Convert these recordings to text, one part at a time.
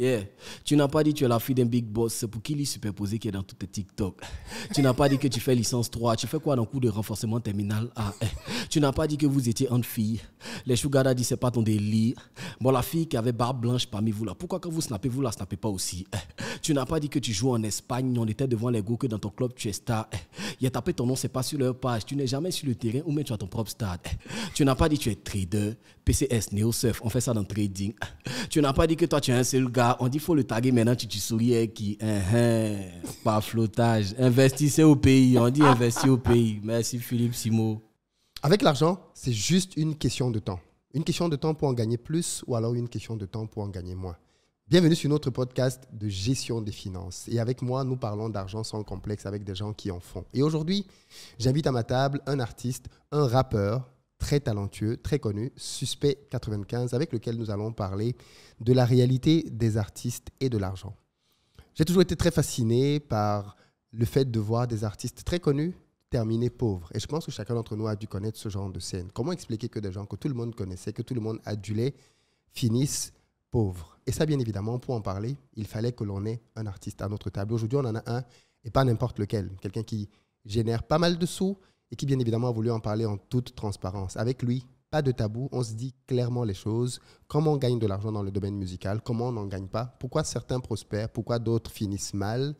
Yeah. Tu n'as pas dit que tu es la fille d'un big boss, c'est pour qui lui superposé qui est dans tous tes TikTok. tu n'as pas dit que tu fais licence 3, tu fais quoi dans le cours de renforcement terminal A. Ah, eh. tu n'as pas dit que vous étiez une fille. Les que dit c'est pas ton délire. Bon, la fille qui avait barbe blanche parmi vous là, pourquoi quand vous snappez, vous la snappez pas aussi eh. Tu n'as pas dit que tu joues en Espagne, on était devant les goûts que dans ton club tu es star. Eh. Il a tapé ton nom, c'est pas sur leur page. Tu n'es jamais sur le terrain ou même tu as ton propre stade. Tu n'as pas dit que tu es trader, PCS, surf. on fait ça dans le trading. tu n'as pas dit que toi tu es un seul gars on dit faut le taguer maintenant, tu, tu souris qui, hein, hein, flottage. Investissez au pays, on dit investir au pays. Merci Philippe Simo. Avec l'argent, c'est juste une question de temps. Une question de temps pour en gagner plus ou alors une question de temps pour en gagner moins. Bienvenue sur notre podcast de gestion des finances. Et avec moi, nous parlons d'argent sans complexe avec des gens qui en font. Et aujourd'hui, j'invite à ma table un artiste, un rappeur, très talentueux, très connu, Suspect 95, avec lequel nous allons parler de la réalité des artistes et de l'argent. J'ai toujours été très fasciné par le fait de voir des artistes très connus terminer pauvres. Et je pense que chacun d'entre nous a dû connaître ce genre de scène. Comment expliquer que des gens que tout le monde connaissait, que tout le monde adulait, finissent pauvres Et ça, bien évidemment, pour en parler, il fallait que l'on ait un artiste à notre table. Aujourd'hui, on en a un, et pas n'importe lequel. Quelqu'un qui génère pas mal de sous, et qui, bien évidemment, a voulu en parler en toute transparence. Avec lui, pas de tabou, on se dit clairement les choses, comment on gagne de l'argent dans le domaine musical, comment on n'en gagne pas, pourquoi certains prospèrent, pourquoi d'autres finissent mal.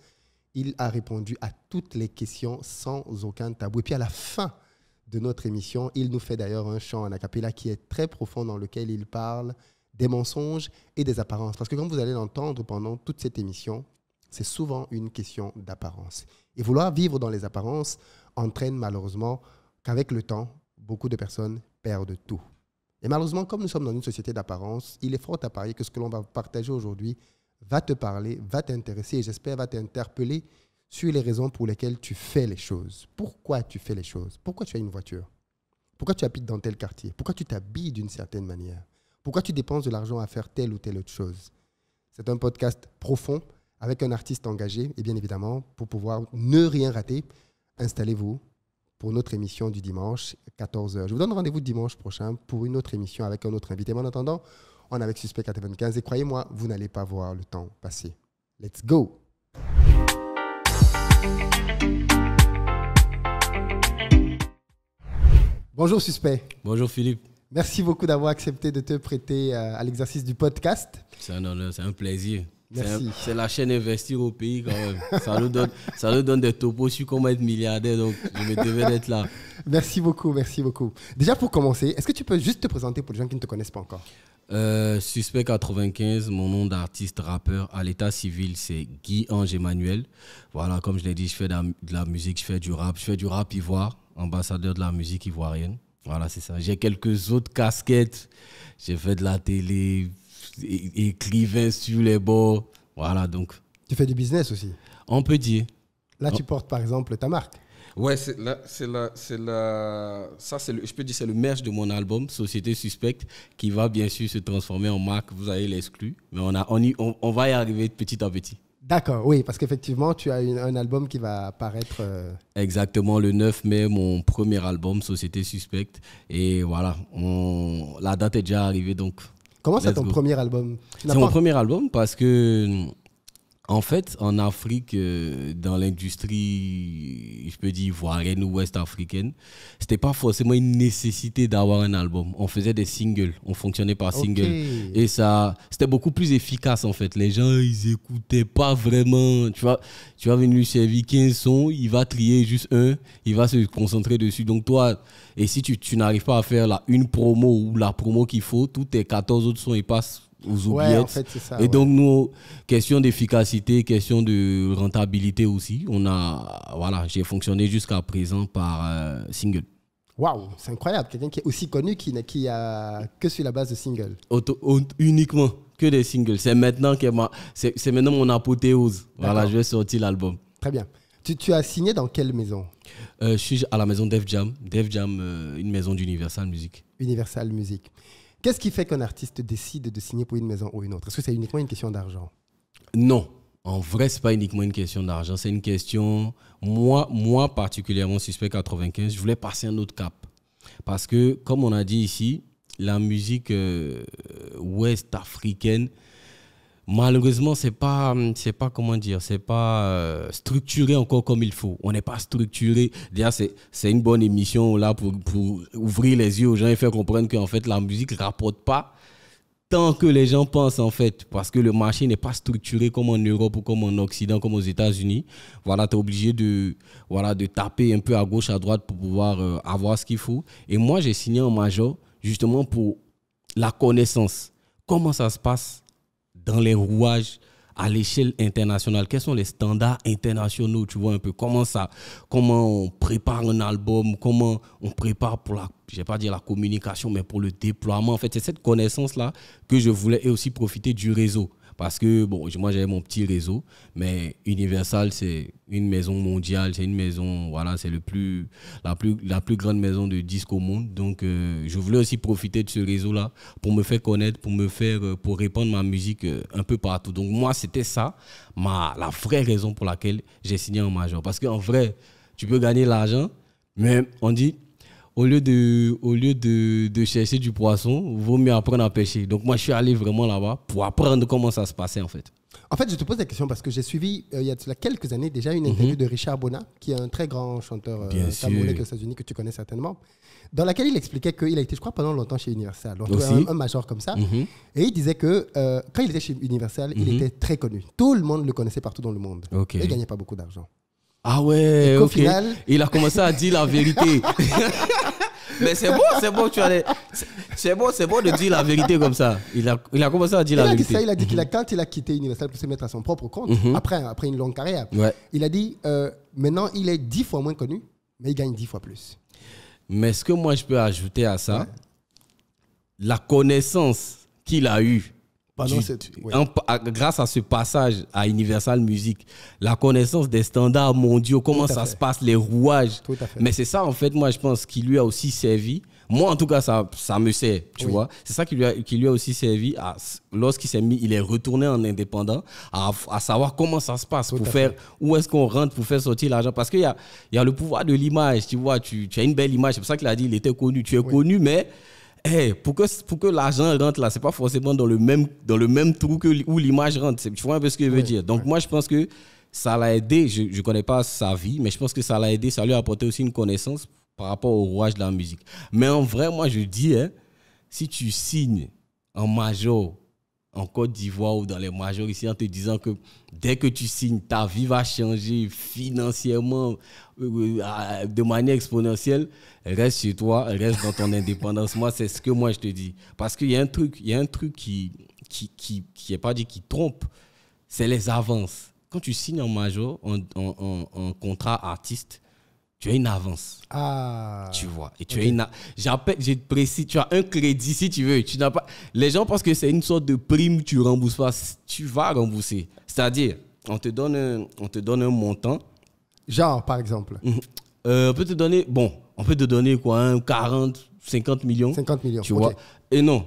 Il a répondu à toutes les questions sans aucun tabou. Et puis à la fin de notre émission, il nous fait d'ailleurs un chant en acapella qui est très profond dans lequel il parle des mensonges et des apparences. Parce que comme vous allez l'entendre pendant toute cette émission, c'est souvent une question d'apparence. Et vouloir vivre dans les apparences, entraîne malheureusement qu'avec le temps, beaucoup de personnes perdent tout. Et malheureusement, comme nous sommes dans une société d'apparence, il est fort à parier que ce que l'on va partager aujourd'hui va te parler, va t'intéresser et j'espère va t'interpeller sur les raisons pour lesquelles tu fais les choses. Pourquoi tu fais les choses Pourquoi tu as une voiture Pourquoi tu habites dans tel quartier Pourquoi tu t'habilles d'une certaine manière Pourquoi tu dépenses de l'argent à faire telle ou telle autre chose C'est un podcast profond avec un artiste engagé et bien évidemment, pour pouvoir ne rien rater, installez-vous pour notre émission du dimanche, 14h. Je vous donne rendez-vous dimanche prochain pour une autre émission avec un autre invité. Mais en attendant, on est avec Suspect 95 et croyez-moi, vous n'allez pas voir le temps passer. Let's go! Bonjour Suspect. Bonjour Philippe. Merci beaucoup d'avoir accepté de te prêter euh, à l'exercice du podcast. C'est un honneur, c'est un plaisir. C'est la chaîne Investir au pays quand même. ça, nous donne, ça des topos sur comment être milliardaire, donc je me devais d'être là. Merci beaucoup, merci beaucoup. Déjà pour commencer, est-ce que tu peux juste te présenter pour les gens qui ne te connaissent pas encore euh, Suspect 95, mon nom d'artiste rappeur à l'état civil, c'est Guy Ange Emmanuel. Voilà, comme je l'ai dit, je fais de la, musique, je fais du rap, je fais du rap ivoire, ambassadeur de la musique ivoirienne. Voilà, c'est ça. J'ai quelques autres casquettes. J'ai fait de la télé, écrivain sur les bords. Voilà, donc. Tu fais du business aussi On peut dire. Là, tu portes par exemple ta marque. Ouais, c'est là, Ça, c'est le, je peux dire, c'est le merge de mon album Société suspecte qui va bien sûr se transformer en marque. Vous allez l'exclu, mais on a, on, y, on, va y arriver petit à petit. D'accord, oui, parce qu'effectivement, tu as un album qui va apparaître. Euh, Exactement, le 9 mai, mon premier album, Société Suspecte. Et voilà, on, la date est déjà arrivée, donc Comment c'est ton premier album C'est mon premier album parce que en fait, en Afrique, euh, dans l'industrie, je peux dire ivoirienne ou ouest-africaine, c'était pas forcément une nécessité d'avoir un album. On faisait des singles, on fonctionnait par single. Et ça, c'était beaucoup plus efficace en fait. Les gens, ils écoutaient pas vraiment. Tu vois, tu vas venir lui servir 15 sons, il va trier juste un, il va se concentrer dessus. Donc toi, et si tu, n'arrives pas à faire la une promo ou la promo qu'il faut, tous tes 14 autres sons, ils passent aux et donc, nous, question d'efficacité, question de rentabilité aussi, on a, voilà, j'ai fonctionné jusqu'à présent par euh, single. Waouh, c'est incroyable, quelqu'un qui est aussi connu qui, qui a que sur la base de single. uniquement que des singles. C'est maintenant que c'est maintenant mon apothéose. Voilà, je vais sortir l'album. Très bien. Tu, tu, as signé dans quelle maison euh, Je suis à la maison Def Jam. Def Jam, euh, une maison d'Universal Music. Universal Music. Qu'est-ce qui fait qu'un artiste décide de signer pour une maison ou une autre Est-ce que c'est uniquement une question d'argent Non. En vrai, ce n'est pas uniquement une question d'argent. C'est une question. Moi, moi, particulièrement, Suspect 95, je voulais passer un autre cap. Parce que, comme on a dit ici, la musique euh, ouest africaine, malheureusement, c'est pas, c'est pas comment dire, c'est pas euh, structuré encore comme il faut. On n'est pas structuré. Déjà, c'est une bonne émission là pour, pour, ouvrir les yeux aux gens et faire comprendre qu'en fait, la musique rapporte pas tant que les gens pensent en fait, parce que le marché n'est pas structuré comme en Europe ou comme en Occident, comme aux États-Unis. Voilà, tu es obligé de, voilà, de taper un peu à gauche, à droite pour pouvoir euh, avoir ce qu'il faut. Et moi, j'ai signé en major justement pour la connaissance. Comment ça se passe dans les rouages à l'échelle internationale Quels sont les standards internationaux Tu vois un peu comment ça, comment on prépare un album, comment on prépare pour la, je pas dire la communication, mais pour le déploiement. En fait, c'est cette connaissance là que je voulais et aussi profiter du réseau. Parce que, bon, moi j'avais mon petit réseau, mais Universal, c'est une maison mondiale, c'est une maison, voilà, c'est le plus, la, plus, la plus grande maison de disques au monde. Donc, euh, je voulais aussi profiter de ce réseau-là pour me faire connaître, pour me faire, euh, pour répandre ma musique euh, un peu partout. Donc, moi, c'était ça, ma, la vraie raison pour laquelle j'ai signé en major. Parce qu'en vrai, tu peux gagner l'argent, mais on dit, au lieu de, au lieu de, chercher du poisson, vaut mieux apprendre à pêcher. Donc moi, je suis allé vraiment là-bas pour apprendre comment ça se passait en fait. En fait, je te pose la question parce que j'ai suivi euh, il y a quelques années déjà une interview mhm. de Richard Bona, qui est un très grand chanteur camerounais euh, aux États-Unis que tu connais certainement, dans laquelle il expliquait qu'il a été, je crois, pendant longtemps chez Universal, un, un, major comme ça, mhm. et il disait que euh, quand il était chez Universal, il mhm. était très connu. Tout le monde le connaissait partout dans le monde. Et il gagnait pas beaucoup d'argent. Ah ouais, au final... Il a commencé à dire la vérité. Mais c'est bon, c'est bon, tu allais. C'est bon, c'est bon de dire la vérité comme ça. Il a, il a commencé à dire il la a vérité. Dit ça, il a dit qu'il mhm. quand il a quitté Universal pour se mettre à son propre compte, mhm. après, après une longue carrière, ouais. il a dit euh, maintenant il est dix fois moins connu, mais il gagne dix fois plus. Mais ce que moi je peux ajouter à ça, la connaissance qu'il a eue grâce à ce passage à Universal Music, la connaissance des standards mondiaux, comment ça se passe, les rouages. Mais c'est ça, en fait, moi, je pense, qui lui a aussi servi. Moi, en tout cas, ça, ça me sert, tu vois. C'est ça qui lui, a, qui lui a aussi servi lorsqu'il s'est mis, il est retourné en indépendant, à, savoir comment ça se passe, pour faire, où est-ce qu'on rentre pour faire sortir l'argent. Parce qu'il y a, y a le pouvoir de l'image, tu vois. Tu, as une belle image, c'est pour ça qu'il a dit, il était connu. Tu es connu, mais hey, eh, pour que, pour que l'argent rentre là, c'est pas forcément dans le même, dans le même trou que, où l'image rentre. Tu vois un peu ce que je veux dire. Donc, moi, je pense que ça l'a aidé. Je ne connais pas sa vie, mais je pense que ça l'a aidé. Ça lui a apporté aussi une connaissance par rapport au rouage de la musique. Mais en vrai, moi, je dis, hein, si tu signes en major en Côte d'Ivoire ou dans les majors ici en te disant que dès que tu signes, ta vie va changer financièrement euh, euh, de manière exponentielle. Reste chez toi, reste dans ton indépendance. Moi, c'est ce que moi je te dis. Parce qu'il y a un truc, il y a un truc qui qui, qui, qui est pas dit qui trompe, c'est les avances. Quand tu signes en major, en, en contrat artiste, tu as une avance. Ah. Tu vois. Et tu as une. J'appelle, je te précise, tu as un crédit si tu veux. Tu n'as pas. Les gens pensent que c'est une sorte de prime, tu rembourses pas. Tu vas rembourser. C'est-à-dire, on te donne un, on te donne un montant. Genre, par exemple. Mhm. Euh, on peut te donner, bon, on peut te donner quoi, 40, 50 millions. 50 millions. Tu vois. Et non,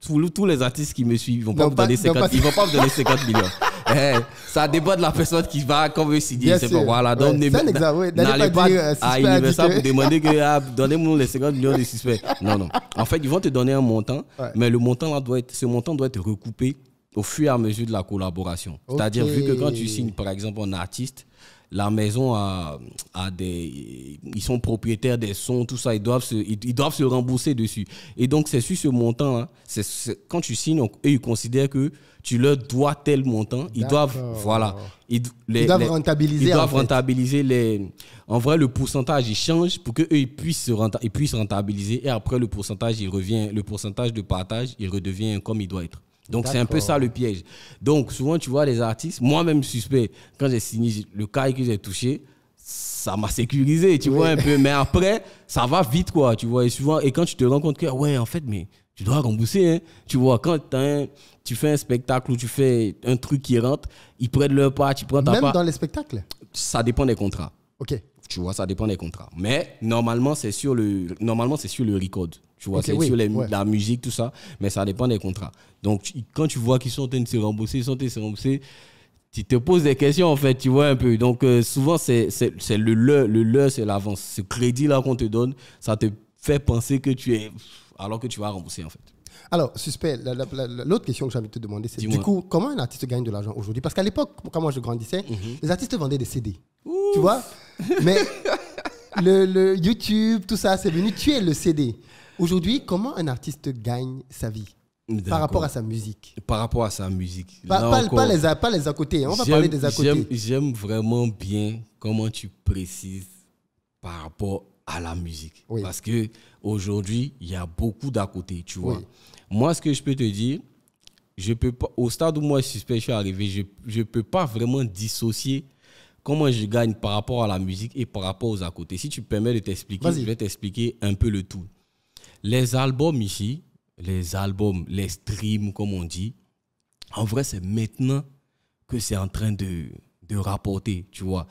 tous, les artistes qui me suivent, ils vont pas donner vont pas me donner 50 millions. ça dépend de la personne qui va, comme veut signer. C'est pas voilà. donnez ouais, n'allez pas, euh, à Universal pour demander que ah, donnez-moi les 50 millions de suspects. Non, non. En fait, ils vont te donner un montant, mais le montant là doit être, ce montant doit être recoupé au fur et à mesure de la collaboration. C'est-à-dire, vu que quand tu signes, par exemple, un artiste, la maison a, des. Ils sont propriétaires des sons, tout ça. Ils doivent se, ils, doivent se rembourser dessus. Et donc, c'est sur ce montant. Hein, c'est quand tu signes, et eux, ils considèrent que tu leur dois tel montant. Ils doivent. Voilà. Ils, doivent rentabiliser. Ils doivent en rentabiliser les. En vrai, le pourcentage, il change pour qu'eux, ils puissent, se puissent rentabiliser. Et après, le pourcentage, il revient. Le pourcentage de partage, il redevient comme il doit être. Donc c'est un peu ça le piège. Donc souvent tu vois les artistes, moi-même suspect, quand j'ai signé le cas que j'ai touché, ça m'a sécurisé, tu vois un peu. Mais après, ça va vite quoi, tu vois. Et souvent, et quand tu te rends compte que ah ouais, en fait, mais tu dois rembourser, hein. tu vois. Quand tu fais un spectacle ou tu fais un truc qui rentre, ils prennent leur part, tu prends ta part. Même dans les spectacles. Ça dépend des contrats. Ok. Tu vois, ça dépend des contrats. Mais normalement, c'est sur le, normalement, c'est sur le record. Tu vois, c'est sur la musique, tout ça. Mais ça dépend des contrats. Donc, quand tu vois qu'ils sont en train de se rembourser, ils sont en train de se rembourser, tu te poses des questions, en fait, tu vois, un peu. Donc, euh, souvent, c'est le leur, le c'est l'avance. Ce crédit-là qu'on te donne, ça te fait penser que tu es. alors que tu vas rembourser, en fait. Alors, suspect, l'autre question que j'avais te demander, c'est du coup, comment un artiste gagne de l'argent aujourd'hui Parce qu'à l'époque, quand moi je grandissais, mhm. les artistes vendaient des CD. Tu vois mais le, le, YouTube, tout ça, c'est venu tuer le CD. Aujourd'hui, comment un artiste gagne sa vie par rapport à sa musique Par rapport à sa musique. Pas, les, à, pas les à côté, hein. on va parler des à côté. J'aime vraiment bien comment tu précises par rapport à la musique. Parce que aujourd'hui, il y a beaucoup d'à côté, tu vois. Moi, ce que je peux te dire, je peux pas, au stade où moi je suis arrivé, je ne peux pas vraiment dissocier comment je gagne par rapport à la musique et par rapport aux à Si tu permets de t'expliquer, je vais t'expliquer un peu le tout. Les albums ici, les albums, les streams, comme on dit, en vrai, c'est maintenant que c'est en train de, rapporter, tu vois.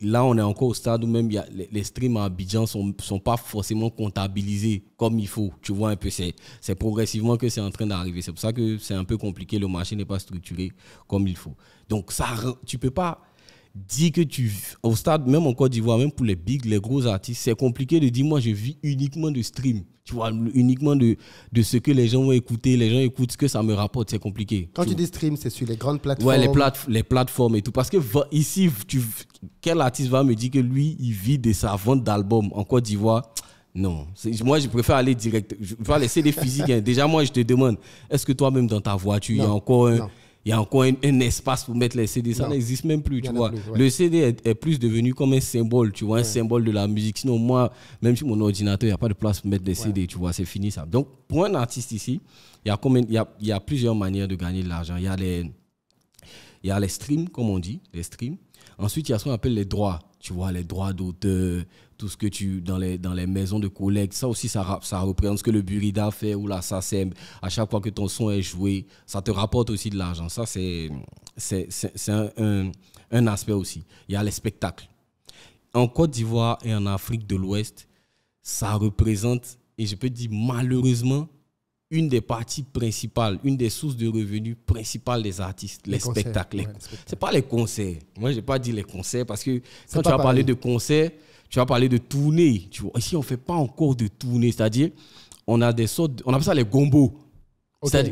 Là, on est encore au stade où même les, streams à Abidjan ne sont, pas forcément comptabilisés comme il faut, tu vois un peu. C'est progressivement que c'est en train d'arriver. C'est pour ça que c'est un peu compliqué, le marché n'est pas structuré comme il faut. Donc, ça, tu peux pas dis que tu au stade même en Côte d'Ivoire même pour les big, les gros artistes c'est compliqué de dire moi je vis uniquement de stream tu vois uniquement de de ce que les gens vont écouter les gens écoutent ce que ça me rapporte c'est compliqué quand tu, dis stream c'est sur les grandes plateformes ouais les, plateformes et tout parce que ici tu quel artiste va me dire que lui il vit de sa vente d'albums en Côte d'Ivoire non. Moi, je préfère aller direct. Je vais laisser les physiques. Hein. Déjà, moi, je te demande, est-ce que toi-même, dans ta voiture, il y a encore un, il y a encore un, espace pour mettre les CD. Ça n'existe même plus, tu vois. Le CD est, plus devenu comme un symbole, tu vois, un symbole de la musique. Sinon, moi, même sur mon ordinateur, il n'y a pas de place pour mettre les CD, tu vois, c'est fini ça. Donc, pour un artiste ici, il y a, y a plusieurs manières de gagner de l'argent. Il y a les. Il y a les streams, comme on dit, les streams. Ensuite, il y a ce qu'on appelle les droits. Tu vois, les droits d'auteur, tout ce que tu dans les dans les maisons de collègues ça aussi ça ça représente ce que le Burida fait ou la SACEM à chaque fois que ton son est joué ça te rapporte aussi de l'argent ça c'est c'est un, un, un, aspect aussi il y a les spectacles en Côte d'Ivoire et en Afrique de l'Ouest ça représente et je peux dire malheureusement une des parties principales, une des sources de revenus principales des artistes, les, spectacles. c'est pas les concerts. Moi, j'ai pas dit les concerts parce que quand tu as parlé de concerts, tu vas parler de tournée. Tu vois, ici, on ne fait pas encore de tournée. C'est-à-dire, on a des sortes. On appelle ça les gombos.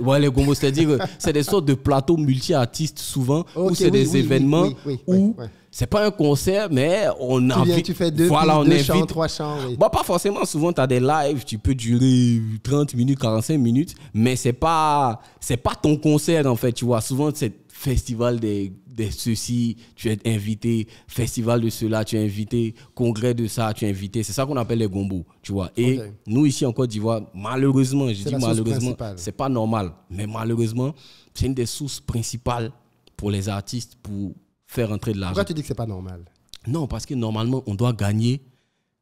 Ouais, les c'est-à-dire c'est des sortes de plateaux multi-artistes souvent, ou c'est des événements ou où c'est pas un concert, mais on a invite. Tu fais deux, voilà, on trois chants. Bon, pas forcément, souvent tu as des lives, tu peux durer 30 minutes, 45 minutes, mais c'est pas c'est pas ton concert en fait, tu vois. Souvent c'est festival des de ceci, tu es invité, festival de cela, tu es invité, congrès de ça, tu es invité. C'est ça qu'on appelle les gombos, tu vois. Et nous, ici en Côte d'Ivoire, malheureusement, je dis malheureusement, c'est pas normal, mais malheureusement, c'est une des sources principales pour les artistes pour faire entrer de l'argent. Pourquoi tu dis que c'est pas normal Non, parce que normalement, on doit gagner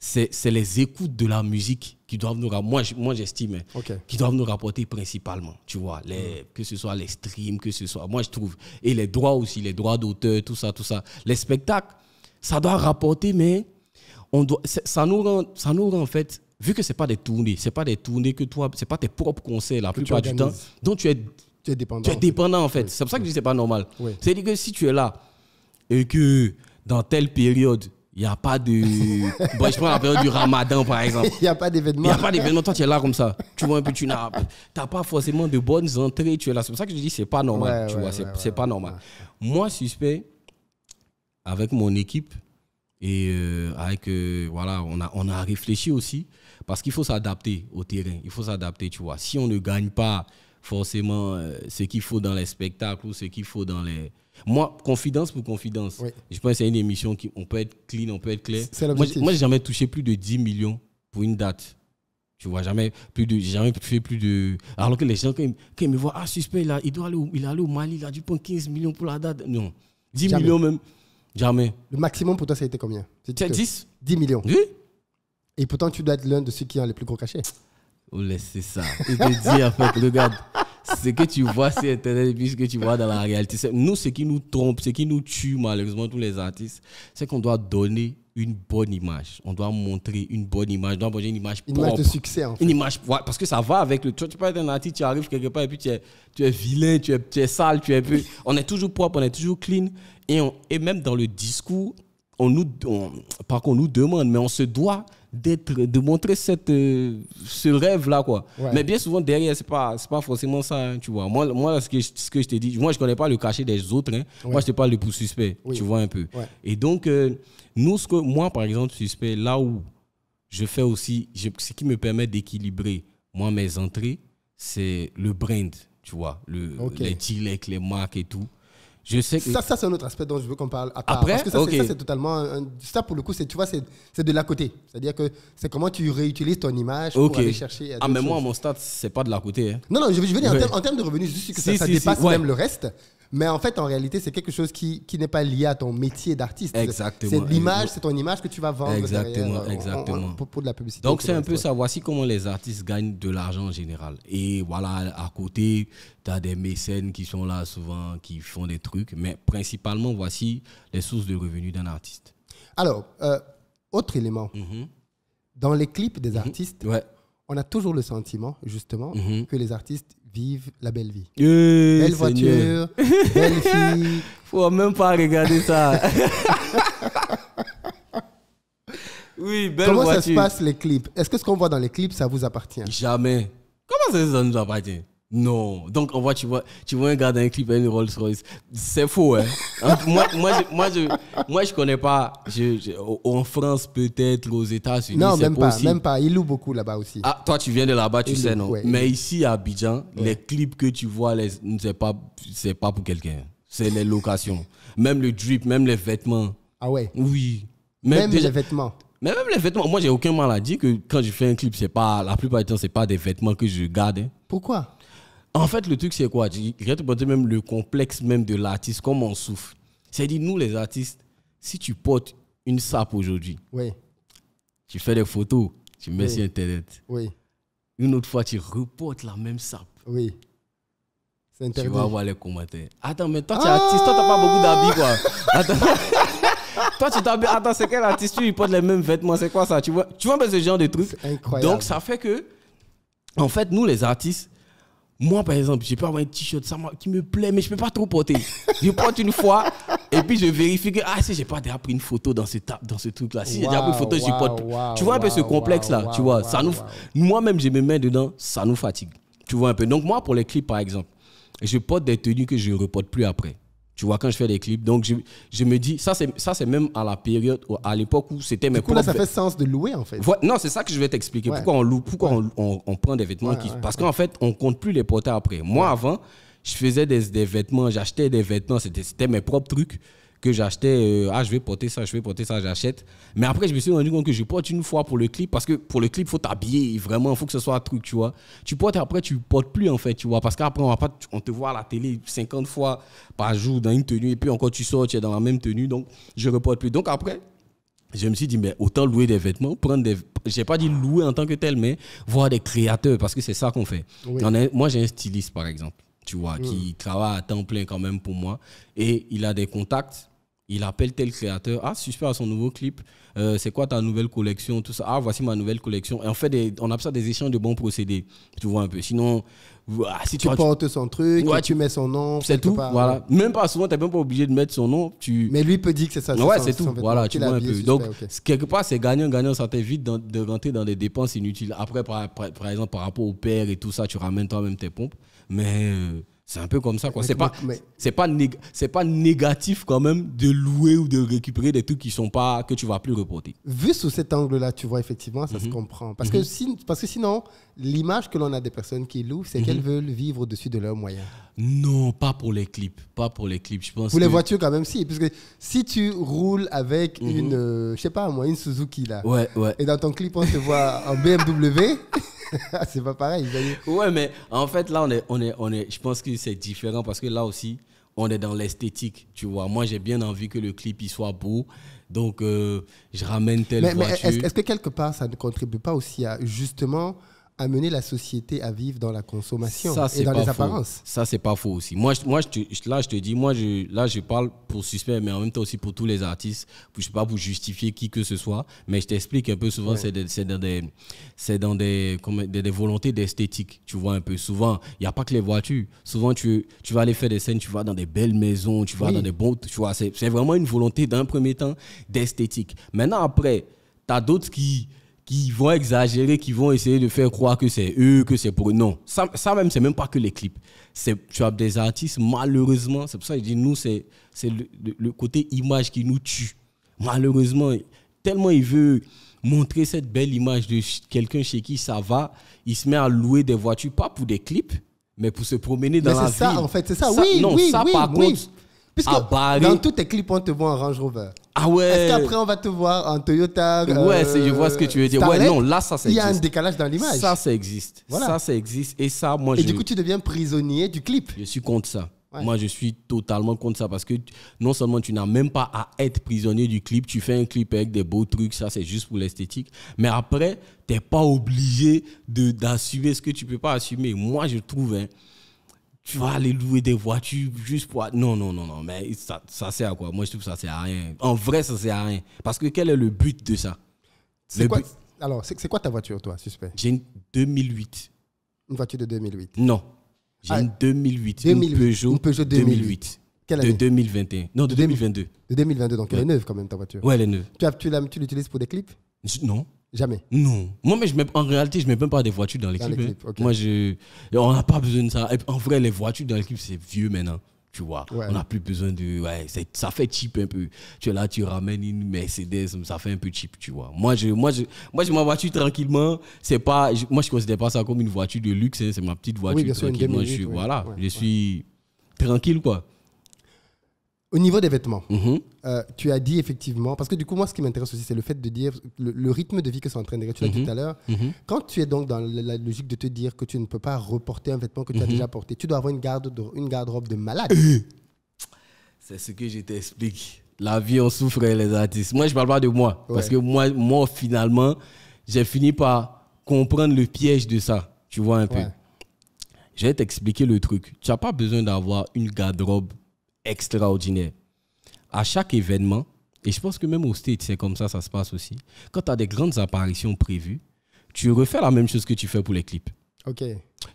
c'est les écoutes de la musique qui doivent nous moi moi j'estime hein, qui doivent nous rapporter principalement tu vois les, mm. que ce soit les streams que ce soit moi je trouve et les droits aussi les droits d'auteur tout ça tout ça les spectacles ça doit rapporter mais on doit ça nous rend ça nous rend en fait vu que c'est pas des tournées c'est pas des tournées que toi c'est pas tes propres concerts la plupart du temps donc tu es tu es dépendant tu es dépendant en fait, c'est pour ça que je dis c'est pas normal c'est à dire que si tu es là et que dans telle période il n'y a pas de. bon, je prends la période du ramadan, par exemple. Il n'y a pas d'événement. Il n'y a pas d'événement. Toi, tu es là comme ça. Tu vois un tu n'as pas forcément de bonnes entrées. Tu es là. C'est pour ça que je dis, c'est pas normal. tu vois, c'est pas normal. Moi, suspect, avec mon équipe, et euh, avec, euh, voilà, on a, on a réfléchi aussi, parce qu'il faut s'adapter au terrain. Il faut s'adapter, tu vois. Si on ne gagne pas forcément euh, ce qu'il faut dans les spectacles ou ce qu'il faut dans les moi, confidence pour confidence, je pense que c'est une émission qui on peut être clean, on peut être clair. Moi, je j'ai jamais touché plus de 10 millions pour une date. Tu vois, jamais plus de. jamais fait plus de. Alors que les gens, quand ils, me voient, ah, suspect, il, a, il doit aller au, il au Mali, il a dû prendre 15 millions pour la date. Non. 10 millions même. Jamais. Le maximum pour toi, ça a été combien 10 10 millions. Oui. Et pourtant, tu dois être l'un de ceux qui ont les plus gros cachets. Oh, laissez ça. Il te dit, en fait, regarde ce que tu vois sur Internet et ce que tu vois dans la réalité. Nous, ce qui nous trompe, ce qui nous tue malheureusement tous les artistes, c'est qu'on doit donner une bonne image. On doit montrer une bonne image. On doit une image propre. Une image de succès, en fait. Une image, parce que ça va avec le... Tu, tu peux être un artiste, tu arrives quelque part et puis tu es, tu es vilain, tu es, tu es sale, tu es... on est toujours propre, on est toujours clean. Et, on, et même dans le discours, on nous, on, pas qu'on nous demande, mais on se doit d'être de montrer cette euh, ce rêve là quoi mais bien souvent derrière c'est pas c'est pas forcément ça hein, tu vois moi moi ce que je, ce que je te dis moi je connais pas le cachet des autres hein. moi je te parle du pour suspect tu vois un peu et donc euh, nous ce que moi par exemple suspect là où je fais aussi ce qui me permet d'équilibrer moi mes entrées c'est le brand tu vois le les directs les marques et tout sais Ça, ça c'est un autre aspect dont je veux qu'on parle Après, parce que ça, c'est totalement. ça, pour le coup, tu vois, c'est de la côté. C'est-à-dire que c'est comment tu réutilises ton image pour aller chercher. Ah, mais moi, mon stade, c'est pas de la côté. Hein. Non, non, je, je veux dire, en termes de revenus, juste que ça, ça dépasse même le reste. Mais en fait, en réalité, c'est quelque chose qui, n'est pas lié à ton métier d'artiste. Exactement. C'est l'image, c'est ton image que tu vas vendre exactement, derrière, exactement. Euh, pour, de la publicité. Donc, c'est un peu ça. Voici comment les artistes gagnent de l'argent en général. Et voilà, à côté, tu as des mécènes qui sont là souvent, qui font des trucs. Mais principalement, voici les sources de revenus d'un artiste. Alors, euh, autre élément. Mhm. Dans les clips des mhm. artistes, on a toujours le sentiment, justement, mhm. que les artistes Vive la belle vie. Eh, belle voiture, belle fille. Faut même pas regarder ça. oui, Comment ça se passe les clips Est-ce que ce qu'on voit dans les clips, ça vous appartient Jamais. Comment ça, ça nous appartient non. Donc, on voit, tu vois, tu vois un gars dans un clip avec une Rolls Royce. C'est faux, hein. hein. moi, moi, je, moi, moi, je connais pas. Je, en France, peut-être, aux États-Unis. Non, même pas, même pas. Il loue beaucoup là-bas aussi. Ah, toi, tu viens de là-bas, tu sais, non. Mais ici, à Abidjan, les clips que tu vois, c'est pas, pas pour quelqu'un. C'est les locations. même le drip, même les vêtements. Ah ouais? Oui. Même, les vêtements. Mais même les vêtements, moi j'ai aucun mal à dire que quand je fais un clip, c'est pas la plupart du temps c'est pas des vêtements que je garde. Hein. Pourquoi en fait, le truc, c'est quoi Je vais te porter même le complexe même de l'artiste, comment on souffre. C'est-à-dire, nous, les artistes, si tu portes une sape aujourd'hui, oui. tu fais des photos, tu mets sur Internet. Oui. Une autre fois, tu reportes la même sape. Oui. Tu vas voir les commentaires. Attends, mais toi, tu es ah! artiste, toi, tu n'as pas beaucoup d'habits, quoi. Attends. toi tu t'habilles attends c'est quel artiste Tu portes les mêmes vêtements c'est quoi ça tu vois tu vois ce genre de truc incroyable. donc ça fait que en fait nous les artistes moi, par exemple, je peux avoir un t-shirt qui me plaît, mais je ne peux pas trop porter. je porte une fois et puis je vérifie que, ah, si j'ai pas déjà pris une photo dans ce, dans ce truc-là, si j'ai déjà pris une photo, je je porte. plus. tu vois un peu ce complexe-là, tu vois. ça nous, Moi-même, je me mets dedans, ça nous fatigue. Tu vois un peu. Donc, moi, pour les clips, par exemple, je porte des tenues que je ne reporte plus après. Tu vois, quand je fais des clips. Donc, je, me dis, ça, c'est même à la période, à l'époque où c'était mes du coup, propres... là, ça fait sens de louer, en fait. non, c'est ça que je vais t'expliquer. Pourquoi on loue, pourquoi on, prend des vêtements qui. Parce qu'en fait, on compte plus les porter après. Moi, avant, je faisais des, des vêtements, j'achetais des vêtements, c'était mes propres trucs que j'achetais, euh, ah, je vais porter ça, je vais porter ça, j'achète. Mais après, je me suis rendu compte que je porte une fois pour le clip, parce que pour le clip, il faut t'habiller, vraiment, il faut que ce soit un truc, tu vois. Tu portes après, tu portes plus, en fait, tu vois, parce qu'après, on, va pas, on te voit à la télé 50 fois par jour dans une tenue, et puis encore, tu sors, tu es dans la même tenue, donc je ne reporte plus. Donc après, je me suis dit, mais autant louer des vêtements, prendre des. J'ai pas dit louer en tant que tel, mais voir des créateurs, parce que c'est ça qu'on fait. moi, j'ai un styliste, par exemple tu vois, qui mm. travaille à temps plein quand même pour moi. Et il a des contacts. Il appelle tel créateur. Ah, super, à son nouveau clip. Euh, c'est quoi ta nouvelle collection Tout ça. Ah, voici ma nouvelle collection. Et en fait, des, on a ça des échanges de bons procédés. Tu vois un peu. Sinon, ah, si tu, portes son truc, ouais, tu mets son nom. C'est tout. Voilà. Même pas souvent, tu n'es même pas obligé de mettre son nom. Tu... Mais lui peut dire que c'est ça. Ouais, c'est tout. Voilà, tu vois un peu. Donc, quelque part, c'est gagnant-gagnant. Ça t'évite de, de, rentrer dans des dépenses inutiles. Après, par, exemple, par rapport au père et tout ça, tu ramènes toi-même tes pompes mais euh, c'est un peu comme ça. quoi c'est pas, c'est pas, c'est pas négatif quand même de louer ou de récupérer des trucs qui sont pas, que tu vas plus reporter. Vu sous cet angle-là, tu vois, effectivement, ça se mhm. comprend. Parce, que mhm. si, parce que sinon, l'image que l'on a des personnes qui louent, c'est qu'elles mhm. veulent vivre au-dessus de leurs moyens. Non, pas pour les clips. Pas pour les clips, je pense. Pour les voitures, quand même, si. Parce que si tu roules avec une, euh, je sais pas moi, une Suzuki, là. Et dans ton clip, on te voit en BMW. Ah, c'est pas pareil. Ouais, mais en fait, là, on est, on est, on est, je pense que c'est différent parce que là aussi, on est dans l'esthétique, tu vois. Moi, j'ai bien envie que le clip il soit beau. Donc, euh, je ramène telle voiture. Mais est-ce, que quelque part, ça ne contribue pas aussi à justement amener la société à vivre dans la consommation et dans les apparences. Ça, c'est pas faux aussi. Moi, moi là, je te dis, moi, je, là, je parle pour suspect, mais en même temps aussi pour tous les artistes. Je sais pas vous justifier qui que ce soit, mais je t'explique un peu souvent, c'est dans, des, dans des, comme, des, volontés d'esthétique. Tu vois un peu. Souvent, il n'y a pas que les voitures. Souvent, tu, tu vas aller faire des scènes, tu vas dans des belles maisons, tu vas dans des bons. Tu vois, c'est vraiment une volonté d'un premier temps d'esthétique. Maintenant, après, tu as d'autres qui qui vont exagérer, qui vont essayer de faire croire que c'est eux, que c'est pour eux. Non, ça, même, c'est même pas que les clips. c'est Tu as des artistes, malheureusement, c'est pour ça que je dis, nous, c'est le, le, côté image qui nous tue. Malheureusement, tellement il veut montrer cette belle image de quelqu'un chez qui ça va, il se met à louer des voitures, pas pour des clips, mais pour se promener dans la ville. C'est ça, en fait, c'est ça. oui, non, oui, ça, oui, oui dans tous tes clips, on te voit en Range Rover. Ah ouais. Est-ce qu'après, on va te voir en Toyota euh, Ouais, je vois ce que tu veux dire. ouais, non, là, ça, ça existe. Il y a un décalage dans l'image. Ça, ça existe. Ça, ça existe. Et ça, moi, Et du coup, tu deviens prisonnier du clip. Je suis contre ça. Moi, je suis totalement contre ça parce que non seulement tu n'as même pas à être prisonnier du clip, tu fais un clip avec des beaux trucs, ça c'est juste pour l'esthétique. Mais après, tu n'es pas obligé d'assumer ce que tu ne peux pas assumer. Moi, je trouve, hein, tu vas aller louer des voitures juste pour. Non, non, non, non, mais ça, ça sert à quoi Moi, je trouve que ça sert à rien. En vrai, ça sert à rien. Parce que quel est le but de ça C'est quoi, Alors, c'est quoi ta voiture, toi, suspect J'ai une 2008. Une voiture de 2008 Non. J'ai ah, une 2008, Une Peugeot, Peugeot 2008. 2008. Quelle année de 2021. Non, de 2022. De 2022, donc elle est neuve quand même ta voiture. Ouais, elle est neuve. Tu, tu l'utilises pour des clips Non. Jamais. Non. Moi, mais je en réalité, je ne mets même pas des voitures dans l'équipe. Hein. Moi, je, on n'a pas besoin de ça. En vrai, les voitures dans l'équipe, c'est vieux maintenant. Tu vois, on n'a plus besoin de. Ouais, ça fait cheap un peu. Tu es là, tu ramènes une Mercedes, ça fait un peu cheap, tu vois. Moi, je, moi, je, moi, je ma voiture tranquillement. C'est pas, moi, je ne considère pas ça comme une voiture de luxe. Hein. c'est ma petite voiture oui, bien je, Voilà, je suis tranquille, quoi. Au niveau des vêtements, mhm. euh, tu as dit effectivement, parce que du coup, moi, ce qui m'intéresse aussi, c'est le fait de dire le, rythme de vie que ça entraîne. Tu l'as dit mhm. tout à l'heure. Mhm. Quand tu es donc dans la, logique de te dire que tu ne peux pas reporter un vêtement que tu as déjà porté, tu dois avoir une, garde une garde-robe de malade. Eh. C'est ce que je t'explique. La vie, on souffre, hein, les artistes. Moi, je parle pas de moi. Parce que moi, moi finalement, j'ai fini par comprendre le piège de ça. Tu vois un peu. Je vais t'expliquer le truc. Tu n'as pas besoin d'avoir une garde-robe extraordinaire. À chaque événement, et je pense que même au stade c'est comme ça, ça se passe aussi. Quand tu as des grandes apparitions prévues, tu refais la même chose que tu fais pour les clips. Ok.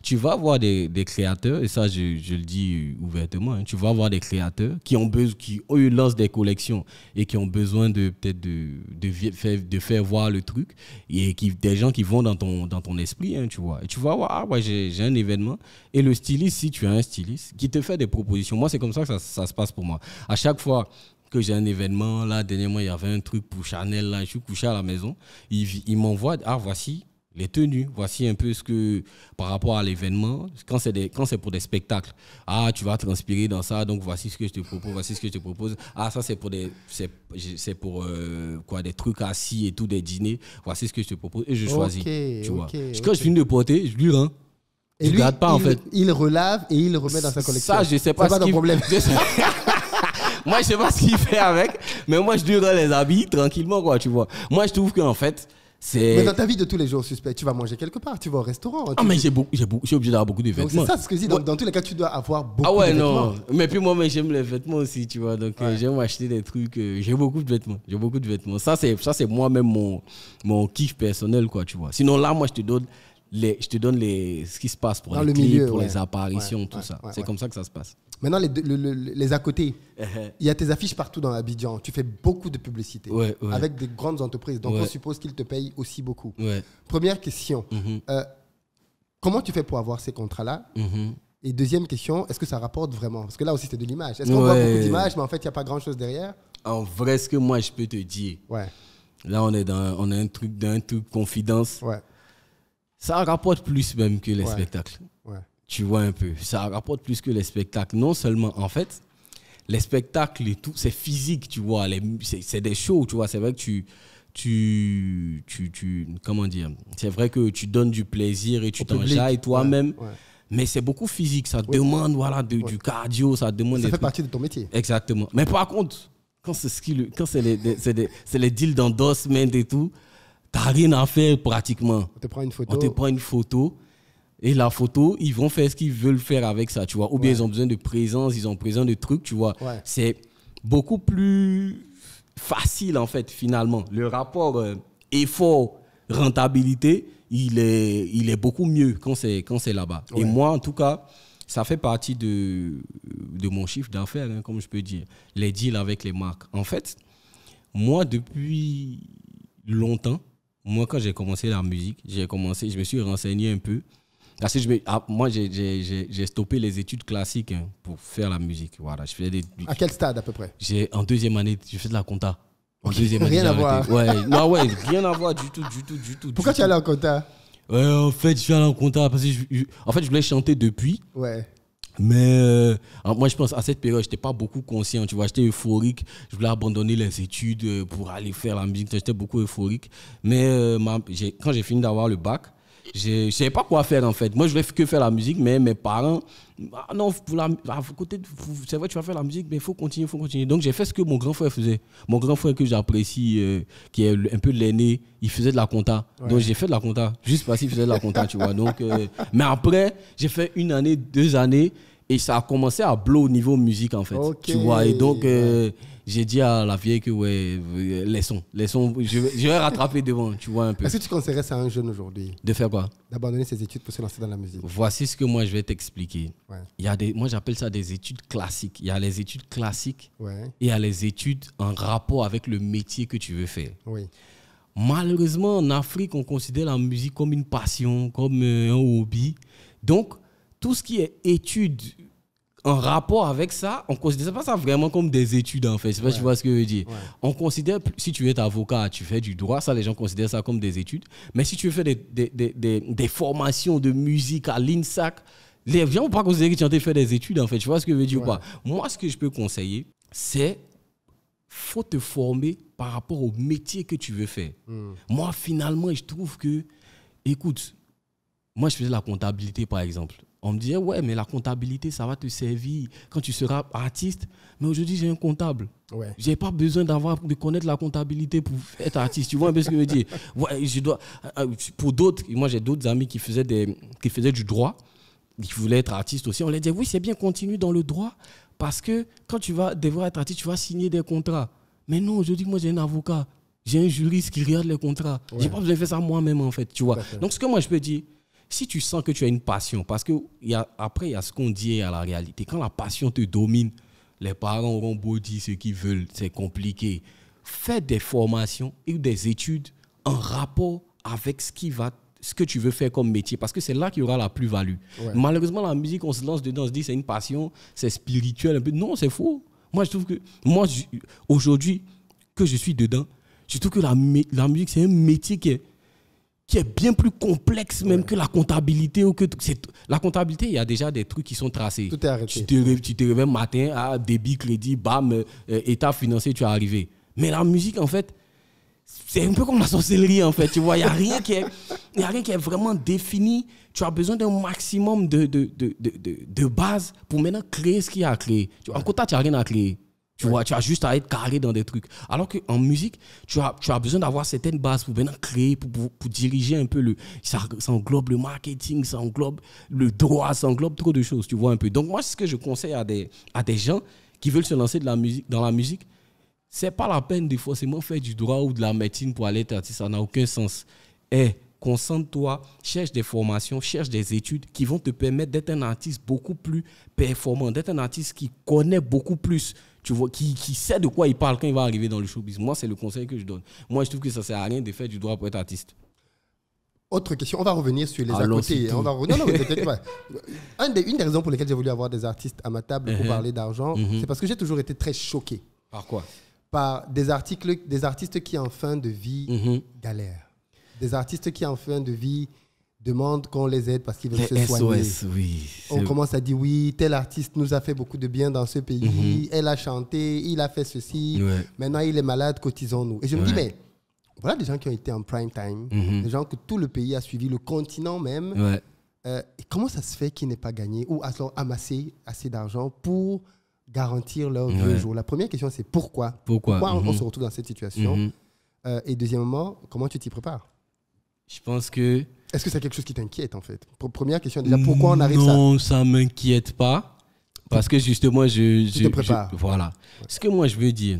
Tu vas voir des, créateurs, et ça je, le dis ouvertement, hein, tu vas avoir des créateurs qui ont besoin, qui lancent des collections et qui ont besoin de peut-être de, de, faire, voir le truc et qui, des gens qui vont dans ton, dans ton esprit, hein, tu vois. Et tu vas voir, ah ouais, j'ai un événement. Et le styliste, si tu as un styliste, qui te fait des propositions. Moi, c'est comme ça que ça, se passe pour moi. À chaque fois, que j'ai un événement. Là, dernièrement, il y avait un truc pour Chanel. Là, je suis couché à la maison. Il, il m'envoie, ah, voici les tenues. Voici un peu ce que, par rapport à l'événement, quand c'est pour des spectacles, ah, tu vas transpirer dans ça, donc voici ce que je te propose, voici ce que je te propose. Ah, ça, c'est pour des, c'est pour euh, quoi, des trucs assis et tout, des dîners. Voici ce que je te propose et je choisis. tu vois. Quand je finis de porter, je lui rends. Et lui, garde pas, en fait. Il relave et il remet dans sa collection. Ça, je sais pas. pas moi, je sais pas ce qu'il fait avec, mais moi, je lui rends les habits tranquillement, quoi, tu vois. Moi, je trouve qu'en fait, mais dans ta vie de tous les jours, suspect, tu vas manger quelque part, tu vas au restaurant. Ah, mais j'ai obligé d'avoir beaucoup de vêtements. C'est ça ce que je dis. Donc, dans tous les cas, tu dois avoir beaucoup de vêtements. Ah ouais, non. Mais puis moi, j'aime les vêtements aussi, tu vois. Donc, euh, j'aime acheter des trucs. Euh, j'ai beaucoup de vêtements. J'ai beaucoup de vêtements. Ça, c'est moi-même mon, mon kiff personnel, quoi, tu vois. Sinon, là, moi, je te donne les, je te donne ce qui se passe pour les le pour les apparitions, tout ça. c'est comme ça que ça se passe. Maintenant, les, les à côté, il y a tes affiches partout dans Abidjan. Tu fais beaucoup de publicité avec des grandes entreprises. Donc, on suppose qu'ils te payent aussi beaucoup. Première question mm-hmm. euh, comment tu fais pour avoir ces contrats-là mm-hmm. Et deuxième question est-ce que ça rapporte vraiment Parce que là aussi, c'est de l'image. Est-ce qu'on voit beaucoup d'images, mais en fait, il n'y a pas grand-chose derrière En vrai, ce que moi, je peux te dire, là, on est dans on a un truc d'un truc confidence ça rapporte plus même que les spectacles. Tu vois un peu, ça rapporte plus que les spectacles. Non seulement, en fait, les spectacles et tout, c'est physique, tu vois. C'est des shows, tu vois. C'est vrai que tu, tu, tu, tu comment dire C'est vrai que tu donnes du plaisir et tu t'enjailles toi-même. Mais c'est beaucoup physique, ça demande voilà, du cardio, ça demande. Ça fait partie de ton métier. Exactement. Mais par contre, quand c'est ce qui, quand c'est les, les, les, deals d'endorsement et tout, T'as rien à faire pratiquement. On te prend une photo. On te prend une photo. Et la photo, ils vont faire ce qu'ils veulent faire avec ça, tu vois. Ou bien ils ont besoin de présence, ils ont besoin de trucs, tu vois. C'est beaucoup plus facile, en fait, finalement. Le rapport euh, effort-rentabilité, il est, il est beaucoup mieux quand c'est, quand c'est là-bas. Et moi, en tout cas, ça fait partie de, de mon chiffre d'affaires, hein, comme je peux dire. Les deals avec les marques. En fait, moi, depuis longtemps, moi, quand j'ai commencé la musique, j'ai commencé, je me suis renseigné un peu. Parce que je me, ah, moi, j'ai stoppé les études classiques hein, pour faire la musique. Voilà, à quel stade à peu près En deuxième année, je fais de la compta. En deuxième année, rien à voir. Ouais, non, ouais, rien à voir du tout, du tout, du tout. Pourquoi tu es allé en compta En fait, je suis allé en compta parce que je, en fait, je voulais chanter depuis. Ouais. Mais euh, moi, je pense à cette période, je n'étais pas beaucoup conscient. Tu vois, j'étais euphorique. Je voulais abandonner les études euh, pour aller faire la musique. J'étais beaucoup euphorique. Mais euh, quand j'ai fini d'avoir le bac, je ne savais pas quoi faire en fait. Moi, je voulais que faire la musique, mais mes parents ah non, côté, c'est vrai, tu vas faire la musique, mais il faut continuer, faut continuer. Donc, j'ai fait ce que mon grand frère faisait. Mon grand frère que j'apprécie, euh, qui est un peu l'aîné, il faisait de la compta. Donc, j'ai fait de la compta, juste parce qu'il faisait de la compta, tu vois. Donc, euh, mais après, j'ai fait une année, deux années. Et ça a commencé à blow au niveau musique, en fait. Tu vois, et donc, euh, j'ai dit à la vieille que, ouais, euh, laissons, laissons, je, vais rattraper devant, tu vois, un peu. Est-ce que tu conseillerais ça à un jeune aujourd'hui De faire quoi D'abandonner ses études pour se lancer dans la musique. Voici ce que moi, je vais t'expliquer. Il y a des, moi, j'appelle ça des études classiques. Il y a les études classiques et il y a les études en rapport avec le métier que tu veux faire. Oui. Malheureusement, en Afrique, on considère la musique comme une passion, comme euh, un hobby. Donc, tout ce qui est études en rapport avec ça, on considère pas ça vraiment comme des études en fait. Je sais pas tu vois ce que je veux dire. On considère, si tu es avocat, tu fais du droit, ça les gens considèrent ça comme des études. Mais si tu fais des, des, des, des formations de musique à l'INSAC, les gens vont pas considérer que tu as fait des études en fait. Tu vois ce que je veux dire ou pas Moi, ce que je peux conseiller, c'est faut te former par rapport au métier que tu veux faire. Hmm. Moi, finalement, je trouve que, écoute, moi, je faisais la comptabilité par exemple. On me disait, ouais, mais la comptabilité, ça va te servir quand tu seras artiste. Mais aujourd'hui, j'ai un comptable. Je n'ai pas besoin de connaître la comptabilité pour être artiste. Tu vois un peu ce que je veux dire je dois, euh, euh, Pour d'autres, moi, j'ai d'autres amis qui faisaient, des, qui faisaient du droit, qui voulaient être artistes aussi. On leur disait, oui, c'est bien, continue dans le droit. Parce que quand tu vas devoir être artiste, tu vas signer des contrats. Mais non, aujourd'hui, moi, j'ai un avocat. J'ai un juriste qui regarde les contrats. Je n'ai pas besoin de faire ça moi-même, en fait, tu vois. Donc, ce que moi, je peux dire, si tu sens que tu as une passion, parce que après, il y a ce qu'on dit à la réalité. Quand la passion te domine, les parents auront beau dire ce qu'ils veulent, c'est compliqué. Fais des formations et des études en rapport avec ce, qui va, ce que tu veux faire comme métier, parce que c'est là qu'il y aura la plus-value. Malheureusement, la musique, on se lance dedans, on se dit c'est une passion, c'est spirituel. Un peu. Non, c'est faux. Moi, je trouve que, moi, aujourd'hui, que je suis dedans, je trouve que la, la musique, c'est un métier qui est qui est bien plus complexe même que la comptabilité ou que la comptabilité il y a déjà des trucs qui sont tracés tout est arrêté tu te, tu te réveilles matin à ah, débit crédit bam euh, état financier tu es arrivé mais la musique en fait c'est un peu comme la sorcellerie en fait tu vois il n'y a rien qui est y a rien qui est vraiment défini tu as besoin d'un maximum de de, de, de, de, base pour maintenant créer ce qu'il y a à créer en compta tu n'as rien à créer tu vois, tu as juste à être carré dans des trucs. Alors qu'en musique, tu as, tu as besoin d'avoir certaines bases pour maintenant créer, pour, pour, diriger un peu le. Ça, ça, englobe le marketing, ça englobe le droit, ça englobe trop de choses, tu vois un peu. Donc, moi, ce que je conseille à des, à des gens qui veulent se lancer de la musique, dans la musique, c'est pas la peine de forcément faire du droit ou de la médecine pour aller être artiste. Ça n'a aucun sens. Et eh, concentre-toi, cherche des formations, cherche des études qui vont te permettre d'être un artiste beaucoup plus performant, d'être un artiste qui connaît beaucoup plus tu vois, qui, sait de quoi il parle quand il va arriver dans le showbiz. Moi, c'est le conseil que je donne. Moi, je trouve que ça sert à rien de faire du droit pour être artiste. Autre question, on va revenir sur les à côté. des, une des raisons pour lesquelles j'ai voulu avoir des artistes à ma table pour mhm. parler d'argent, mhm. c'est parce que j'ai toujours été très choqué. Par quoi Par des, articles, des artistes qui en fin de vie mhm. galèrent. Des artistes qui en fin de vie demande qu'on les aide parce qu'ils veulent se soigner. on commence à dire oui, tel artiste nous a fait beaucoup de bien dans ce pays, mhm. elle a chanté, il a fait ceci, maintenant il est malade, cotisons-nous. Et je me dis, mais voilà des gens qui ont été en prime time, mhm. des gens que tout le pays a suivi, le continent même. Euh, comment ça se fait qu'ils n'aient pas gagné ou amassé assez d'argent pour garantir leur vieux jour La première question, c'est pourquoi Pourquoi, on, mhm. se retrouve dans cette situation euh, Et deuxièmement, comment tu t'y prépares Je pense que est-ce que c'est quelque chose qui t'inquiète en fait Première question déjà, pourquoi on arrive ça Non, ça m'inquiète pas. Parce que justement, je. Tu je, te voilà. Ce que moi je veux dire,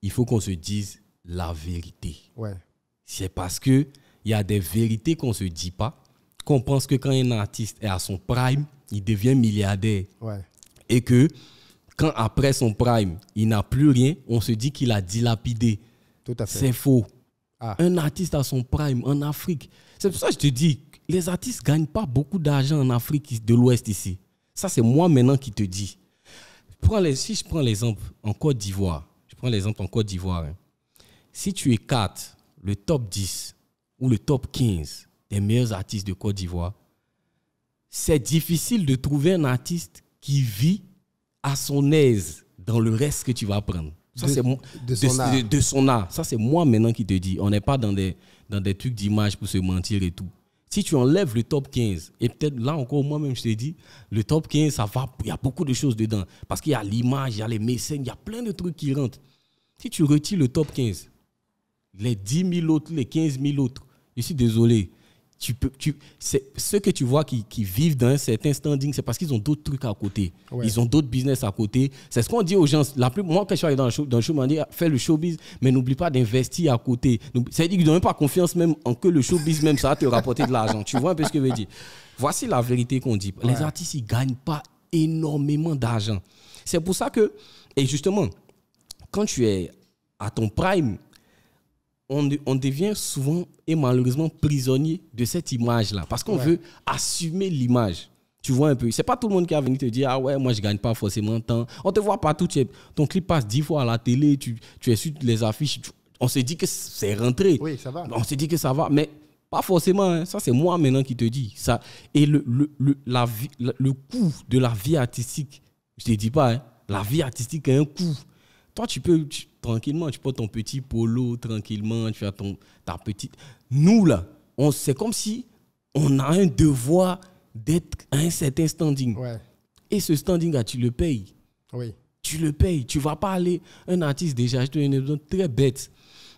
il faut qu'on se dise la vérité. Ouais. C'est parce qu'il y a des vérités qu'on ne se dit pas, qu'on pense que quand un artiste est à son prime, il devient milliardaire. Ouais. Et que quand après son prime, il n'a plus rien, on se dit qu'il a dilapidé. Tout à fait. C'est faux. Ah. Un artiste à son prime en Afrique, c'est pour ça que je te dis, les artistes ne gagnent pas beaucoup d'argent en Afrique de l'Ouest ici. Ça, c'est moi maintenant qui te dis. Prends les, si je prends l'exemple en Côte d'Ivoire, je prends l'exemple en Côte d'Ivoire, hein. si tu écartes le top 10 ou le top 15 des meilleurs artistes de Côte d'Ivoire, c'est difficile de trouver un artiste qui vit à son aise dans le reste que tu vas prendre. Ça, de, son art. Ça, c'est moi maintenant qui te dis. On n'est pas dans des, dans des trucs d'image pour se mentir et tout. Si tu enlèves le top 15, et peut-être là encore, moi-même, je te dis le top 15, ça va, il y a beaucoup de choses dedans. Parce qu'il y a l'image, il y a les mécènes, il y a plein de trucs qui rentrent. Si tu retires le top 15, les 10 000 autres, les 15 000 autres, je suis désolé, tu peux, tu, c'est ceux que tu vois qui, qui vivent un certain standing, c'est parce qu'ils ont d'autres trucs à côté. Ils ont d'autres business à côté. C'est ce qu'on dit aux gens. La plus, moi, quand je suis dans le show, dans le show, dit ah, fais le showbiz, mais n'oublie pas d'investir à côté. C'est-à-dire qu'ils n'ont même pas confiance même en que le showbiz, même ça te rapporter de l'argent. Tu vois un peu ce que je veux dire. Voici la vérité qu'on dit. Les artistes, ils gagnent pas énormément d'argent. C'est pour ça que, et justement, quand tu es à ton prime, on, devient souvent et malheureusement prisonnier de cette image-là. Parce qu'on veut assumer l'image. Tu vois un peu. C'est pas tout le monde qui a venu te dire Ah ouais, moi je gagne pas forcément tant. On te voit partout. ton clip passe dix fois à la télé, tu, es sur les affiches. on se dit que c'est rentré. On se dit que ça va. Mais pas forcément. Hein. Ça, c'est moi maintenant qui te dis. Ça, et le, le, la vie, le, coût de la vie artistique, je te dis pas, hein. la vie artistique a un coût. Toi, tu peux tranquillement. Tu portes ton petit polo tranquillement, tu as ton, ta petite. Nous, là, c'est comme si on a un devoir d'être à un certain standing. Et ce standing-là, tu le payes. Tu le payes. Tu vas pas aller. Un artiste, déjà, je te une très bête.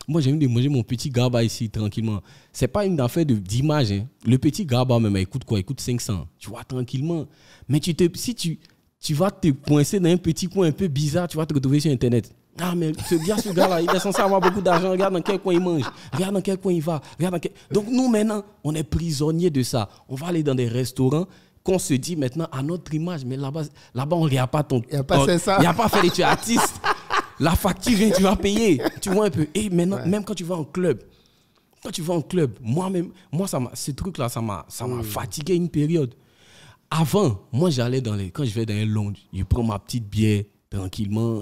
Moi, j'aime de manger mon petit gaba ici, tranquillement. C'est pas une affaire d'image. Hein. Le petit gaba, même, écoute quoi Il coûte 500. Tu vois, tranquillement. Mais tu te, si tu, tu vas te coincer dans un petit coin un peu bizarre, tu vas te retrouver sur Internet. Ah, mais ce gars, ce gars-là, il est censé avoir beaucoup d'argent. Regarde dans quel coin il mange. Regarde dans quel coin il va. Regarde dans quel... Donc, nous, maintenant, on est prisonniers de ça. On va aller dans des restaurants qu'on se dit maintenant à notre image. Mais là-bas, là-bas on ne regarde pas ton. Il n'y a pas ça. Il n'y a pas fait tu es artiste. La facture, tu vas payer. Tu vois un peu. Et maintenant, même quand tu vas en club, quand tu vas en club, moi-même, moi, ça ce truc-là, ça m'a hmm. fatigué une période. Avant, moi, j'allais dans les. Quand je vais dans les lounge, je prends ma petite bière tranquillement.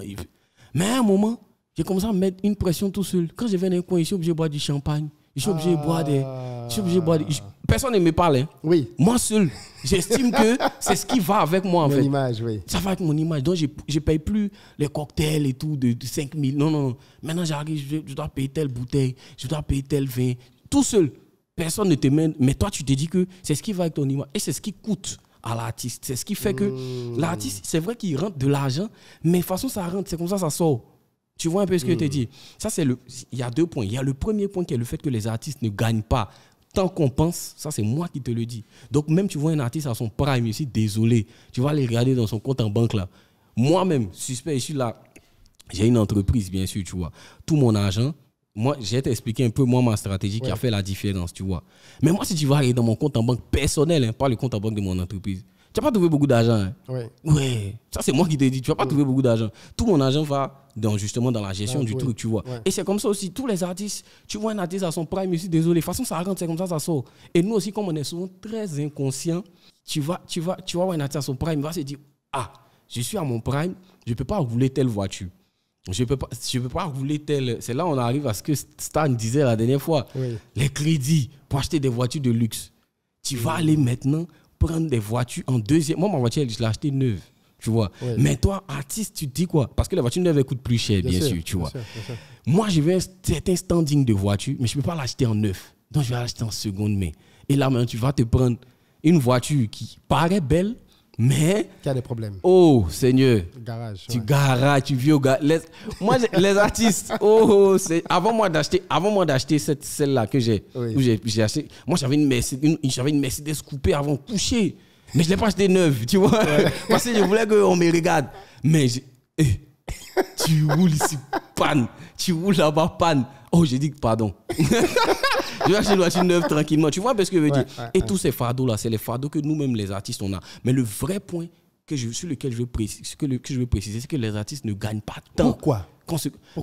Mais à un moment, j'ai commencé à mettre une pression tout seul. Quand je viens dans un coin, je suis obligé de boire du champagne. Je suis obligé de boire des. Personne ne me parle. Hein. Oui. Moi seul. J'estime que c'est ce qui va avec moi, en fait. Ça va avec mon image. Donc, je ne paye plus les cocktails et tout de, 5000 5 000. Non, non, non. Maintenant, j'arrive, je, je, dois payer telle bouteille, je dois payer tel vin. Tout seul. Personne ne te mène. Mais toi, tu te dis que c'est ce qui va avec ton image. Et c'est ce qui coûte à l'artiste. C'est ce qui fait que hmm. l'artiste, c'est vrai qu'il rentre de l'argent, mais de façon ça rentre, c'est comme ça ça sort. Tu vois un peu ce que je te hmm. dis Ça, c'est le. Il y a deux points. Il y a le premier point qui est le fait que les artistes ne gagnent pas tant qu'on pense. Ça, c'est moi qui te le dis. Donc, même tu vois un artiste à son prime ici, désolé. Tu vas aller regarder dans son compte en banque là. Moi-même, suspect, je suis là. J'ai une entreprise, bien sûr, tu vois. Tout mon argent, moi, j'ai t'expliquer un peu, moi, ma stratégie qui a fait la différence, tu vois. Mais moi, si tu vas aller dans mon compte en banque personnel, hein, pas le compte en banque de mon entreprise, tu n'as pas trouvé beaucoup d'argent. Hein. Ça, c'est moi qui te dis, tu vas pas trouvé beaucoup d'argent. Tout mon argent va dans, justement dans la gestion du truc, tu vois. Et c'est comme ça aussi, tous les artistes, tu vois un artiste à son prime aussi, désolé, de toute façon, ça rentre, c'est comme ça, ça sort. Et nous aussi, comme on est souvent très inconscient tu vois tu tu vois un artiste à son prime, il va se dire, ah, je suis à mon prime, je ne peux pas rouler telle voiture. Je ne peux, pas, rouler tel. C'est là on arrive à ce que Stan disait la dernière fois. Les crédits pour acheter des voitures de luxe. Tu vas aller maintenant prendre des voitures en deuxième. Moi, ma voiture, je l'ai achetée neuve. Tu vois. Mais toi, artiste, tu te dis quoi Parce que la voiture neuve, elle coûte plus cher, bien, sûr, tu vois. Moi, j'ai un certain standing de voiture, mais je ne peux pas l'acheter en neuf. Donc, je vais l'acheter en seconde main. Et là, maintenant, tu vas te prendre une voiture qui paraît belle, mais. Qui a des problèmes. Oh, Seigneur. Garage. Tu ouais. garages, tu vieux au garage. Moi, les artistes. Oh, oh, oh, c'est... avant moi d'acheter, avant moi d'acheter cette, celle-là que j'ai, où j'ai, j'ai acheté. Moi, j'avais une Mercedes, j'avais une Mercedes coupée avant coucher. Mais je ne l'ai pas acheté neuve, tu vois. Parce que je voulais qu'on me regarde. Mais eh, tu roules ici, panne. Tu roules là-bas, panne. Oh, j'ai dit pardon. je vais acheter une voiture neuve tranquillement. Tu vois ce que je veux dire Et tous ces fardeaux-là, c'est les fardeaux que nous-mêmes, les artistes, on a. Mais le vrai point que je, sur lequel je veux préciser, que, que je veux préciser, c'est que les artistes ne gagnent pas tant. Pourquoi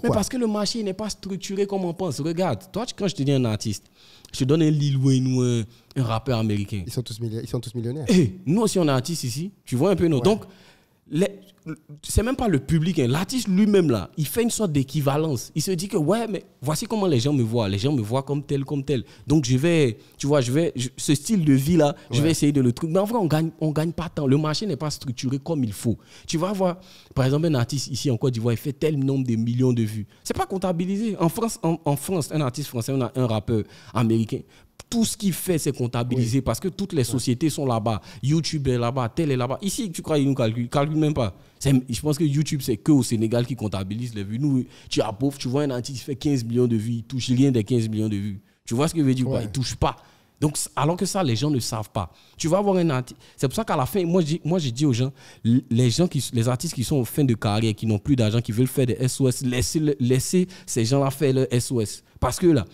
Mais parce que le marché n'est pas structuré comme on pense. Regarde, toi, quand je te dis un artiste, je te donne un Lil Wayne ou un, rappeur américain. Ils sont tous, millionnaires. Et eh, nous aussi, on est artistes ici. Tu vois un peu nos. Donc, c'est même pas le public, hein. l'artiste lui-même là, il fait une sorte d'équivalence. Il se dit que ouais, mais voici comment les gens me voient. Les gens me voient comme tel, comme tel. Donc je vais, tu vois, je vais, ce style de vie là, je vais essayer de le truc. Mais en vrai, on gagne, on gagne pas tant. Le marché n'est pas structuré comme il faut. Tu vas voir, par exemple, un artiste ici en Côte d'Ivoire, il fait tel nombre de millions de vues. C'est pas comptabilisé. En France, en, en France, un artiste français, on a un rappeur américain tout ce qu'il fait, c'est comptabiliser parce que toutes les sociétés sont là-bas. YouTube est là-bas, tel est là-bas. Ici, tu crois qu'ils nous calculent, calcule même pas. Je pense que YouTube, c'est que au Sénégal qui comptabilise les vues. Nous, tu as pauvre, tu vois un artiste qui fait 15 millions de vues, il touche rien des 15 millions de vues. Tu vois ce que je veux dire Il ne touche pas. Donc, alors que ça, les gens ne savent pas. Tu vas avoir un artiste. C'est pour ça qu'à la fin, moi, je dis, moi, je dis aux gens, les gens qui, les artistes qui sont en fin de carrière, qui n'ont plus d'argent, qui veulent faire des SOS, laissez, laisser ces gens-là faire le SOS. Parce que là,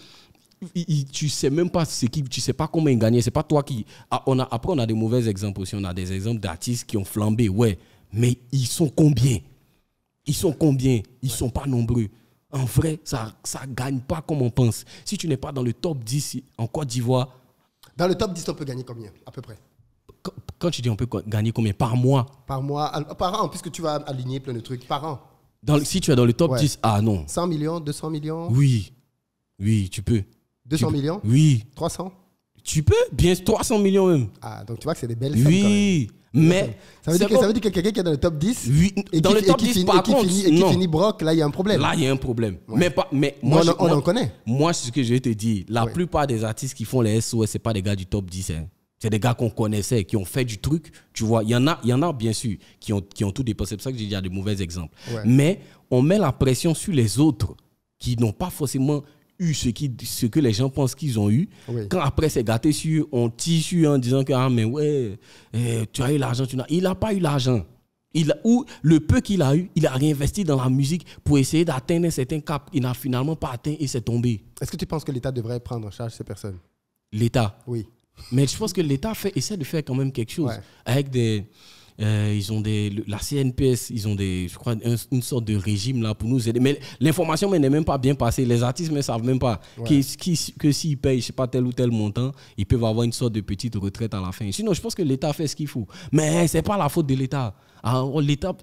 tu tu sais même pas ce qui, tu sais pas comment gagner C'est pas toi qui. Ah, on a, après, on a des mauvais exemples aussi. On a des exemples d'artistes qui ont flambé, ouais. Mais ils sont combien Ils sont combien Ils sont pas nombreux. En vrai, ça ne gagne pas comme on pense. Si tu n'es pas dans le top 10 en Côte d'Ivoire. Dans le top 10, on peut gagner combien À peu près quand, tu dis on peut gagner combien Par mois Par mois, par an, puisque tu vas aligner plein de trucs. Par an. si tu es dans le top 10, ah non. 100 millions, 200 millions Oui. Oui, tu peux. 200 millions Oui. 300 Tu peux, bien 300 millions même. Ah, donc tu vois que c'est des belles sommes Oui. Quand même. Mais ça veut, dire que, ça quelqu'un qui est dans le top 10 oui, et dans le top 10 par qui contre, et qui finit broc, là il y a un problème. Là il y a un problème. Mais, pas, mais moi, on, en connaît. Moi, ce que je vais te dire, la plupart des artistes qui font les SOS, c'est pas des gars du top 10. Hein. C'est des gars qu'on connaissait, qui ont fait du truc. Tu vois, il y en a, y en a bien sûr qui ont, qui ont tout dépassé. C'est pour ça que j'ai dit y a de mauvais exemples. Mais on met la pression sur les autres qui n'ont pas forcément eu ce, qui, ce que les gens pensent qu'ils ont eu. Quand après c'est gâté sur, on tissu en disant que ah, mais ouais, eh, tu as eu l'argent, tu n'as. Il n'a pas eu l'argent. Il ou le peu qu'il a eu, il a réinvesti dans la musique pour essayer d'atteindre un certain cap Il n'a finalement pas atteint et s'est tombé. Est-ce que tu penses que l'État devrait prendre en charge ces personnes L'État Oui. Mais je pense que l'État essaie de faire quand même quelque chose avec des euh, ils ont des, la CNPS, ils ont des, je crois, une sorte de régime là pour nous aider. Mais l'information n'est même pas bien passée. Les artistes ne savent même pas que, s'ils payent, je pas, tel ou tel montant, ils peuvent avoir une sorte de petite retraite à la fin. Sinon, je pense que l'État fait ce qu'il faut. Mais c'est pas la faute de l'État. Ah, oh, L'État.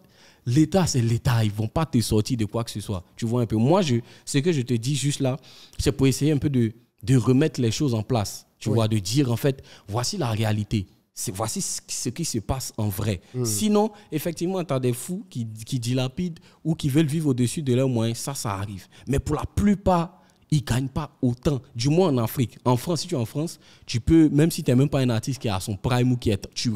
L'État, c'est l'État. Ils ne vont pas te sortir de quoi que ce soit. Tu vois un peu. Moi, je, ce que je te dis juste là, c'est pour essayer un peu de, remettre les choses en place. Tu vois, de dire en fait, voici la réalité voici ce qui se passe en vrai. Hmm. Sinon, effectivement, tu as des fous qui, qui dilapident ou qui veulent vivre au-dessus de leurs moyens. Ça, ça arrive. Mais pour la plupart, ils ne gagnent pas autant. Du moins en Afrique. En France, si tu es en France, tu peux, même si tu n'es même pas un artiste qui a son prime ou qui est. Tu,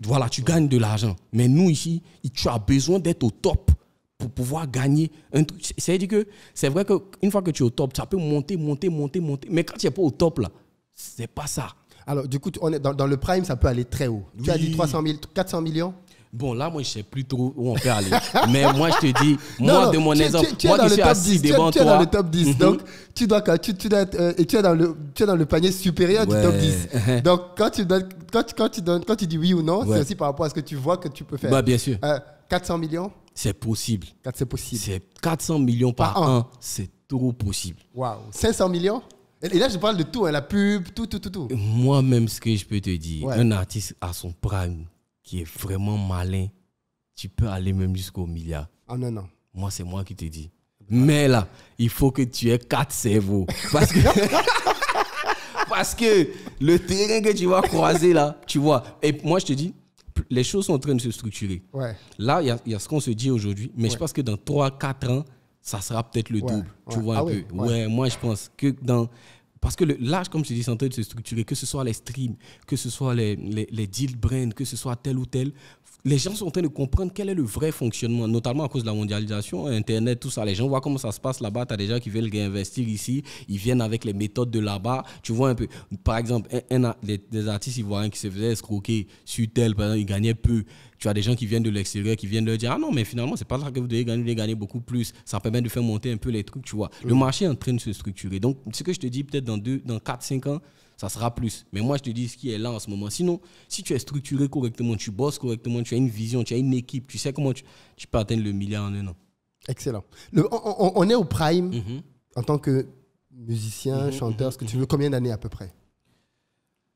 Voilà, tu gagnes de l'argent. Mais nous, ici, tu as besoin d'être au top pour pouvoir gagner un truc. cest dire que c'est vrai qu'une fois que tu es au top, ça peut monter, monter, monter, monter. Mais quand tu n'es pas au top, là, c'est pas ça. Alors, du coup, on est dans, le prime, ça peut aller très haut. Tu as dit 300 000, 400 millions Bon, là, moi, je sais plus trop où on peut aller. Mais moi, je te dis, moi, de mon exemple, moi qui suis assis devant toi. Tu es dans le top 10. Mhm. Donc, tu dois, euh, et tu es dans le, dans le panier supérieur du top 10. Donc, quand tu, donnes, quand, quand tu donnes, quand tu dis oui ou non, c'est aussi par rapport à ce que tu vois que tu peux faire. Bah, bien sûr. 400 euh, millions C'est possible. C'est possible. C'est 400 millions par, par an. C'est trop possible. Waouh. 500 millions et là, je parle de tout, hein, la pub, tout, tout, tout, Moi-même, ce que je peux te dire, un artiste à son prime qui est vraiment malin, tu peux aller même jusqu'au milliard. Ah non, non. Moi, c'est moi qui te dis. Mais là, il faut que tu aies quatre cerveaux. Parce que, parce que le terrain que tu vas croiser là, tu vois. Et moi, je te dis, les choses sont en train de se structurer. Ouais. Là, il y a, ce qu'on se dit aujourd'hui, mais je pense que dans 3-4 ans, ça sera peut-être le double. Tu vois ah un peu. Ouais. moi je pense que dans. Parce que l'âge, comme tu dis, c'est en train de se structurer, que ce soit les streams, que ce soit les, les, deal brands, que ce soit tel ou tel, les gens sont en train de comprendre quel est le vrai fonctionnement, notamment à cause de la mondialisation, hein, Internet, tout ça. Les gens voient comment ça se passe là-bas. Tu as des gens qui veulent réinvestir ici, ils viennent avec les méthodes de là-bas. Tu vois un peu, par exemple, un, des, des, artistes ivoiriens qui se faisaient escroquer sur tel, par exemple, ils gagnaient peu tu as des gens qui viennent de l'extérieur, qui viennent leur dire Ah non, mais finalement, c'est pas ça que vous devez gagner, vous devez gagner beaucoup plus. Ça permet de faire monter un peu les trucs, tu vois. Le mm. marché est en train de se structurer. Donc, ce que je te dis, peut-être dans, deux, dans 4-5 ans, ça sera plus. Mais moi, je te dis ce qui est là en ce moment. Sinon, si tu es structuré correctement, tu bosses correctement, tu as une vision, tu as une équipe, tu sais comment tu, peux atteindre le milliard en un an. Excellent. on, est au prime mm-hmm. en tant que musicien, mm-hmm. chanteur, ce que mm-hmm. tu veux, combien d'années à peu près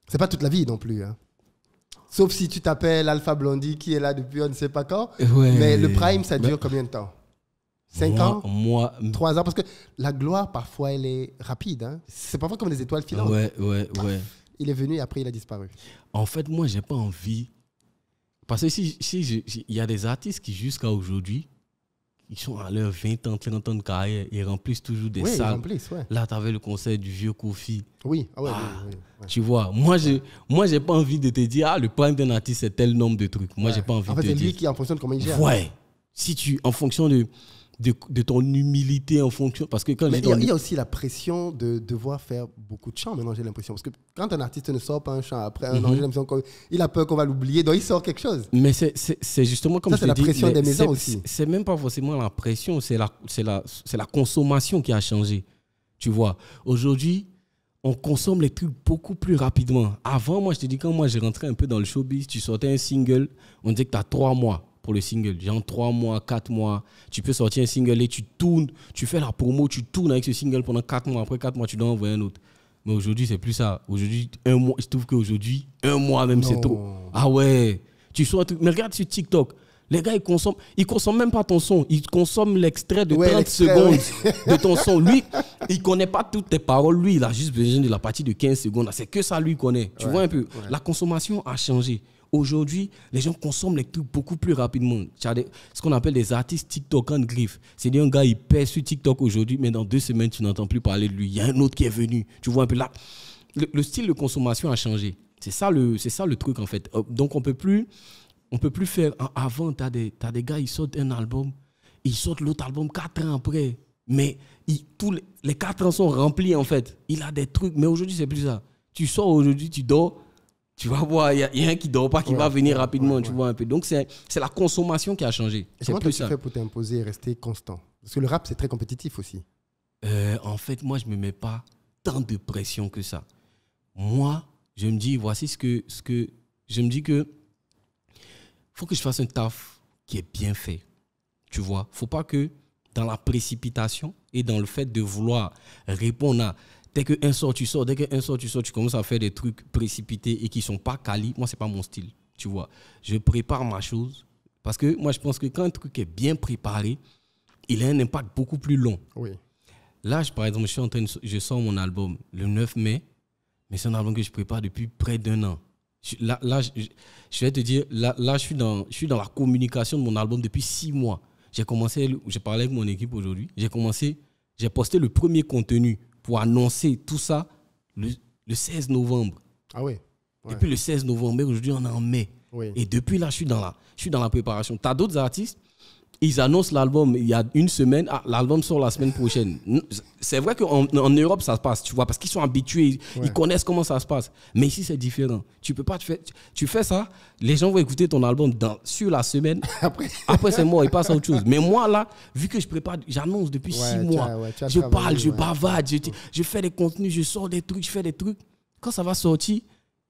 C'est pas toute la vie non plus. Hein. Sauf si tu t'appelles Alpha Blondie qui est là depuis on ne sait pas quand. Mais le prime, ça dure bah. combien de temps 5 ans Moi. 3 ans Parce que la gloire, parfois, elle est rapide. Hein. C'est parfois comme des étoiles filantes. Ouais, ouais, ouais. Il est venu et après, il a disparu. En fait, moi, j'ai pas envie. Parce que si, il y a des artistes qui, jusqu'à aujourd'hui, ils sont à leur 20 ans, 30 ans de carrière, ils remplissent toujours des salles. Là, tu avais le conseil du vieux Kofi. Oui. Ah ouais, ah, oui, Tu vois, moi, je n'ai pas envie de te dire, ah, le prime d'un artiste, c'est tel nombre de trucs. Moi, je n'ai pas envie de te dire. En fait, c'est lui qui, en fonctionne de comment il gère. Ouais. Si tu, en fonction de de, ton humilité en fonction. Parce que quand il y, a aussi la pression de devoir faire beaucoup de chants maintenant, j'ai l'impression. Parce que quand un artiste ne sort pas un chant après un an, mm-hmm. j'ai l'impression qu'il a peur qu'on va l'oublier, donc il sort quelque chose. Mais c'est justement comme ça. C'est la pression des maisons aussi. C'est même pas forcément la pression, c'est la, la, la consommation qui a changé. Tu vois, aujourd'hui, on consomme les trucs beaucoup plus rapidement. Avant, moi, je te dis, quand moi, j'ai rentré un peu dans le showbiz, tu sortais un single, on disait que tu as trois mois pour le single. Genre 3 mois, 4 mois, tu peux sortir un single et tu tournes, tu fais la promo, tu tournes avec ce single pendant 4 mois. Après 4 mois, tu dois envoyer un autre. Mais aujourd'hui, c'est plus ça. Aujourd'hui, un mois, je trouve qu'aujourd'hui, un mois même, c'est tout. Ah ouais, tu sois, un truc. Mais regarde sur TikTok. Les gars, ils consomment, ils consomment même pas ton son. Ils consomment l'extrait de 30 secondes de ton son. Lui, il connaît pas toutes tes paroles. Lui, il a juste besoin de la partie de 15 secondes. C'est que ça, lui, connaît. Tu vois un peu. La consommation a changé. Aujourd'hui, les gens consomment les trucs beaucoup plus rapidement. ce qu'on appelle des artistes TikTok en griffe. C'est-à-dire, un gars, il perd sur TikTok aujourd'hui, mais dans deux semaines, tu n'entends plus parler de lui. Il y a un autre qui est venu. Tu vois un peu là. Le, style de consommation a changé. C'est ça, le, ça le truc, en fait. Euh, donc, on ne peut plus faire. Avant, tu as, des gars, ils sortent un album, ils sortent l'autre album quatre ans après. Mais tous les, les quatre ans sont remplis, en fait. Il a des trucs. Mais aujourd'hui, c'est plus ça. Tu sors aujourd'hui, tu dors tu vas voir, il y, a un qui dort pas, qui va venir rapidement, tu vois un peu. Donc, c'est la consommation qui a changé. Et que tu fais pour t'imposer et rester constant Parce que le rap, c'est très compétitif aussi. Euh, en fait, moi, je me mets pas tant de pression que ça. Moi, je me dis, voici ce que, ce que... Je me dis que faut que je fasse un taf qui est bien fait. Tu vois, faut pas que dans la précipitation et dans le fait de vouloir répondre à dès que un sort, tu sors, dès que un sort, tu sors, tu commences à faire des trucs précipités et qui sont pas calis. Moi, c'est pas mon style, tu vois. Je prépare ma chose parce que moi, je pense que quand un truc est bien préparé, il a un impact beaucoup plus long. Oui. Là, je, par exemple, je, suis en train de, je sors mon album le 9 mai, mais c'est un album que je prépare depuis près d'un an. Je, là, là je, vais te dire, là, là je, suis dans, je suis dans la communication de mon album depuis six mois. J'ai commencé, j'ai parlé avec mon équipe aujourd'hui, j'ai commencé, j'ai posté le premier contenu pour annoncer tout ça le, 16 novembre. Ah oui. Depuis le 16 novembre, aujourd'hui on est en mai. Et depuis là, je suis dans la, je suis dans la préparation. Tu as d'autres artistes ils annoncent l'album il y a une semaine, ah, l'album sort la semaine prochaine. C'est vrai qu'en en Europe, ça se passe, tu vois, parce qu'ils sont habitués, ils connaissent comment ça se passe. Mais ici, c'est différent. Tu peux pas te faire, tu, fais ça, les gens vont écouter ton album dans, sur la semaine. Après, après c'est mort, ils passent à autre chose. Mais moi, là, vu que je prépare, j'annonce depuis six mois, je parle, je bavarde, je, fais des contenus, je sors des trucs, je fais des trucs. Quand ça va sortir,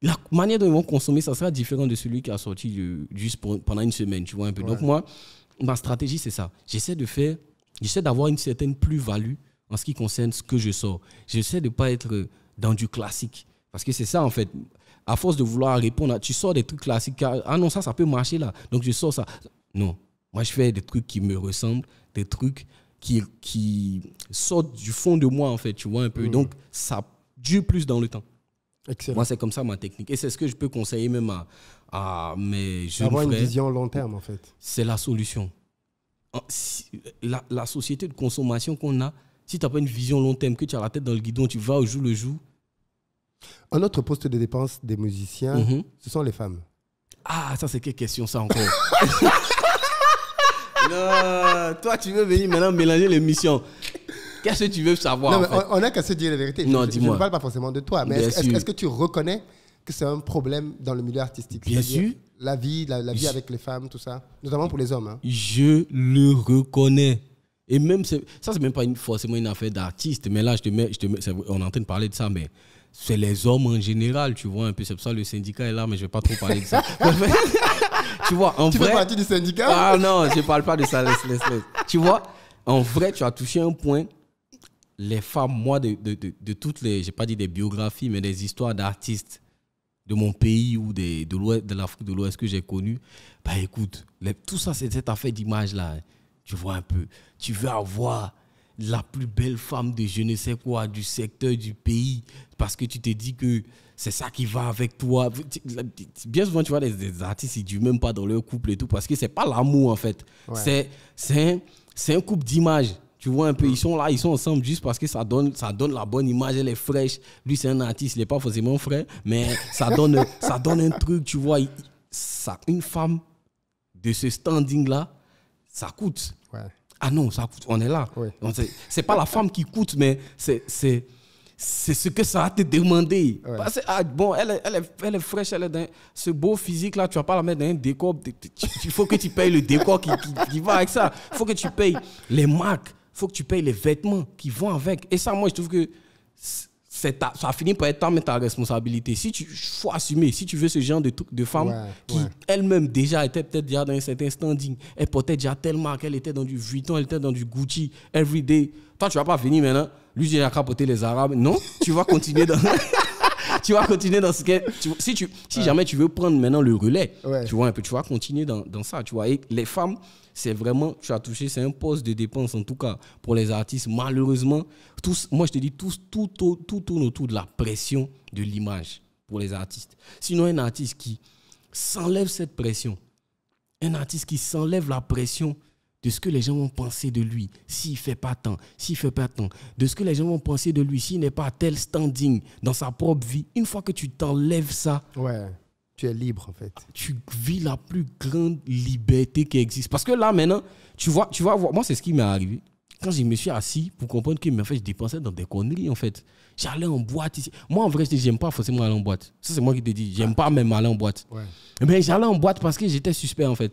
la manière dont ils vont consommer, ça sera différent de celui qui a sorti juste pendant une semaine, tu vois un peu. Donc moi, ma stratégie, c'est ça. J'essaie de faire, j'essaie d'avoir une certaine plus-value en ce qui concerne ce que je sors. J'essaie de ne pas être dans du classique. Parce que c'est ça, en fait. À force de vouloir répondre, tu sors des trucs classiques. Ah non, ça, ça peut marcher là. Donc, je sors ça. Non. Moi, je fais des trucs qui me ressemblent, des trucs qui, sortent du fond de moi, en fait. Tu vois un peu. Hmm. Donc, ça dure plus dans le temps. Moi, c'est comme ça ma technique. Et c'est ce que je peux conseiller même à, ah, mais... je Avoir une vision long terme, en fait. C'est la solution. La, société de consommation qu'on a, si tu n'as pas une vision long terme, que tu as la tête dans le guidon, tu vas au jour le jour. Un autre poste de dépense des musiciens, mhm. ce sont les femmes. Ah, ça, c'est quelle question, ça, encore non, Toi, tu veux venir maintenant mélanger les missions. Qu'est-ce que tu veux savoir en fait? On n'a qu'à se dire la vérité. Non, dis-moi. Je ne parle pas forcément de toi, mais est-ce que tu reconnais que c'est un problème dans le milieu artistique. Bien sûr. La vie, la, vie avec les femmes, tout ça, notamment pour les hommes. Hein. Je le reconnais. Et même, ça, c'est même pas une, forcément une affaire d'artiste, mais là, je te mets, je te on est en train de parler de ça, mais c'est les hommes en général, tu vois, un peu. C'est pour ça le syndicat est là, mais je vais pas trop parler de ça. tu vois, en vrai. Tu fais partie du syndicat Ah non, je parle pas de ça, Tu vois, en vrai, tu as touché un point. Les femmes, moi, de, de toutes les, j'ai pas dit des biographies, mais des histoires d'artistes, de mon pays ou des, de l'Afrique de l'Ouest que j'ai connu, bah écoute, tout ça, c'est cette affaire d'image-là. Hein. Tu vois un peu, tu veux avoir la plus belle femme de je ne sais quoi, du secteur, du pays, parce que tu te dis que c'est ça qui va avec toi. Bien souvent, tu vois, des artistes, ils ne même pas dans leur couple et tout, parce que c'est pas l'amour, en fait. C'est un couple d'images. Tu vois un peu, ils sont là, ils sont ensemble juste parce que ça donne, ça donne la bonne image, elle est fraîche. Lui, c'est un artiste, il n'est pas forcément frère, mais ça donne, ça donne un truc, tu vois. Ça, une femme de ce standing-là, ça coûte. Ah non, ça coûte, on est là. Ce C'est pas la femme qui coûte, mais c'est c'est ce que ça a te demandé. Ah, bon, elle, elle, est, elle est fraîche, elle est dans ce beau physique-là, tu vas pas la mettre dans un décor. Il faut que tu payes le décor qui, qui, qui va avec ça. Il faut que tu payes les marques faut que tu payes les vêtements qui vont avec. Et ça, moi, je trouve que ça finit par être ta, responsabilité. Si tu faut assumer, si tu veux ce genre de, de femme qui elle-même déjà était peut-être déjà dans un certain standing, elle portait déjà tellement, qu'elle elle était dans du Vuitton, elle était dans du Gucci, everyday. Toi, tu vas pas venir maintenant, lui, à capoté les Arabes. Non, tu vas continuer dans. tu vas continuer dans ce que si tu si jamais tu veux prendre maintenant le relais tu vois un peu tu vas continuer dans, dans ça tu vois et les femmes c'est vraiment, tu as touché, c'est un poste de dépense en tout cas pour les artistes. Malheureusement, tous, moi je te dis, tous, tout, tout, tourne autour de la pression de l'image pour les artistes. Sinon, un artiste qui s'enlève cette pression, un artiste qui s'enlève la pression de ce que les gens vont penser de lui s'il fait pas tant, s'il fait pas tant, de ce que les gens vont penser de lui s'il n'est pas tel standing dans sa propre vie. Une fois que tu t'enlèves ça, ouais. Tu es libre, en fait. Tu vis la plus grande liberté qui existe. Parce que là, maintenant, tu vois, tu vois, Moi, c'est ce qui m'est arrivé. Quand je me suis assis pour comprendre que en fait, je dépensais dans des conneries, en fait. J'allais en boîte ici. Moi, en vrai, je j'aime pas forcément aller en boîte. Ça, c'est moi qui te dis. J'aime pas même aller en boîte. Ouais. Mais j'allais en boîte parce que j'étais suspect, en fait.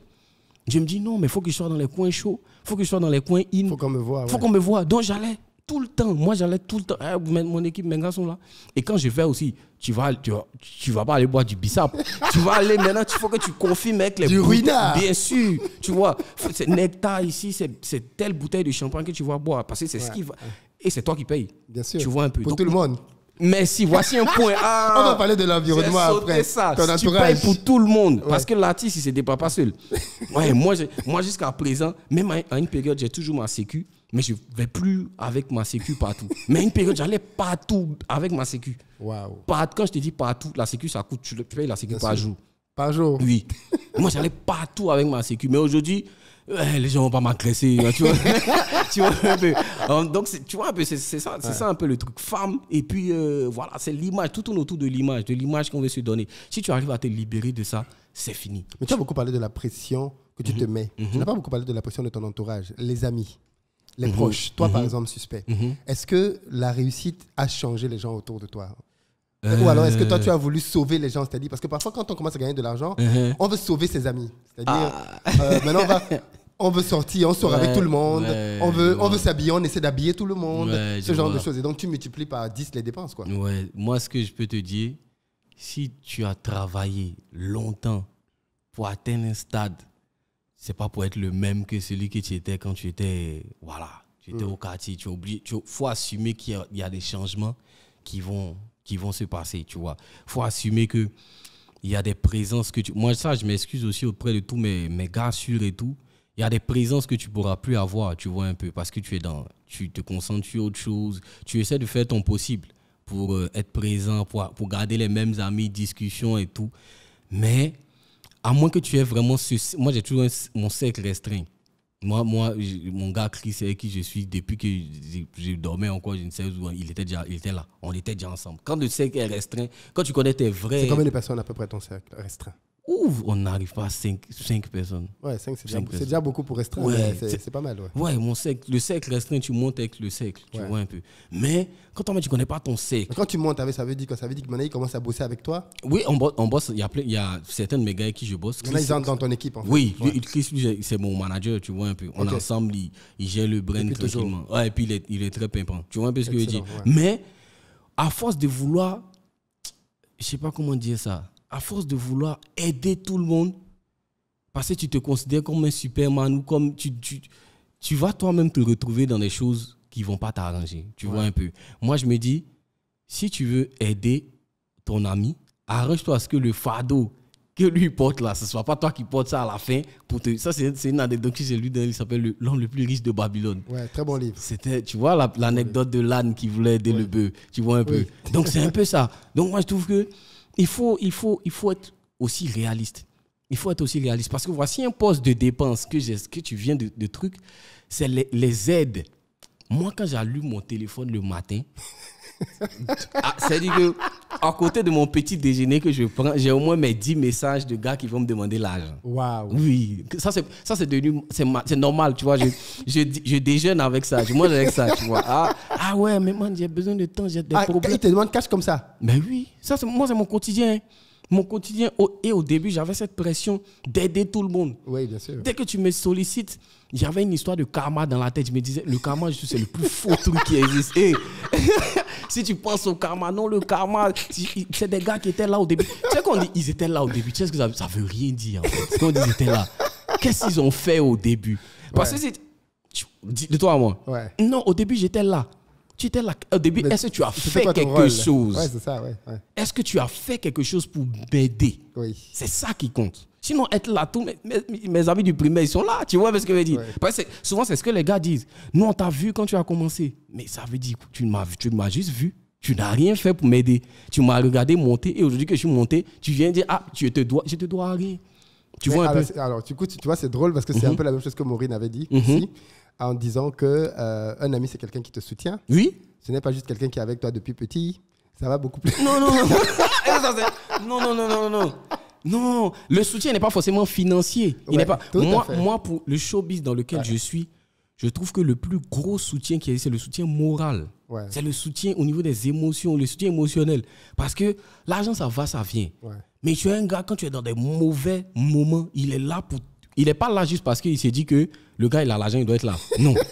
Je me dis, non, mais il faut que je sois dans les coins chauds. Il faut que je sois dans les coins in. faut qu'on me voit. faut qu'on me voit. Donc, j'allais tout le temps. Moi, j'allais tout le temps. Eh, mon équipe, mes gars sont là. Et quand je vais aussi tu vas, tu, vas, tu vas pas aller boire du bissap. tu vas aller maintenant, tu faut que tu confirmes avec les Du Bien sûr. Tu vois, c'est nectar ici, c'est telle bouteille de champagne que tu vas boire. Parce que c'est ce qui va. Et c'est toi qui payes. Bien sûr. Tu vois un peu. Pour tout le monde. Merci, voici un point On va parler de l'environnement après. Ça. tu payes pour tout le monde. Parce que l'artiste, il ne se pas seul. Ouais, moi, moi jusqu'à présent, même à une période, j'ai toujours ma sécu. Mais je ne vais plus avec ma sécu partout. Mais une période, j'allais partout avec ma sécu. Wow. Quand je te dis partout, la sécu, ça coûte. Tu payes la sécu par jour. Par jour Oui. Moi, j'allais partout avec ma sécu. Mais aujourd'hui, eh, les gens ne vont pas m'agresser. Tu hein, Donc, tu vois c'est ça, un peu le truc. Femme, et puis euh, voilà, c'est l'image. Tout tourne autour de l'image, de l'image qu'on veut se donner. Si tu arrives à te libérer de ça, c'est fini. Mais tu as beaucoup parlé de la pression que tu mhm. te mets. Tu mhm. n'as pas beaucoup parlé de la pression de ton entourage, les amis les mhm. proches, toi par mhm. exemple suspect, mhm. est-ce que la réussite a changé les gens autour de toi Ou alors est-ce que toi tu as euh. voulu sauver les gens C'est-à-dire parce que parfois quand on commence à gagner de l'argent, on veut sauver ses amis. C'est-à-dire ah. euh, maintenant on va veut sortir, on sort avec tout le monde, on veut, on veut s'habiller, on essaie d'habiller tout le monde, ce genre de choses. Et donc tu multiplies par 10 les dépenses. Quoi. Moi, ce que je peux te dire, si tu as travaillé longtemps pour atteindre un stade c'est pas pour être le même que celui que tu étais quand tu étais, voilà, tu étais mm. au quartier. Tu oublies, tu, faut assumer qu'il y, a des changements qui vont, qui vont se passer, tu vois. Faut assumer que il y a des présences que tu. Moi, ça, je m'excuse aussi auprès de tous mes, mes gars sûrs et tout. Il y a des présences que tu pourras plus avoir, tu vois, un peu, parce que tu es dans. Tu te concentres sur autre chose. Tu essaies de faire ton possible pour euh, être présent, pour, pour garder les mêmes amis, discussions et tout. Mais à moins que tu aies vraiment ce. Moi, j'ai toujours mon cercle restreint. Moi, moi mon gars Chris, avec qui je suis depuis que je dormais encore, je ne sais où, il était, déjà, il était là. On était déjà ensemble. Quand le cercle est restreint, quand tu connais tes vrais. C'est combien de personnes à peu près ton cercle restreint ouf, on n'arrive pas à 5, personnes. Ouais, 5, c'est déjà, beaucoup pour restreindre. Ouais, c'est pas mal. Ouais, mon cercle, le cercle restreint, tu montes avec le cercle, tu vois un peu. Mais quand tu ne tu connais pas ton cercle. Quand tu montes avec, ça veut dire que Ça veut dire que commence à bosser avec toi Oui, on, bosse. Il y a, certains de mes gars avec qui je bosse. ils entrent dans ton équipe. En fait. Oui, Chris, c'est mon manager, tu vois un peu. On est ensemble, il, gère le brain tranquillement. Ouais, et puis il est, très pimpant. Tu vois un peu ce que je veux dire Mais à force de vouloir, je ne sais pas comment dire ça à force de vouloir aider tout le monde, parce que tu te considères comme un superman ou comme tu, tu, tu vas toi-même te retrouver dans des choses qui vont pas t'arranger. Tu vois un peu. Moi, je me dis, si tu veux aider ton ami, arrange-toi à ce que le fardeau que lui porte là, ce soit pas toi qui porte ça à la fin. Pour te... Ça, c'est une anecdote que j'ai lu un livre qui s'appelle L'homme le plus riche de Babylone. Ouais, très bon livre. C'était, tu vois, l'anecdote de l'âne qui voulait aider le bœuf. Tu vois un peu. Donc, c'est un peu ça. Donc, moi, je trouve que il faut, il, faut, il faut être aussi réaliste. Il faut être aussi réaliste. Parce que voici un poste de dépense que, que tu viens de, de truc, c'est les aides. Moi, quand j'allume mon téléphone le matin, ah, C'est-à-dire que, à côté de mon petit déjeuner que je prends, j'ai au moins mes 10 messages de gars qui vont me demander l'argent Waouh. Oui. Ça, c'est, devenu, c'est, normal, tu vois. Je, je, déjeune avec ça, je mange avec ça, tu vois. Ah, ah ouais, mais man, j'ai besoin de temps, j'ai des ah, problèmes. Ils te demandent cash comme ça. Mais ben oui. Ça, moi, c'est mon quotidien mon quotidien, et au début, j'avais cette pression d'aider tout le monde. Oui, bien sûr. Dès que tu me sollicites, j'avais une histoire de karma dans la tête. Je me disais, le karma, c'est le plus faux truc qui existe. Eh. si tu penses au karma, non, le karma, c'est des gars qui étaient là au début. Tu sais, qu'on dit, ils étaient là au début, tu sais ce que ça, veut rien dire, en fait. Quand ils étaient là, qu'est-ce qu'ils ont fait au début Parce que c'est. De toi à moi. Ouais. Non, au début, j'étais là tu étais là au début. Est-ce que tu as fait quelque chose ouais, c'est ça, ouais, Est-ce que tu as fait quelque chose pour m'aider oui. C'est ça qui compte. Sinon, être là, tous mes, amis du primaire, ils sont là. Tu vois ce que je veux dire Souvent, c'est ce que les gars disent. Nous, on t'a vu quand tu as commencé. Mais ça veut dire que tu m'as juste vu. Tu n'as rien fait pour m'aider. Tu m'as regardé monter et aujourd'hui que je suis monté, tu viens dire Ah, je te dois, je te dois rien. Tu vois un peu... alors, coup, tu, vois, c'est drôle parce que c'est mhm. un peu la même chose que Maureen avait dit mhm. aussi en disant que euh, un ami c'est quelqu'un qui te soutient. Oui. Ce n'est pas juste quelqu'un qui est avec toi depuis petit. Ça va beaucoup plus. Non non non. non non non non non. Non, le soutien n'est pas forcément financier. Il n'est pas. Moi, pour le showbiz dans lequel je suis, je trouve que le plus gros soutien qui existe, c'est le soutien moral. C'est le soutien au niveau des émotions, le soutien émotionnel. Parce que l'argent, ça va, ça vient. Mais tu es un gars, quand tu es dans des mauvais moments, il est là pour. Il n'est pas là juste parce qu'il s'est dit que le gars, il a l'argent, il doit être là. Non.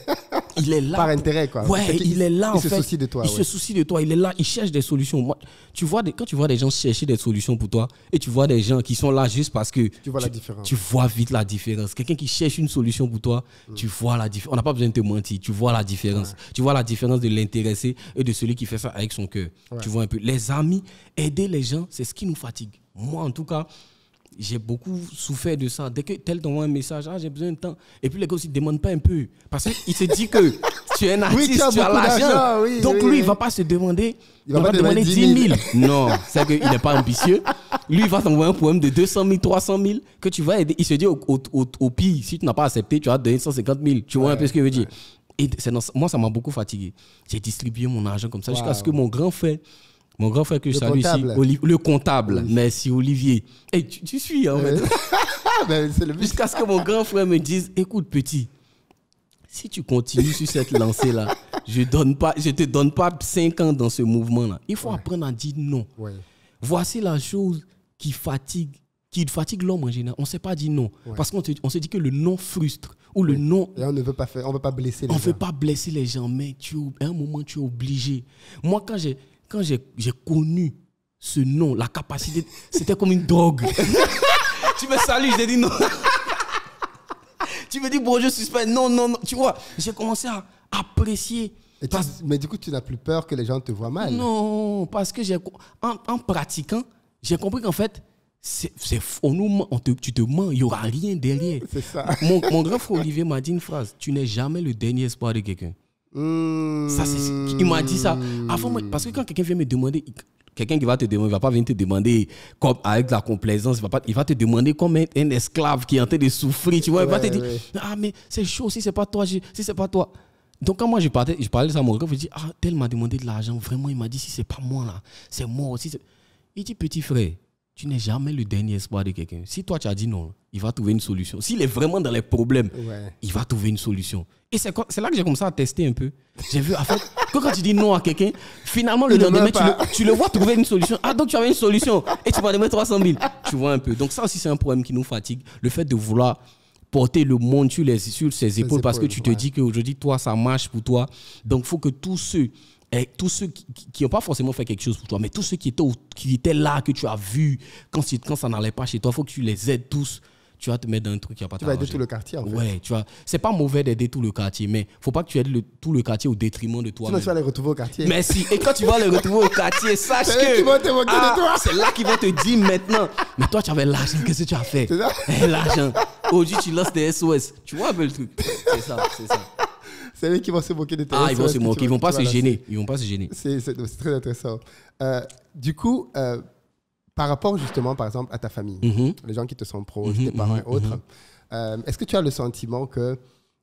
Il est là. Par intérêt, quoi. Ouais, il, est là. Il se soucie de toi. Il se soucie de toi. Il est là. Il cherche des solutions. Moi, tu vois quand tu vois des gens chercher des solutions pour toi et tu vois des gens qui sont là juste parce que. Tu vois la différence. Tu vois vite la différence. Quelqu'un qui cherche une solution pour toi, mm. tu vois la différence. On n'a pas besoin de te mentir. Tu vois la différence. Tu vois la différence de l'intéressé et de celui qui fait ça avec son cœur. Tu vois un peu. Les amis, aider les gens, c'est ce qui nous fatigue. Moi, en tout cas, j'ai beaucoup souffert de ça. Dès que tel t'envoie un message, ah, j'ai besoin de temps. Et puis les gars aussi ne demandent pas un peu. Parce qu'ils se dit que tu es un artiste, tu as, l'argent. Donc lui, il ne va pas se demander. Il va, demander 10 000. non, c'est qu'il n'est pas ambitieux. Lui, il va t'envoyer un poème de 200 000, 300 000 que tu vas aider. Il se dit au, pire, si tu n'as pas accepté, tu vas donner 150 000. Tu vois un peu ce que je veux dire. Et moi, ça m'a beaucoup fatigué. J'ai distribué mon argent comme ça jusqu'à ce que mon grand frère mon grand frère que je salue ici, le comptable. Merci Olivier. Eh, tu, suis hein, en fait. Jusqu'à ce que mon grand frère me dise, écoute petit, si tu continues sur cette lancée-là, je ne te donne pas 5 ans dans ce mouvement-là. Il faut apprendre à dire non. Voici la chose qui fatigue qui fatigue l'homme en général. On ne sait pas dire non. Parce qu'on on se dit que le non frustre. Ou le non... on ne veut pas faire, on veut pas blesser les on gens. ne veut pas blesser les gens, mais tu, à un moment, tu es obligé. Moi, quand j'ai quand j'ai connu ce nom, la capacité, c'était comme une drogue. tu me salues, je dit non. tu me dis bonjour suspect, non, non, non. Tu vois, j'ai commencé à apprécier. mais du coup, tu n'as plus peur que les gens te voient mal. Non, parce que j'ai en, pratiquant, j'ai compris qu'en fait, c'est on nous tu te mens, il n'y aura rien derrière. C'est ça. Mon, mon Olivier m'a dit une phrase, tu n'es jamais le dernier espoir de quelqu'un. Ça, il m'a dit ça. Avant, parce que quand quelqu'un vient me demander, quelqu'un qui va te demander, il va pas venir te demander comme, avec la complaisance, il va, pas, il va te demander comme un, esclave qui est en train de souffrir, tu vois. il va te dire, ah, mais c'est chaud, si c'est pas toi, si c'est pas toi. Donc, quand moi je parlais, je parlais de ça à mon gars, je dit ah, tel m'a demandé de l'argent, vraiment, il m'a dit, si c'est pas moi là, c'est moi aussi il dit, petit frère, tu n'es jamais le dernier espoir de quelqu'un. Si toi, tu as dit non, il va trouver une solution. S'il est vraiment dans les problèmes, il va trouver une solution. Et c'est là que j'ai commencé à tester un peu. J'ai vu, en fait, que quand tu dis non à quelqu'un, finalement, le lendemain, tu le, vois trouver une solution. Ah, donc tu avais une solution et tu vas demander 300 000. Tu vois un peu. Donc, ça aussi, c'est un problème qui nous fatigue. Le fait de vouloir porter le monde sur, les, ses épaules, parce que tu te dis qu'aujourd'hui, toi, ça marche pour toi. Donc, il faut que tous ceux et eh, tous ceux qui n'ont pas forcément fait quelque chose pour toi, mais tous ceux qui étaient, qui étaient là, que tu as vu, quand, quand ça n'allait pas chez toi, il faut que tu les aides tous. Tu vas te mettre dans un truc qui n'a pas Tu vas aider tout le quartier, en fait. Ouais, tu vois. C'est pas mauvais d'aider tout le quartier, mais faut pas que tu aides le, tout le quartier au détriment de toi. même tu vas les retrouver au quartier. Merci. Et quand tu vas les retrouver au quartier, sache que. Ah, c'est là qu'ils vont te dire maintenant. Mais toi, tu avais l'argent, qu'est-ce que tu as fait C'est ça eh, L'argent. Aujourd'hui, tu lances des SOS. Tu vois un peu le truc. C'est ça, c'est ça. C'est eux qui vont se moquer de toi. Ah, ils vont se moquer. Ils vont pas se gêner. Ils vont pas se gêner. C'est très intéressant. Euh, du coup, euh, par rapport justement, par exemple, à ta famille, mhm. les gens qui te sont proches, mhm, tes parents mhm, et autres, euh, est-ce que tu as le sentiment que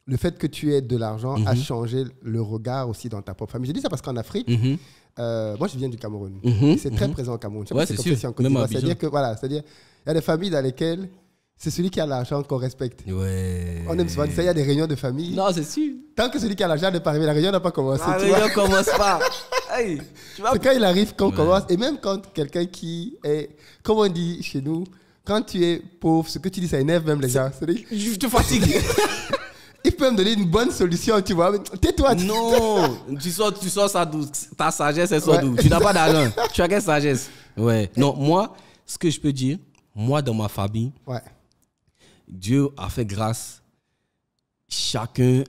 le fait que tu aies de l'argent a changé le regard aussi dans ta propre famille Je dis ça parce qu'en Afrique, moi je viens du Cameroun. C'est très présent au Cameroun. c'est sûr. C'est-à-dire que voilà, c'est-à-dire il y a des familles dans lesquelles c'est celui qui a l'argent qu'on respecte. Ouais. On aime souvent ça, il y a des réunions de famille. Non, c'est sûr. Tant que celui qui a l'argent n'est pas arrivé, la réunion n'a pas commencé. La réunion ne commence pas. hey, c'est quand il arrive qu'on commence. Et même quand quelqu'un qui est, comme on dit chez nous, quand tu es pauvre, ce que tu dis, ça énerve même les gens. Je te fatigue. il peut me donner une bonne solution, tu vois. Tais-toi. Non, tu sors, tu sors ça Ta sagesse, elle sort ouais. Tu n'as pas d'argent. tu as quelle sagesse Ouais. Non, moi, ce que je peux dire, moi, dans ma famille, ouais. Dieu a fait grâce. Chacun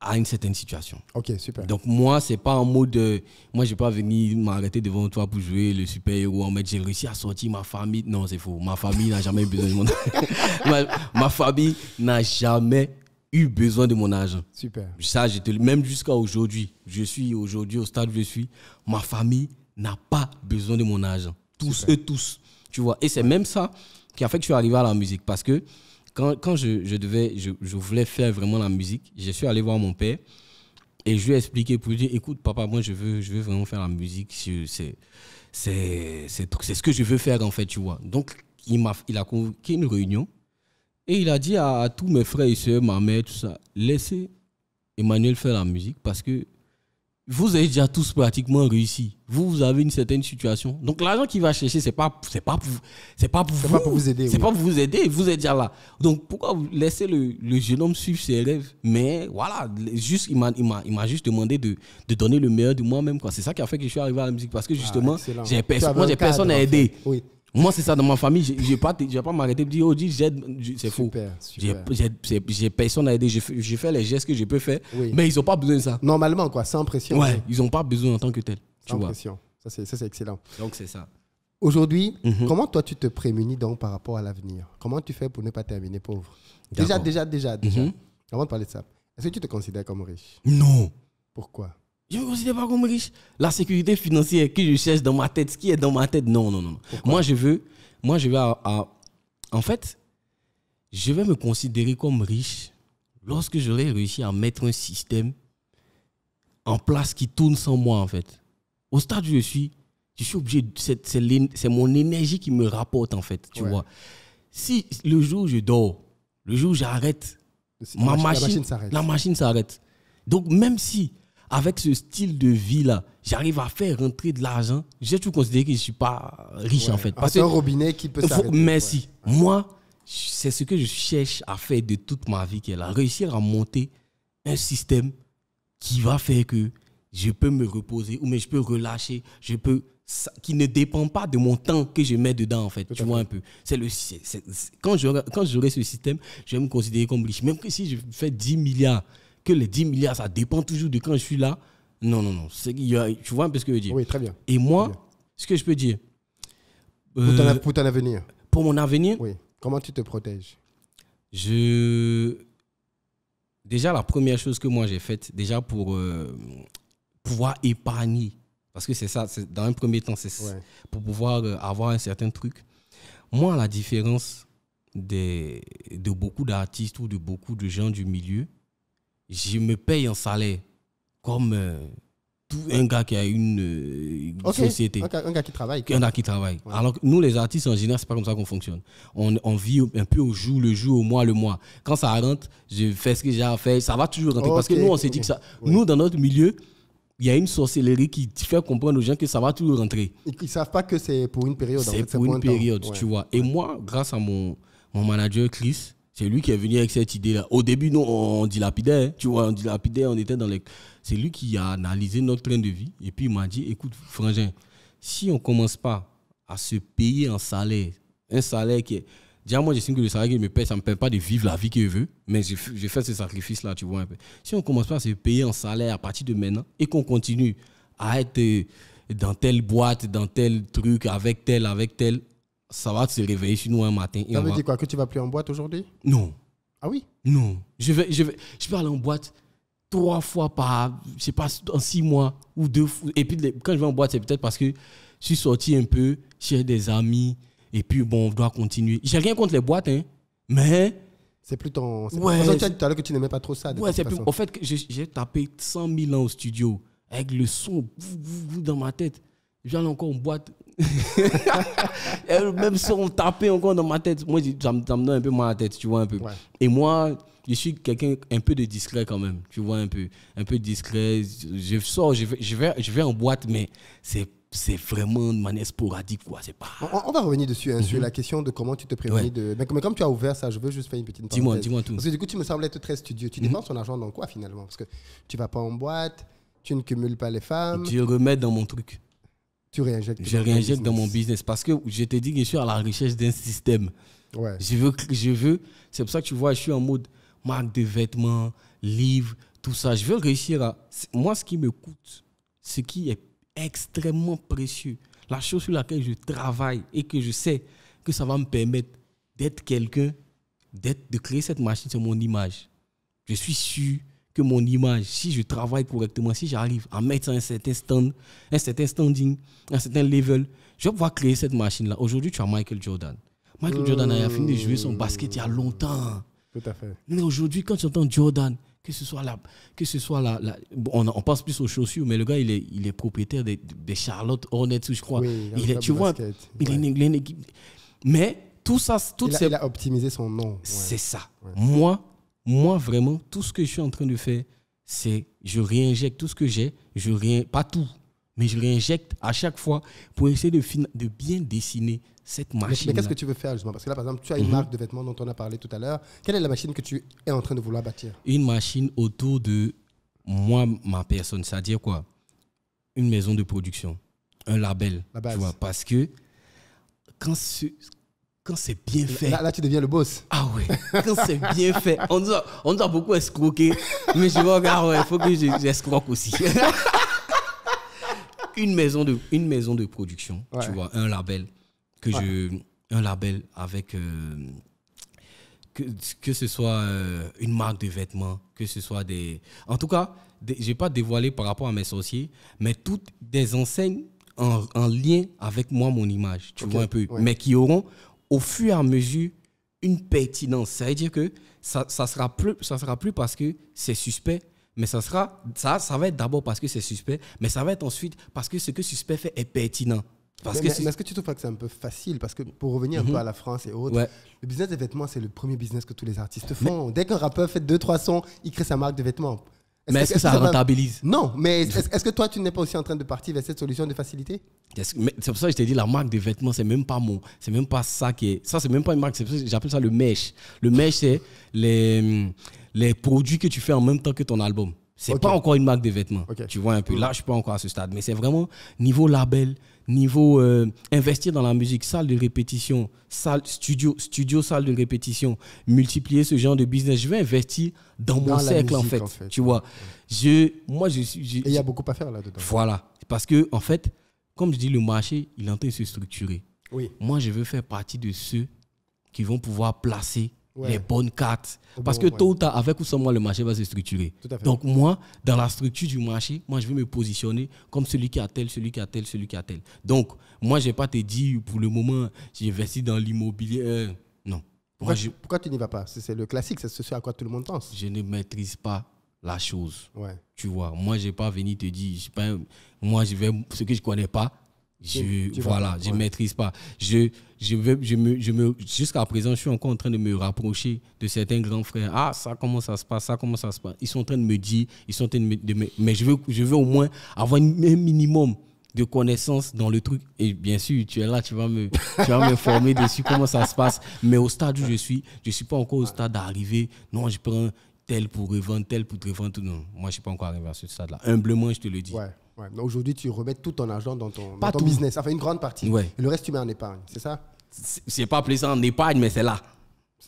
à une certaine situation. Ok, super. Donc moi, c'est pas un mot de... Euh, moi je vais pas venir m'arrêter devant toi pour jouer le super-héros en mode j'ai réussi à sortir ma famille. Non, c'est faux. Ma famille n'a jamais eu besoin de mon ma, ma, famille n'a jamais eu besoin de mon argent. Super. Ça, même jusqu'à aujourd'hui. Je suis aujourd'hui au stade où je suis. Ma famille n'a pas besoin de mon argent. Tous, eux tous. Tu vois. Et c'est même ça qui a fait que je suis arrivé à la musique parce que quand, je, devais, je, voulais faire vraiment la musique, je suis allé voir mon père et je lui ai expliqué pour lui dire, écoute, papa, moi, je veux, je veux vraiment faire la musique. C'est ce que je veux faire, en fait, tu vois. Donc, il a, il a convoqué une réunion et il a dit à, à tous mes frères et soeurs, ma mère, tout ça, laissez Emmanuel faire la musique parce que vous avez déjà tous pratiquement réussi. Vous, vous avez une certaine situation. Donc l'argent qui va chercher, c'est pas, c'est pas pour, c'est pas vous. aider. C'est pas pour vous aider. Vous êtes déjà là. Donc pourquoi laisser le, jeune homme suivre ses rêves Mais voilà, juste il m'a, juste demandé de, donner le meilleur de moi-même. C'est ça qui a fait que je suis arrivé à la musique parce que ah, justement, moi j'ai, personne, j'ai personne à aider. Oui. Moi, c'est ça dans ma famille. Je ne vais pas m'arrêter de dire, oh, j'aide. C'est faux. J'ai personne à aider. Je, fais les gestes que je peux faire. Mais ils n'ont pas besoin de ça. Normalement, quoi, sans pression. Ouais, ils n'ont pas besoin en tant que tel. sans pression. Ça, c'est excellent. Donc, c'est ça. Aujourd'hui, mhm. comment toi, tu te prémunis donc par rapport à l'avenir Comment tu fais pour ne pas terminer pauvre Déjà, déjà, déjà, déjà. Mhm. Avant de parler de ça, est-ce que tu te considères comme riche Non. Pourquoi je ne me considère pas comme riche. La sécurité financière que je cherche dans ma tête, ce qui est dans ma tête, non, non, non. Moi, je veux, moi, je veux à, en fait, je vais me considérer comme riche lorsque j'aurai réussi à mettre un système en place qui tourne sans moi, en fait. Au stade où je suis, je suis obligé, c'est mon énergie qui me rapporte, en fait, tu vois. Si le jour où je dors, le jour où j'arrête, ma machine, la machine s'arrête. Donc, même si avec ce style de vie-là, j'arrive à faire rentrer de l'argent, j'ai toujours considéré que je ne suis pas riche en fait. Parce un robinet qui peut s'arrêter. Merci. Moi, c'est ce que je cherche à faire de toute ma vie, qui est là. Réussir à monter un système qui va faire que je peux me reposer ou mais je peux relâcher, je peux ça, qui ne dépend pas de mon temps que je mets dedans en fait tu vois un peu c'est le quand j'aurai quand j'aurai ce système je vais me considérer comme riche même si je fais 10 milliards que les 10 milliards, ça dépend toujours de quand je suis là. Non, non, non. tu vois un peu ce que je veux dire. Oui, très bien. Et moi, ce que je peux dire. Euh, pour, ton, avenir. Pour mon avenir. Oui. Comment tu te protèges Je. Déjà, la première chose que moi j'ai faite, déjà pour euh, pouvoir épargner, parce que c'est ça, dans un premier temps, c'est ça pour pouvoir euh, avoir un certain truc. Moi, la différence des, de beaucoup d'artistes ou de beaucoup de gens du milieu, je me paye un salaire comme euh, tout un gars qui a une, euh, société. Un, gars qui travaille. Un gars qui travaille. Alors nous, les artistes, en général, c'est pas comme ça qu'on fonctionne. On, on, vit un peu au jour le jour, au mois le mois. Quand ça rentre, je fais ce que j'ai à faire. Ça va toujours rentrer. Parce que nous, on s'est dit que ça. Nous, dans notre milieu, il y a une sorcellerie qui fait comprendre aux gens que ça va toujours rentrer. ils ne savent pas que c'est pour une période. C'est pour, une période, tu vois. Et moi, grâce à mon, mon manager Chris, c'est lui qui est venu avec cette idée-là. Au début, nous, on dilapidait. Hein. Tu vois, on dilapidait, on était dans les. C'est lui qui a analysé notre train de vie. Et puis, il m'a dit écoute, frangin, si on ne commence pas à se payer en salaire, un salaire qui est. Déjà, moi, j'estime que le salaire qu'il me paie, ça ne me permet pas de vivre la vie que je veux. Mais j'ai fait ce sacrifice-là, tu vois. Un peu. Si on ne commence pas à se payer en salaire à partir de maintenant et qu'on continue à être euh, dans telle boîte, dans tel truc, avec tel, avec tel, ça va se réveiller chez nous un matin. ça veut quoi Que tu vas plus en boîte aujourd'hui Non. Ah oui Non. Je vais, je, vais, je vais aller en boîte trois fois par, je sais pas, en six mois ou deux fois. Et puis quand je vais en boîte, c'est peut-être parce que je suis sorti un peu, chez des amis, et puis bon, on doit continuer. J'ai rien contre les boîtes, hein, mais. C'est plus ton. Ouais. tu as que tu n'aimais pas trop ça. ouais, c'est plus. En fait, j'ai tapé 100 000 ans au studio, avec le son dans ma tête. aller encore en boîte, même si on tapait encore dans ma tête, moi, ça me, un peu mal à la tête, tu vois, un peu. Et moi, je suis quelqu'un un peu de discret quand même, tu vois, un peu, un peu discret. Je sors, je vais, je vais, je vais en boîte, mais c'est c'est vraiment de manière sporadique. Quoi. Pas... On, va revenir dessus, hein, sur mhm. la question de comment tu te prévenis. De... Mais, comme tu as ouvert ça, je veux juste faire une petite Dis-moi, dis-moi tout. Parce que du coup, tu me semblais être très studieux. Tu mm dépenses ton argent dans quoi finalement Parce que tu vas pas en boîte, tu ne cumules pas les femmes. Tu remets dans mon truc. Je réinjecte dans mon business parce que je te dis que je suis à la recherche d'un système. Ouais. Je veux, je veux. C'est pour ça que tu vois, je suis en mode marque de vêtements, livres, tout ça. Je veux réussir à. Moi, ce qui me coûte, ce qui est extrêmement précieux, la chose sur laquelle je travaille et que je sais que ça va me permettre d'être quelqu'un, d'être, de créer cette machine, sur mon image. Je suis sûr que mon image, si je travaille correctement, si j'arrive à mettre un certain stand, un certain standing, un certain level, je vais pouvoir créer cette machine-là. Aujourd'hui, tu as Michael Jordan. Michael Jordan a fini de jouer son basket il y a longtemps. Tout à fait. Mais aujourd'hui, quand tu entends Jordan, que ce soit là, que ce soit là on, on, pense plus aux chaussures, mais le gars, il est, il est propriétaire des, des Charlotte Hornets, je crois. il, est, tu vois, il, une équipe. Mais tout ça, toutes il ces... il a optimisé son nom. C'est ça. Moi, moi, vraiment, tout ce que je suis en train de faire, c'est je réinjecte tout ce que j'ai, je pas tout, mais je réinjecte à chaque fois pour essayer de, de bien dessiner cette machine. Mais, qu'est-ce que tu veux faire justement Parce que là, par exemple, tu as une mhm. marque de vêtements dont on a parlé tout à l'heure. Quelle est la machine que tu es en train de vouloir bâtir Une machine autour de moi, ma personne, c'est-à-dire quoi Une maison de production, un label, tu parce que quand, quand c'est bien fait. Là, là, tu deviens le boss. Ah ouais, quand c'est bien fait. On nous, a, beaucoup escroqué, mais je vois, regarde, ah il faut que j'escroque aussi. une, maison de, une maison de production, tu vois, un label, que je, un label avec. Euh, que, que, ce soit euh, une marque de vêtements, que ce soit des. En tout cas, je n'ai pas dévoilé par rapport à mes sorciers, mais toutes des enseignes en, lien avec moi, mon image, tu vois un peu, mais qui auront au fur et à mesure une pertinence. Ça veut dire que ça ne ça sera, plus, ça sera plus parce que c'est suspect, mais ça, sera, ça, ça va être d'abord parce que c'est suspect, mais ça va être ensuite parce que ce que suspect fait est pertinent. Parce que est-ce que tu trouves pas que c'est un peu facile Parce que pour revenir un mhm. peu à la France et autres, le business des vêtements, c'est le premier business que tous les artistes font. Dès qu'un rappeur fait deux, trois sons, il crée sa marque de vêtements mais est-ce que, ça, rentabilise Non, mais est-ce que toi, tu n'es pas aussi en train de partir vers cette solution de facilité C'est pour ça que je t'ai dit, la marque des vêtements, c'est même pas mon, c'est même pas ça qui est. Ça, c'est même pas une marque, j'appelle ça le mesh. Le mesh, c'est les, les produits que tu fais en même temps que ton album. C'est n'est pas encore une marque de vêtements. Tu vois un peu. Mm. Là, je suis pas encore à ce stade. Mais c'est vraiment niveau label, niveau euh, investir dans la musique, salle de répétition, salle, studio, studio, salle de répétition, multiplier ce genre de business. Je vais investir dans, mon cercle, en, fait, Tu vois, je, moi, je Il y a beaucoup à faire là-dedans. Voilà. Parce que, en fait, comme je dis, le marché, il est en train de se structurer. Oui. Moi, je veux faire partie de ceux qui vont pouvoir placer les bonnes cartes. Parce que tôt ou tard, avec ou sans moi, le marché va se structurer. Donc moi, dans la structure du marché, moi, je vais me positionner comme celui qui a tel, celui qui a tel, celui qui a tel. Donc moi, je n'ai pas te dit pour le moment, j'investis dans l'immobilier. Euh, non. Pourquoi, pourquoi tu n'y vas pas C'est le classique, c'est ce à quoi tout le monde pense. Je ne maîtrise pas la chose. Ouais. Tu vois, moi, je n'ai pas venu te dire, moi, je vais, ce que je ne connais pas, je, voilà, je ne maîtrise pas. Je, je, veux, je me, je me, jusqu'à présent, je suis encore en train de me rapprocher de certains grands frères. Ah, ça, comment ça se passe Ça, comment ça se passe Ils sont en train de me dire, ils sont en de mais je veux, je veux au moins avoir un minimum de connaissances dans le truc. Et bien sûr, tu es là, tu vas me, tu vas me former dessus, comment ça se passe. Mais au stade où je suis, je ne suis pas encore au stade d'arriver. Non, je prends tel pour revendre, tel pour te revendre. Non, moi, je ne suis pas encore arrivé à ce stade-là. Humblement, je te le dis. Ouais. Ouais, Aujourd'hui, tu remets tout ton argent dans ton, pas ton business, enfin une grande partie. le reste, tu mets en épargne, c'est ça C'est pas appelé en épargne, mais c'est là.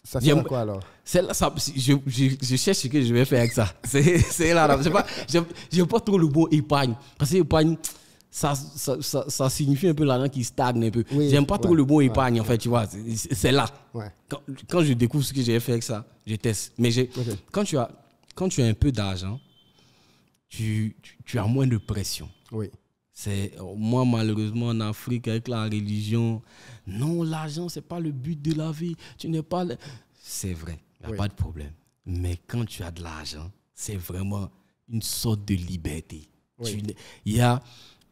Ça sert à quoi alors là, ça, je, je, cherche ce que je vais faire avec ça. C'est là, Pas, je n'aime pas trop le mot épargne. Parce que épargne, ça, ça, ça, signifie un peu l'argent qui stagne un peu. J'aime pas trop le mot épargne, en fait, tu vois. C'est là. Quand, quand, je découvre ce que j'ai fait avec ça, je teste. Mais quand, tu as, quand tu as un peu d'argent, tu, tu, as moins de pression. Oui. C'est moi malheureusement en Afrique avec la religion. Non, l'argent c'est pas le but de la vie. Tu n'es pas. C'est vrai, il n'y a pas de problème. Mais quand tu as de l'argent, c'est vraiment une sorte de liberté. Il y a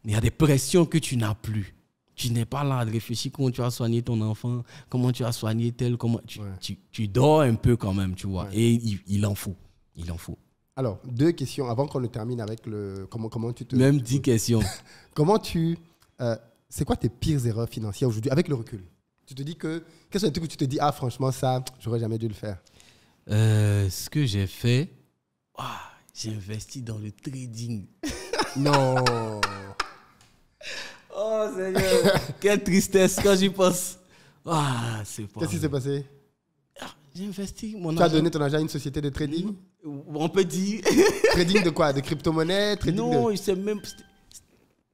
il y a des pressions que tu n'as plus. Tu n'es pas là à réfléchir comment tu as soigné ton enfant, comment tu as soigné tel, comment tu, tu, dors un peu quand même, tu vois. Et il, il en faut, il en faut. Alors, deux questions avant qu'on ne termine avec le. Comment, comment tu te. Même dix questions. comment tu. Euh, c'est quoi tes pires erreurs financières aujourd'hui, avec le recul Tu te dis que. Qu'est-ce que trucs où tu te dis, ah, franchement, ça, j'aurais jamais dû le faire euh, Ce que j'ai fait. j'ai investi dans le trading. non Oh, Seigneur Quelle tristesse quand j'y pense c'est Qu'est-ce qui s'est passé j'ai investi tu as donné ton argent à une société de trading mm. On peut dire. trading de quoi De crypto-monnaie Non, de... c'est même.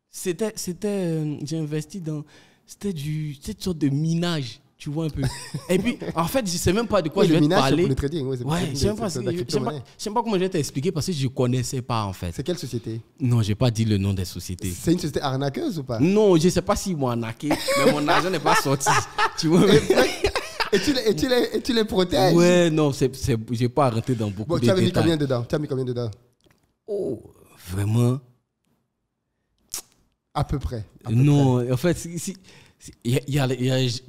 C'était. c'était euh, J'ai investi dans. C'était du. une sorte de minage. Tu vois un peu. Et puis, en fait, je ne sais même pas de quoi je vais minage, te parler. Le trading, oui, ouais, je ne sais pas, pas comment je vais t'expliquer parce que je ne connaissais pas en fait. C'est quelle société Non, je n'ai pas dit le nom des sociétés. C'est une société arnaqueuse ou pas Non, je ne sais pas s'ils m'ont arnaqué, mais mon argent n'est pas sorti. Tu vois et tu les, tu les, tu les protèges Ouais, non, j'ai pas arrêté dans beaucoup bon, de tu avais Mis combien dedans tu as mis combien dedans Oh, vraiment À peu près. non, en fait, si, y a,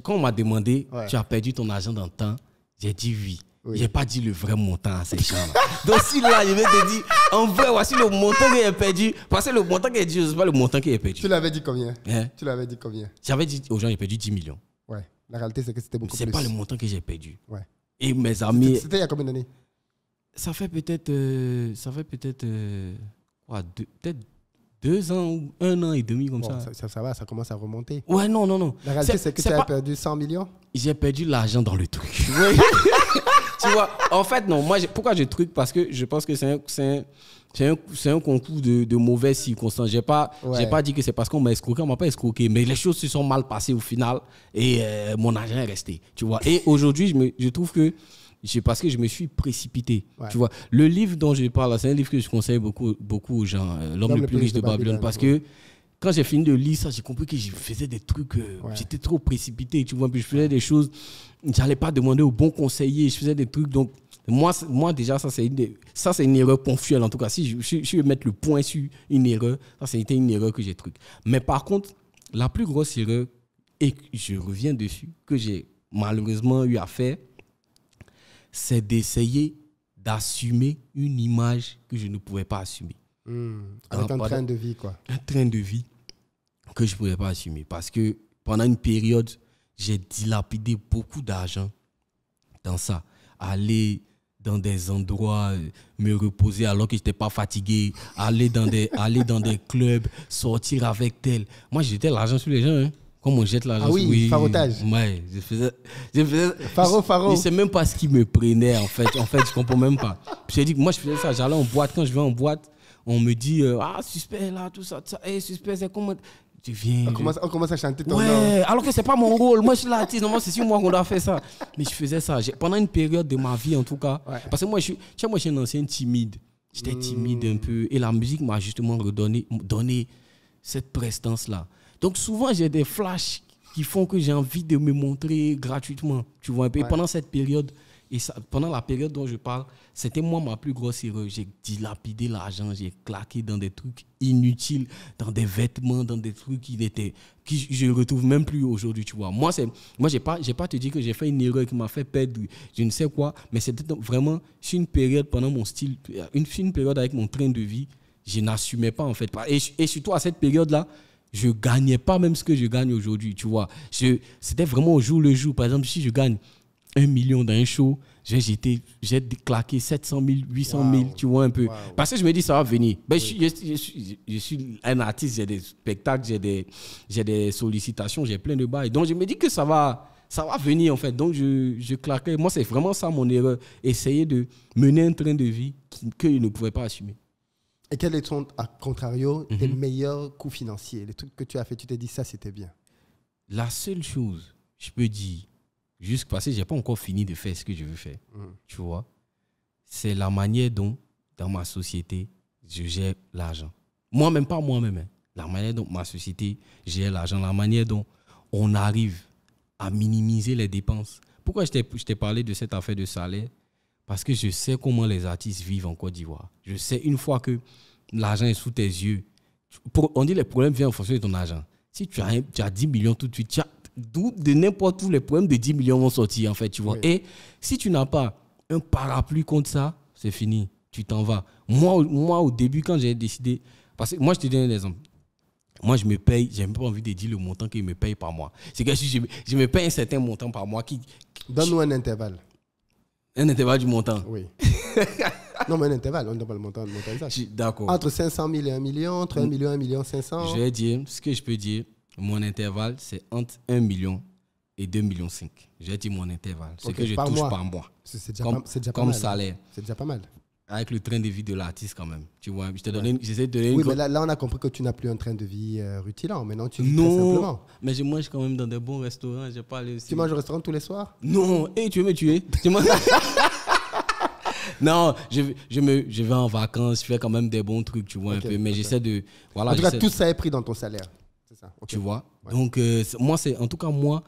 quand on m'a demandé, tu as perdu ton argent dans le temps, j'ai dit oui. Je J'ai pas dit le vrai montant à ces gens-là. Donc si là, je vais te dire, en vrai, voici le montant qui est perdu. Parce que le montant qui est ce c'est pas le montant qui est perdu. Tu l'avais dit combien hein? Tu l'avais dit combien J'avais dit aux gens, j'ai perdu 10 millions. La réalité, c'est que c'était beaucoup plus. C'est pas le montant que j'ai perdu. Ouais. Et mes amis. C'était il y a combien d'années Ça fait peut-être. Euh, ça fait peut-être. Euh, quoi Peut-être deux ans ou un an et demi comme ça. Ça, ça. va, ça commence à remonter. Ouais, non, non, non. La réalité, c'est que tu as perdu 100 millions J'ai perdu l'argent dans le truc. Oui. tu vois, en fait, non, moi, pourquoi je truc Parce que je pense que c'est un, c'est un, c'est un concours de, de mauvaises circonstances. J'ai pas, j'ai pas dit que c'est parce qu'on m'a escroqué, on m'a pas escroqué, mais les choses se sont mal passées au final et euh, mon argent est resté, tu vois. Et aujourd'hui, je, je trouve que c'est parce que je me suis précipité, tu vois. Le livre dont je parle, c'est un livre que je conseille beaucoup, beaucoup aux gens, euh, L'homme le plus riche de, Babylone, parce que quand j'ai fini de lire ça, j'ai compris que je faisais des trucs, euh, j'étais trop précipité, tu vois, puis je faisais des choses, j'allais pas demander au bon conseiller. je faisais des trucs, donc moi, moi déjà, ça c'est une, erreur ponctuelle, en tout cas, si je, vais veux mettre le point sur une erreur, ça c'était une erreur que j'ai truc. Mais par contre, la plus grosse erreur, et je reviens dessus, que j'ai malheureusement eu à faire, c'est d'essayer d'assumer une image que je ne pouvais pas assumer. Hmm. Avec ah, un train de vie, quoi. Un train de vie que je ne pouvais pas assumer. Parce que pendant une période, j'ai dilapidé beaucoup d'argent dans ça. Aller dans des endroits, euh, me reposer alors que je n'étais pas fatigué, aller dans, des, aller dans des clubs, sortir avec tel. Moi, j'étais l'argent sur les gens. Hein. Comme on jette l'argent. Ah oui, oui farotage. Ouais, je faisais, je faisais. Faro, faro. sais même pas ce qui me prenait en fait. En fait, je comprends même pas. J'ai dit, moi, je faisais ça. J'allais en boîte. Quand je vais en boîte, on me dit euh, Ah, suspect là, tout ça, ça. Hey, eh, suspect, c'est comment. Tu viens. On, commence, à chanter ton ouais, alors que c'est pas mon rôle. Moi, je suis là, normalement, c'est sur moi qu'on doit faire ça. Mais je faisais ça. Pendant une période de ma vie, en tout cas. Parce que moi, je suis, moi, un ancien timide. J'étais hmm. timide un peu. Et la musique m'a justement redonné donné cette prestance-là. Donc souvent, j'ai des flashs qui font que j'ai envie de me montrer gratuitement. Tu vois, un peu. pendant cette période, et pendant la période dont je parle, c'était moi ma plus grosse erreur. J'ai dilapidé l'argent, j'ai claqué dans des trucs inutiles, dans des vêtements, dans des trucs qui n'étaient, qui je ne retrouve même plus aujourd'hui, tu vois. Moi, c'est, moi, j'ai pas, j'ai pas te dire que j'ai fait une erreur qui m'a fait perdre, je ne sais quoi, mais c'était vraiment, une période pendant mon style, une, une période avec mon train de vie, je n'assumais pas en fait. Et, et surtout à cette période-là, je gagnais pas même ce que je gagne aujourd'hui, tu vois. c'était vraiment au jour le jour. Par exemple, si je gagne un million d'un show, j'ai j'ai claqué 700 000, 800 000, tu vois un peu. Parce que je me dis, ça va venir. Ben, je, suis un artiste, j'ai des spectacles, j'ai des, des sollicitations, j'ai plein de bails. Donc je me dis que ça va, ça va venir en fait. Donc je, je claquais. Moi, c'est vraiment ça mon erreur. Essayer de mener un train de vie que je ne pouvais pas assumer. Et quels sont, à contrario, le meilleur mhm. meilleurs coûts financiers Les trucs que tu as fait, tu t'es dit, ça, c'était bien. La seule chose, je peux dire, Juste parce que je pas encore fini de faire ce que je veux faire. Mm. Tu vois C'est la manière dont, dans ma société, je gère l'argent. Moi-même, pas moi-même. Hein. La manière dont ma société gère l'argent, la manière dont on arrive à minimiser les dépenses. Pourquoi je t'ai parlé de cette affaire de salaire Parce que je sais comment les artistes vivent en Côte d'Ivoire. Je sais une fois que l'argent est sous tes yeux. On dit les problèmes viennent en fonction de ton argent. Si tu as, tu as 10 millions tout de suite, tu as de n'importe où les problèmes de 10 millions vont sortir, en fait, tu vois. Et si tu n'as pas un parapluie contre ça, c'est fini. Tu t'en vas. Moi, moi, au début, quand j'ai décidé. Parce que moi, je te donne un exemple. Moi, je me paye, j'ai même pas envie de dire le montant qu'ils me paye par mois. C'est que je, je, me paye un certain montant par mois qui. Donne-nous un intervalle. Un intervalle du montant Oui. non, mais un intervalle, on ne donne pas le montant, montant D'accord. Entre 500 000 et 1 million, entre 1 mm. million et 1 million 500. Je vais dire, ce que je peux dire, mon intervalle, c'est entre 1 million et 2,5 millions. J'ai dit mon intervalle, ce que je touche par mois. C'est déjà, comme, déjà pas salaire. C'est déjà pas mal. Avec le train de vie de l'artiste quand même. Tu vois, je j'essaie de donner Oui, mais là, on a compris que tu n'as plus un train de vie euh, rutilant. Maintenant tu vis non, très simplement. mais je mange quand même dans des bons restaurants, pas Tu manges au restaurant tous les soirs Non, et eh, tu veux me tuer non, je, me, je vais en vacances, je fais quand même des bons trucs, tu vois, un peu. Mais j'essaie de. Voilà, en tout cas, tout ça est pris dans ton salaire. Tu vois Donc, euh, moi, c'est en tout cas, moi,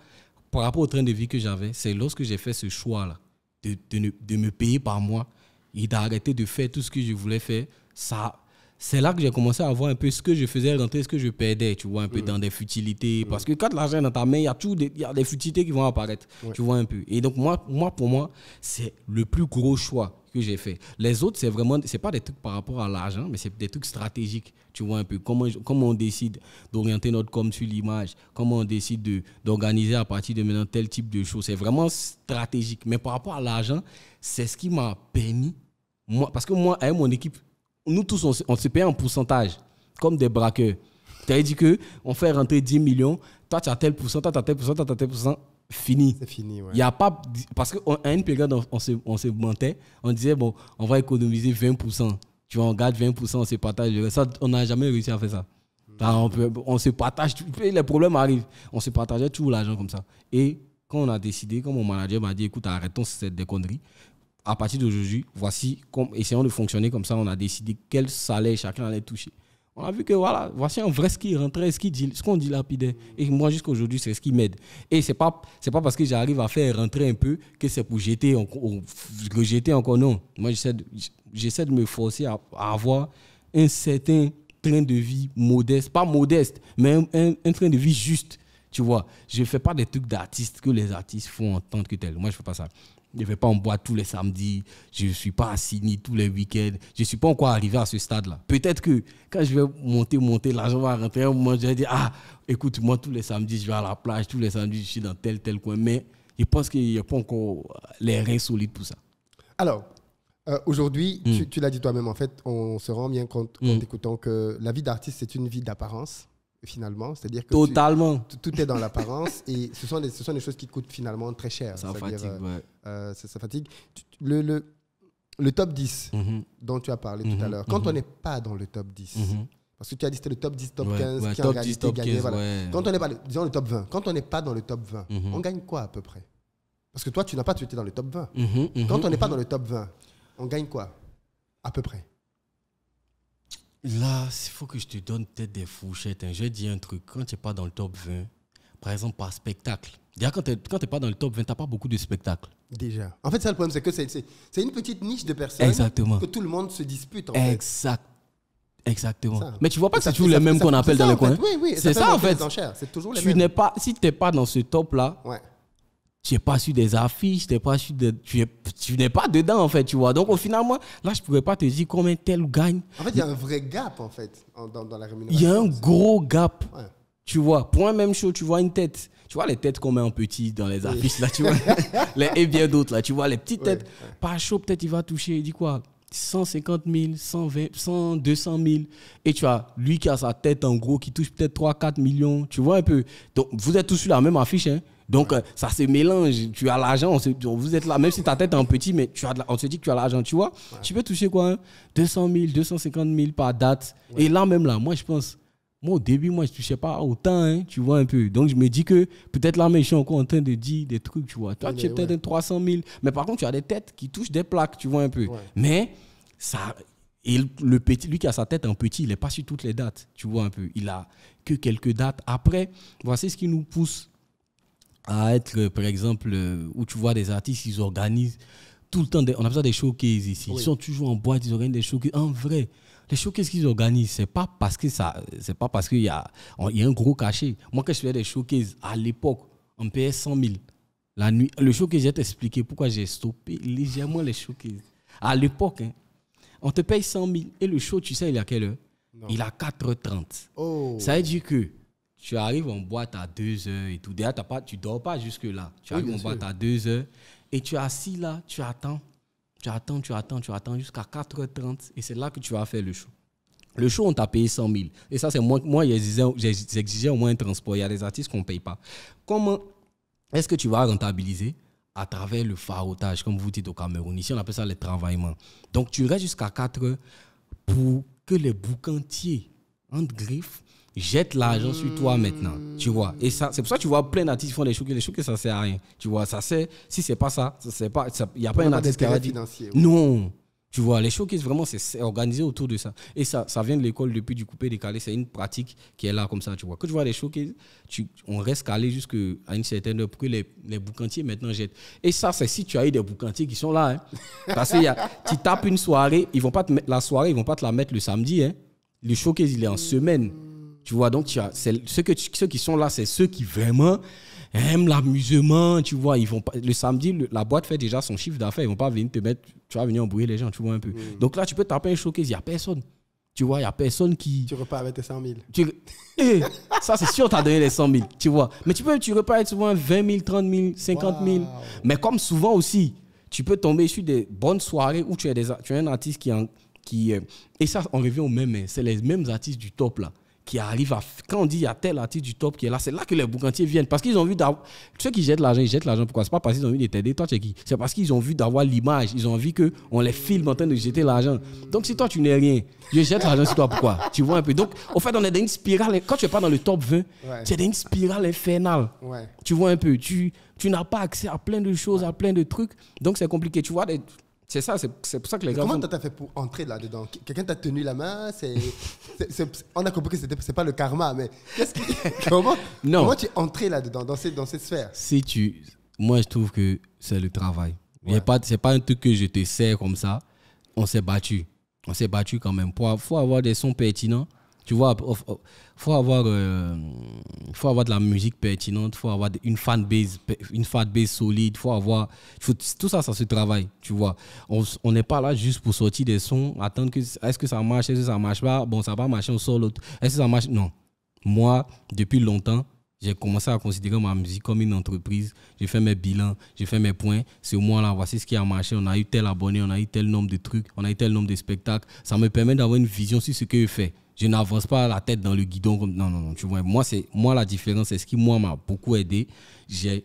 par rapport au train de vie que j'avais, c'est lorsque j'ai fait ce choix-là de, me payer par moi et d'arrêter de faire tout ce que je voulais faire. Ça, c'est là que j'ai commencé à voir un peu ce que je faisais rentrer, ce que je perdais, tu vois, un peu mm. dans des futilités. Mm. Parce que quand l'argent est dans ta main, il y a tout des, y des futilités qui vont apparaître, tu vois, un peu. Et donc, moi, moi pour moi, c'est le plus gros choix que j'ai fait. Les autres, c'est vraiment, c'est pas des trucs par rapport à l'argent, mais c'est des trucs stratégiques. Tu vois un peu comment, comment on décide d'orienter notre com sur l'image, comment on décide d'organiser à partir de maintenant tel type de choses. C'est vraiment stratégique. Mais par rapport à l'argent, c'est ce qui m'a permis, moi, parce que moi et mon équipe, nous tous, on, se paye en pourcentage, comme des braqueurs. Tu as dit que on fait rentrer 10 millions, toi tu as tel pourcentage toi tel pourcentage, toi tel pourcentage fini. C'est fini, Il y a pas... Parce qu'à une période, on, se, on mentait. On disait, bon, on va économiser 20%. Tu vois, on garde 20%, on se partage. Ça, on n'a jamais réussi à faire ça. Hmm. On, se partage, les problèmes arrivent. On se partageait tout l'argent comme ça. Et quand on a décidé, quand mon manager m'a dit, écoute, arrêtons cette déconnerie, à partir d'aujourd'hui, voici, comme, essayons de fonctionner comme ça, on a décidé quel salaire chacun allait toucher. On a vu que voilà, voici un vrai ce qui rentrait ce qu'on dit dilapidait. Et moi, jusqu'à aujourd'hui, c'est ce qui m'aide. Et ce n'est pas, pas parce que j'arrive à faire rentrer un peu que c'est pour jeter, que rejeter encore. Non. Moi, j'essaie de me forcer à, avoir un certain train de vie modeste. Pas modeste, mais un, un, un train de vie juste. Tu vois, je ne fais pas des trucs d'artiste que les artistes font en tant que tel. Moi, je ne fais pas ça. Je ne vais pas en boire tous les samedis. Je ne suis pas assigné tous les week-ends. Je ne suis pas encore arrivé à ce stade-là. Peut-être que quand je vais monter, monter, l'argent va rentrer. À un moment, je vais dire Ah, écoute, moi, tous les samedis, je vais à la plage. Tous les samedis, je suis dans tel, tel coin. Mais je pense qu'il n'y a pas encore les reins solides pour ça. Alors, euh, aujourd'hui, hmm. tu, l'as dit toi-même, en fait, on se rend bien compte en hmm. écoutant que la vie d'artiste, c'est une vie d'apparence finalement. C'est-à-dire que Totalement. tout est dans l'apparence et ce sont, des, ce sont des choses qui coûtent finalement très cher. Ça fatigue, dire, euh, euh, ça, fatigue. Le, le, top 10 mhm. dont tu as parlé tout à mhm. l'heure, quand mhm. on n'est pas dans le top 10, parce que tu as dit c'était le top 10, top 15, qui top en Quand on n'est pas, disons le top 20, quand on n'est pas dans le top 20, on gagne quoi à peu près Parce que toi, tu n'as pas tu étais dans le top 20. quand on n'est pas dans le top 20, on gagne quoi À peu près Là, il faut que je te donne peut-être des fourchettes. Hein, je dis un truc, quand tu n'es pas dans le top 20, par exemple par spectacle, Déjà, quand tu n'es pas dans le top 20, tu n'as pas beaucoup de spectacles. Déjà. En fait, ça, le problème, c'est que c'est une petite niche de personnes Exactement. que tout le monde se dispute. exact. Exactement. Mais tu vois pas que c'est toujours les mêmes qu'on appelle dans le coin. Oui, oui. C'est ça, en fait. C'est toujours les mêmes. Pas, si tu n'es pas dans ce top-là, ouais tu n'es pas sur des affiches, pas sur de, tu, tu n'es pas dedans, en fait, tu vois. Donc, au final, moi, là, je ne pourrais pas te dire combien tel gagne. En fait, il y a un vrai gap, en fait, dans, la rémunération. Il y a un gros gap. Tu vois, pour même chose, tu vois une tête. Tu vois les têtes qu'on met en petit dans les affiches, là, tu vois. les, et bien d'autres, là, tu vois, les petites têtes. Pas chaud, peut-être, il va toucher, il dit quoi 150 000, 120, 100, 200 000. Et tu vois, lui qui a sa tête en gros, qui touche peut-être 3-4 millions. Tu vois un peu. Donc, vous êtes tous sur la même affiche. Hein. Donc, euh, ça se mélange. Tu as l'argent, vous êtes là. Même si ta tête est en petit, mais tu as on se dit que tu as l'argent, tu vois. Tu peux toucher quoi 200 000, 250 000 par date. Et là, même là, moi, je pense, moi, au début, moi, je ne touchais pas autant, hein, tu vois, un peu. Donc, je me dis que peut-être là, mais je suis encore en train de dire des trucs, tu vois. Toi, tu es peut-être 300 000. Mais par contre, tu as des têtes qui touchent des plaques, tu vois, un peu. Mais ça. Et le petit, lui qui a sa tête en petit, il n'est pas sur toutes les dates, tu vois un peu. Il a que quelques dates. Après, voici ce qui nous pousse à être, euh, par exemple, euh, où tu vois des artistes, ils organisent tout le temps, des, on a besoin des showcases ici. Ils sont toujours en boîte, ils organisent des showcases. En vrai, les showcases qu'ils organisent, c'est pas parce que ça, c'est pas parce qu'il y a, il y a un gros cachet. Moi, quand je faisais des showcases à l'époque, on payait 100 000 la nuit. Le showcase, j'ai t'expliquer pourquoi j'ai stoppé légèrement les showcases. À l'époque, hein, on te paye 100 000 et le show, tu sais, il est à quelle heure Il est à 4h30. Ça veut dire que tu arrives en boîte à 2 heures et tout. Déjà, t'as pas, tu dors pas jusque-là. Tu arrives en boîte à 2 heures et tu es assis là, tu attends, tu attends, tu attends, tu attends jusqu'à 4h30 et c'est là que tu vas faire le show. Le show, on t'a payé 100 000. Et ça, c'est moi, moi j'exigeais au moins un transport. Il y a des artistes qu'on ne paye pas. Comment est-ce que tu vas rentabiliser à travers le farotage, comme vous dites au Cameroun Ici, on appelle ça le travaillement. Donc, tu restes jusqu'à 4 heures pour que les boucantiers entiers, entre griffes, jette l'argent sur toi maintenant. Tu vois. Et ça, c'est pour ça que tu vois plein d'artistes font des choses, les choses que ça sert à rien. Tu vois, ça sert. Si c'est pas ça, c'est pas. Il n'y a pas un artiste Non. Tu vois, les showcases, vraiment, c'est organisé autour de ça. Et ça, ça vient de l'école depuis du coupé décalé. C'est une pratique qui est là comme ça, tu vois. Quand tu vois les showcases, on reste calé jusqu'à une certaine heure pour que les, les boucantiers maintenant jettent. Et ça, c'est si tu as eu des boucantiers qui sont là. Hein. Parce que y tu tapes une soirée, ils vont pas te mettre la soirée, ils vont pas te la mettre le samedi. Hein. Le showcase, il est en semaine. Tu vois, donc tu as, ceux, ceux qui sont là, c'est ceux qui vraiment aiment l'amusement, tu vois. Ils vont pas, le samedi, la boîte fait déjà son chiffre d'affaires, ils vont pas venir te mettre, tu vas venir embrouiller les gens, tu vois un peu. Mm. Donc là, tu peux taper un showcase, il n'y a personne. Tu vois, il n'y a personne qui. Tu repars avec tes 100 000. Eh, ça, c'est sûr, tu as donné les 100 000, tu vois. Mais tu, peux, tu repars avec souvent 20 000, 30 000, 50 000. Mais comme souvent aussi, tu peux tomber sur des bonnes soirées où tu es, des, tu un artiste qui. qui euh, et ça, on revient au même, hein, c'est les mêmes artistes du top là qui arrive à. Quand on dit il y a tel artiste du top qui est là, c'est là que les boucantiers viennent. Parce qu'ils ont vu Ceux qui jettent l'argent, ils jettent l'argent. Pourquoi C'est pas parce qu'ils ont vu t'aider Toi, tu qui C'est parce qu'ils ont vu d'avoir l'image. Ils ont vu qu'on les filme en train de jeter l'argent. Donc, si toi, tu n'es rien, je jette l'argent sur toi. Pourquoi Tu vois un peu. Donc, au fait, on est dans une spirale. Quand tu n'es pas dans le top 20, c'est dans une spirale infernale. Tu vois un peu. Tu, tu n'as pas accès à plein de choses, à plein de trucs. Donc, c'est compliqué. Tu vois, c'est ça, c'est pour ça que les Comment t'as fait pour entrer là-dedans Quelqu'un t'a tenu la main C'est, On a compris que c'est pas le karma, mais comment, comment tu es entré là-dedans, dans, dans cette sphère Si tu. Moi, je trouve que c'est le travail. Ouais. C'est pas un truc que je te sers comme ça. On s'est battu. On s'est battu quand même. Il faut avoir des sons pertinents tu vois, faut avoir, euh, faut avoir de la musique pertinente, faut avoir une fanbase, une fanbase solide, faut avoir, tout ça, ça se travaille. Tu vois, on n'est pas là juste pour sortir des sons, attendre que, est-ce que ça marche, est-ce que ça marche pas, bon, ça va marcher, on sort l'autre, est-ce que ça marche, non. Moi, depuis longtemps, j'ai commencé à considérer ma musique comme une entreprise. J'ai fait mes bilans, j'ai fait mes points. c'est moi là voici ce qui a marché. On a eu tel abonné, on a eu tel nombre de trucs, on a eu tel nombre de spectacles. Ça me permet d'avoir une vision sur ce que je fais je n'avance pas la tête dans le guidon non non non tu vois moi c'est moi la différence c'est ce qui m'a beaucoup aidé j'ai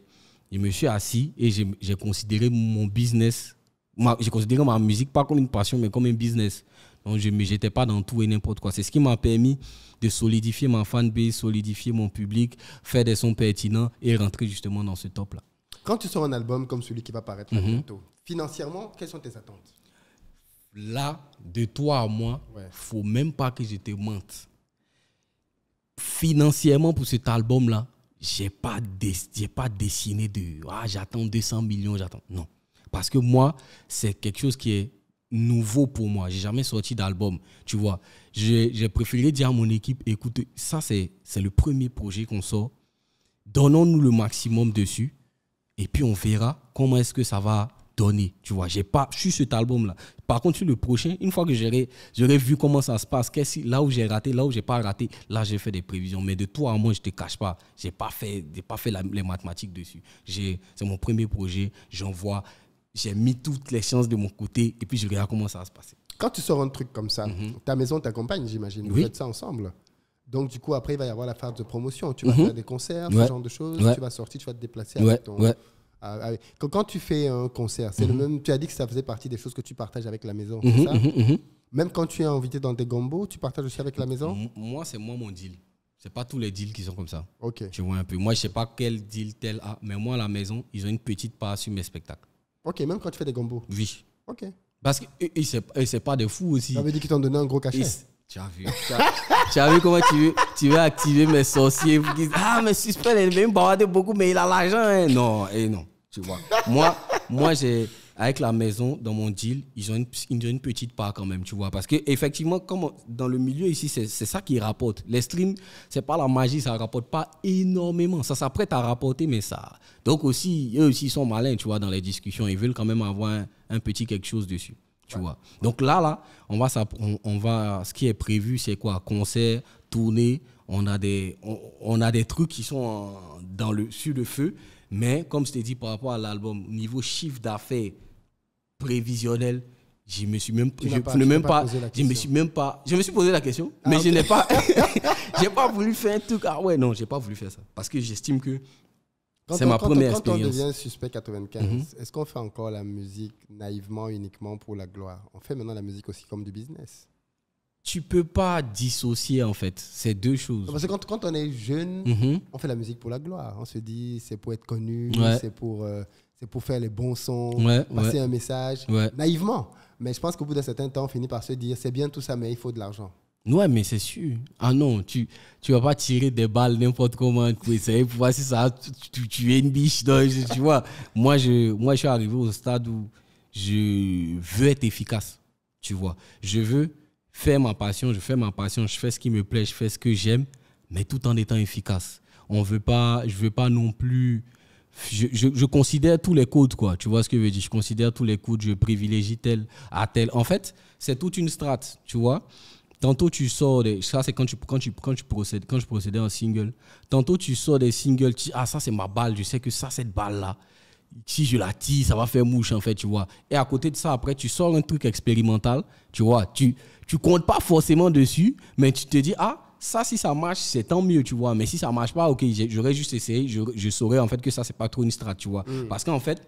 je me suis assis et j'ai considéré mon business j'ai considéré ma musique pas comme une passion mais comme un business donc je n'étais pas dans tout et n'importe quoi c'est ce qui m'a permis de solidifier ma fanbase solidifier mon public faire des sons pertinents et rentrer justement dans ce top là quand tu sors un album comme celui qui va paraître mhm. bientôt financièrement quelles sont tes attentes là, de toi à moi, ne faut même pas que je te mente. Financièrement, pour cet album-là, je pas, pas dessiné de ah, j'attends 200 millions, j'attends. Non. Parce que moi, c'est quelque chose qui est nouveau pour moi. n'ai jamais sorti d'album, tu vois. J'ai préféré dire à mon équipe, écoute, ça c'est le premier projet qu'on sort. Donnons-nous le maximum dessus et puis on verra comment est-ce que ça va donné. Tu vois, j'ai pas, je suis cet album-là. Par contre, sur le prochain, une fois que j'aurai vu comment ça se passe, qu'est-ce, là où j'ai raté, là où j'ai pas raté, là, j'ai fait des prévisions. Mais de toi à moi, je te cache pas. J'ai pas fait, pas fait les mathématiques dessus. J'ai, c'est mon premier projet. J'en vois. j'ai mis toutes les chances de mon côté et puis je regarde comment ça va se passer. Quand tu sors un truc comme ça, mhm. ta maison t'accompagne, j'imagine. Vous faites ça ensemble. Donc, du coup, après, il va y avoir la phase de promotion. Tu vas mhm. faire des concerts, ce genre de choses. Tu vas sortir, tu vas te déplacer avec ton, ah, ah, quand, tu fais un concert, c'est le mhm. même. Tu as dit que ça faisait partie des choses que tu partages avec la maison. Mhm, mhm, même quand tu es invité dans des gombos, tu partages aussi avec la maison. Moi, c'est moi mon deal. C'est pas tous les deals qui sont comme ça. Ok. Tu vois un peu. Moi, je sais pas quel deal tel a, mais moi, à la maison, ils ont une petite part sur mes spectacles. Ok, même quand tu fais des gombos. Oui. Ok. Parce que c'est pas des fous aussi. Ça veut dit qu'ils t'ont donné un gros cachet. tu as vu. Tu as, vu comment tu veux, tu veux activer mes sorciers. ah, mais suspect, il même me beaucoup, mais il a l'argent. Hein. Non, et eh, non. Tu vois. moi, moi j'ai avec la maison, dans mon deal, ils ont une, ont une petite part quand même, tu vois. Parce que effectivement, comme dans le milieu ici, c'est ça qui rapporte. Les streams, c'est pas la magie, ça rapporte pas énormément. Ça s'apprête à rapporter, mais ça. Donc aussi, eux aussi sont malins, tu vois, dans les discussions. Ils veulent quand même avoir un, petit quelque chose dessus. Tu vois. Donc là, là, on va, on, on va, ce qui est prévu, c'est quoi Concert, tournée, on a des, on, a des trucs qui sont dans le, sur le feu mais comme je t'ai dit par rapport à l'album, niveau chiffre d'affaires prévisionnel, je me suis même pas, même pas, je me suis même pas je me suis posé la question ah, mais je n'ai pas j'ai pas voulu faire un truc ah ouais non j'ai pas voulu faire ça parce que j'estime que c'est ma première expérience. Quand on devient suspect 95, mhm. est-ce qu'on fait encore la musique naïvement uniquement pour la gloire On fait maintenant la musique aussi comme du business tu peux pas dissocier en fait ces deux choses. Parce que quand, quand on est jeune, mhm. on fait la musique pour la gloire. On se dit c'est pour être connu, c'est pour, euh, c'est pour faire les bons sons, passer un message naïvement. Mais je pense qu'au bout d'un certain temps, on finit par se dire c'est bien tout ça, mais il faut de l'argent. Ouais, mais c'est sûr. Ah non, tu tu vas pas tirer des balles n'importe comment Tu pour voir si ça tu, es une biche. tu vois, moi je moi je suis arrivé au stade où je veux être efficace. Tu vois, je veux fais ma passion, je fais ma passion, je fais ce qui me plaît, je fais ce que j'aime, mais tout en étant efficace. On veut pas, je veux pas non plus. Je, je, considère tous les codes, quoi. Tu vois ce que je veux dire Je considère tous les codes, je privilégie tel à tel. En fait, c'est toute une strate, tu vois. Tantôt tu sors des. Ça, c'est quand, tu, quand, tu, quand, tu procèdes, quand je procédais en single. Tantôt tu sors des singles, tu ah, ça c'est ma balle, je sais que ça, cette balle-là, si je la tire, ça va faire mouche, en fait, tu vois. Et à côté de ça, après, tu sors un truc expérimental, tu vois. Tu, tu comptes pas forcément dessus, mais tu te dis, ah, ça, si ça marche, c'est tant mieux, tu vois. Mais si ça marche pas, ok, j'aurais juste essayé, je, saurais en fait que ça, c'est pas trop une strat, tu vois. Mm. Parce qu'en fait,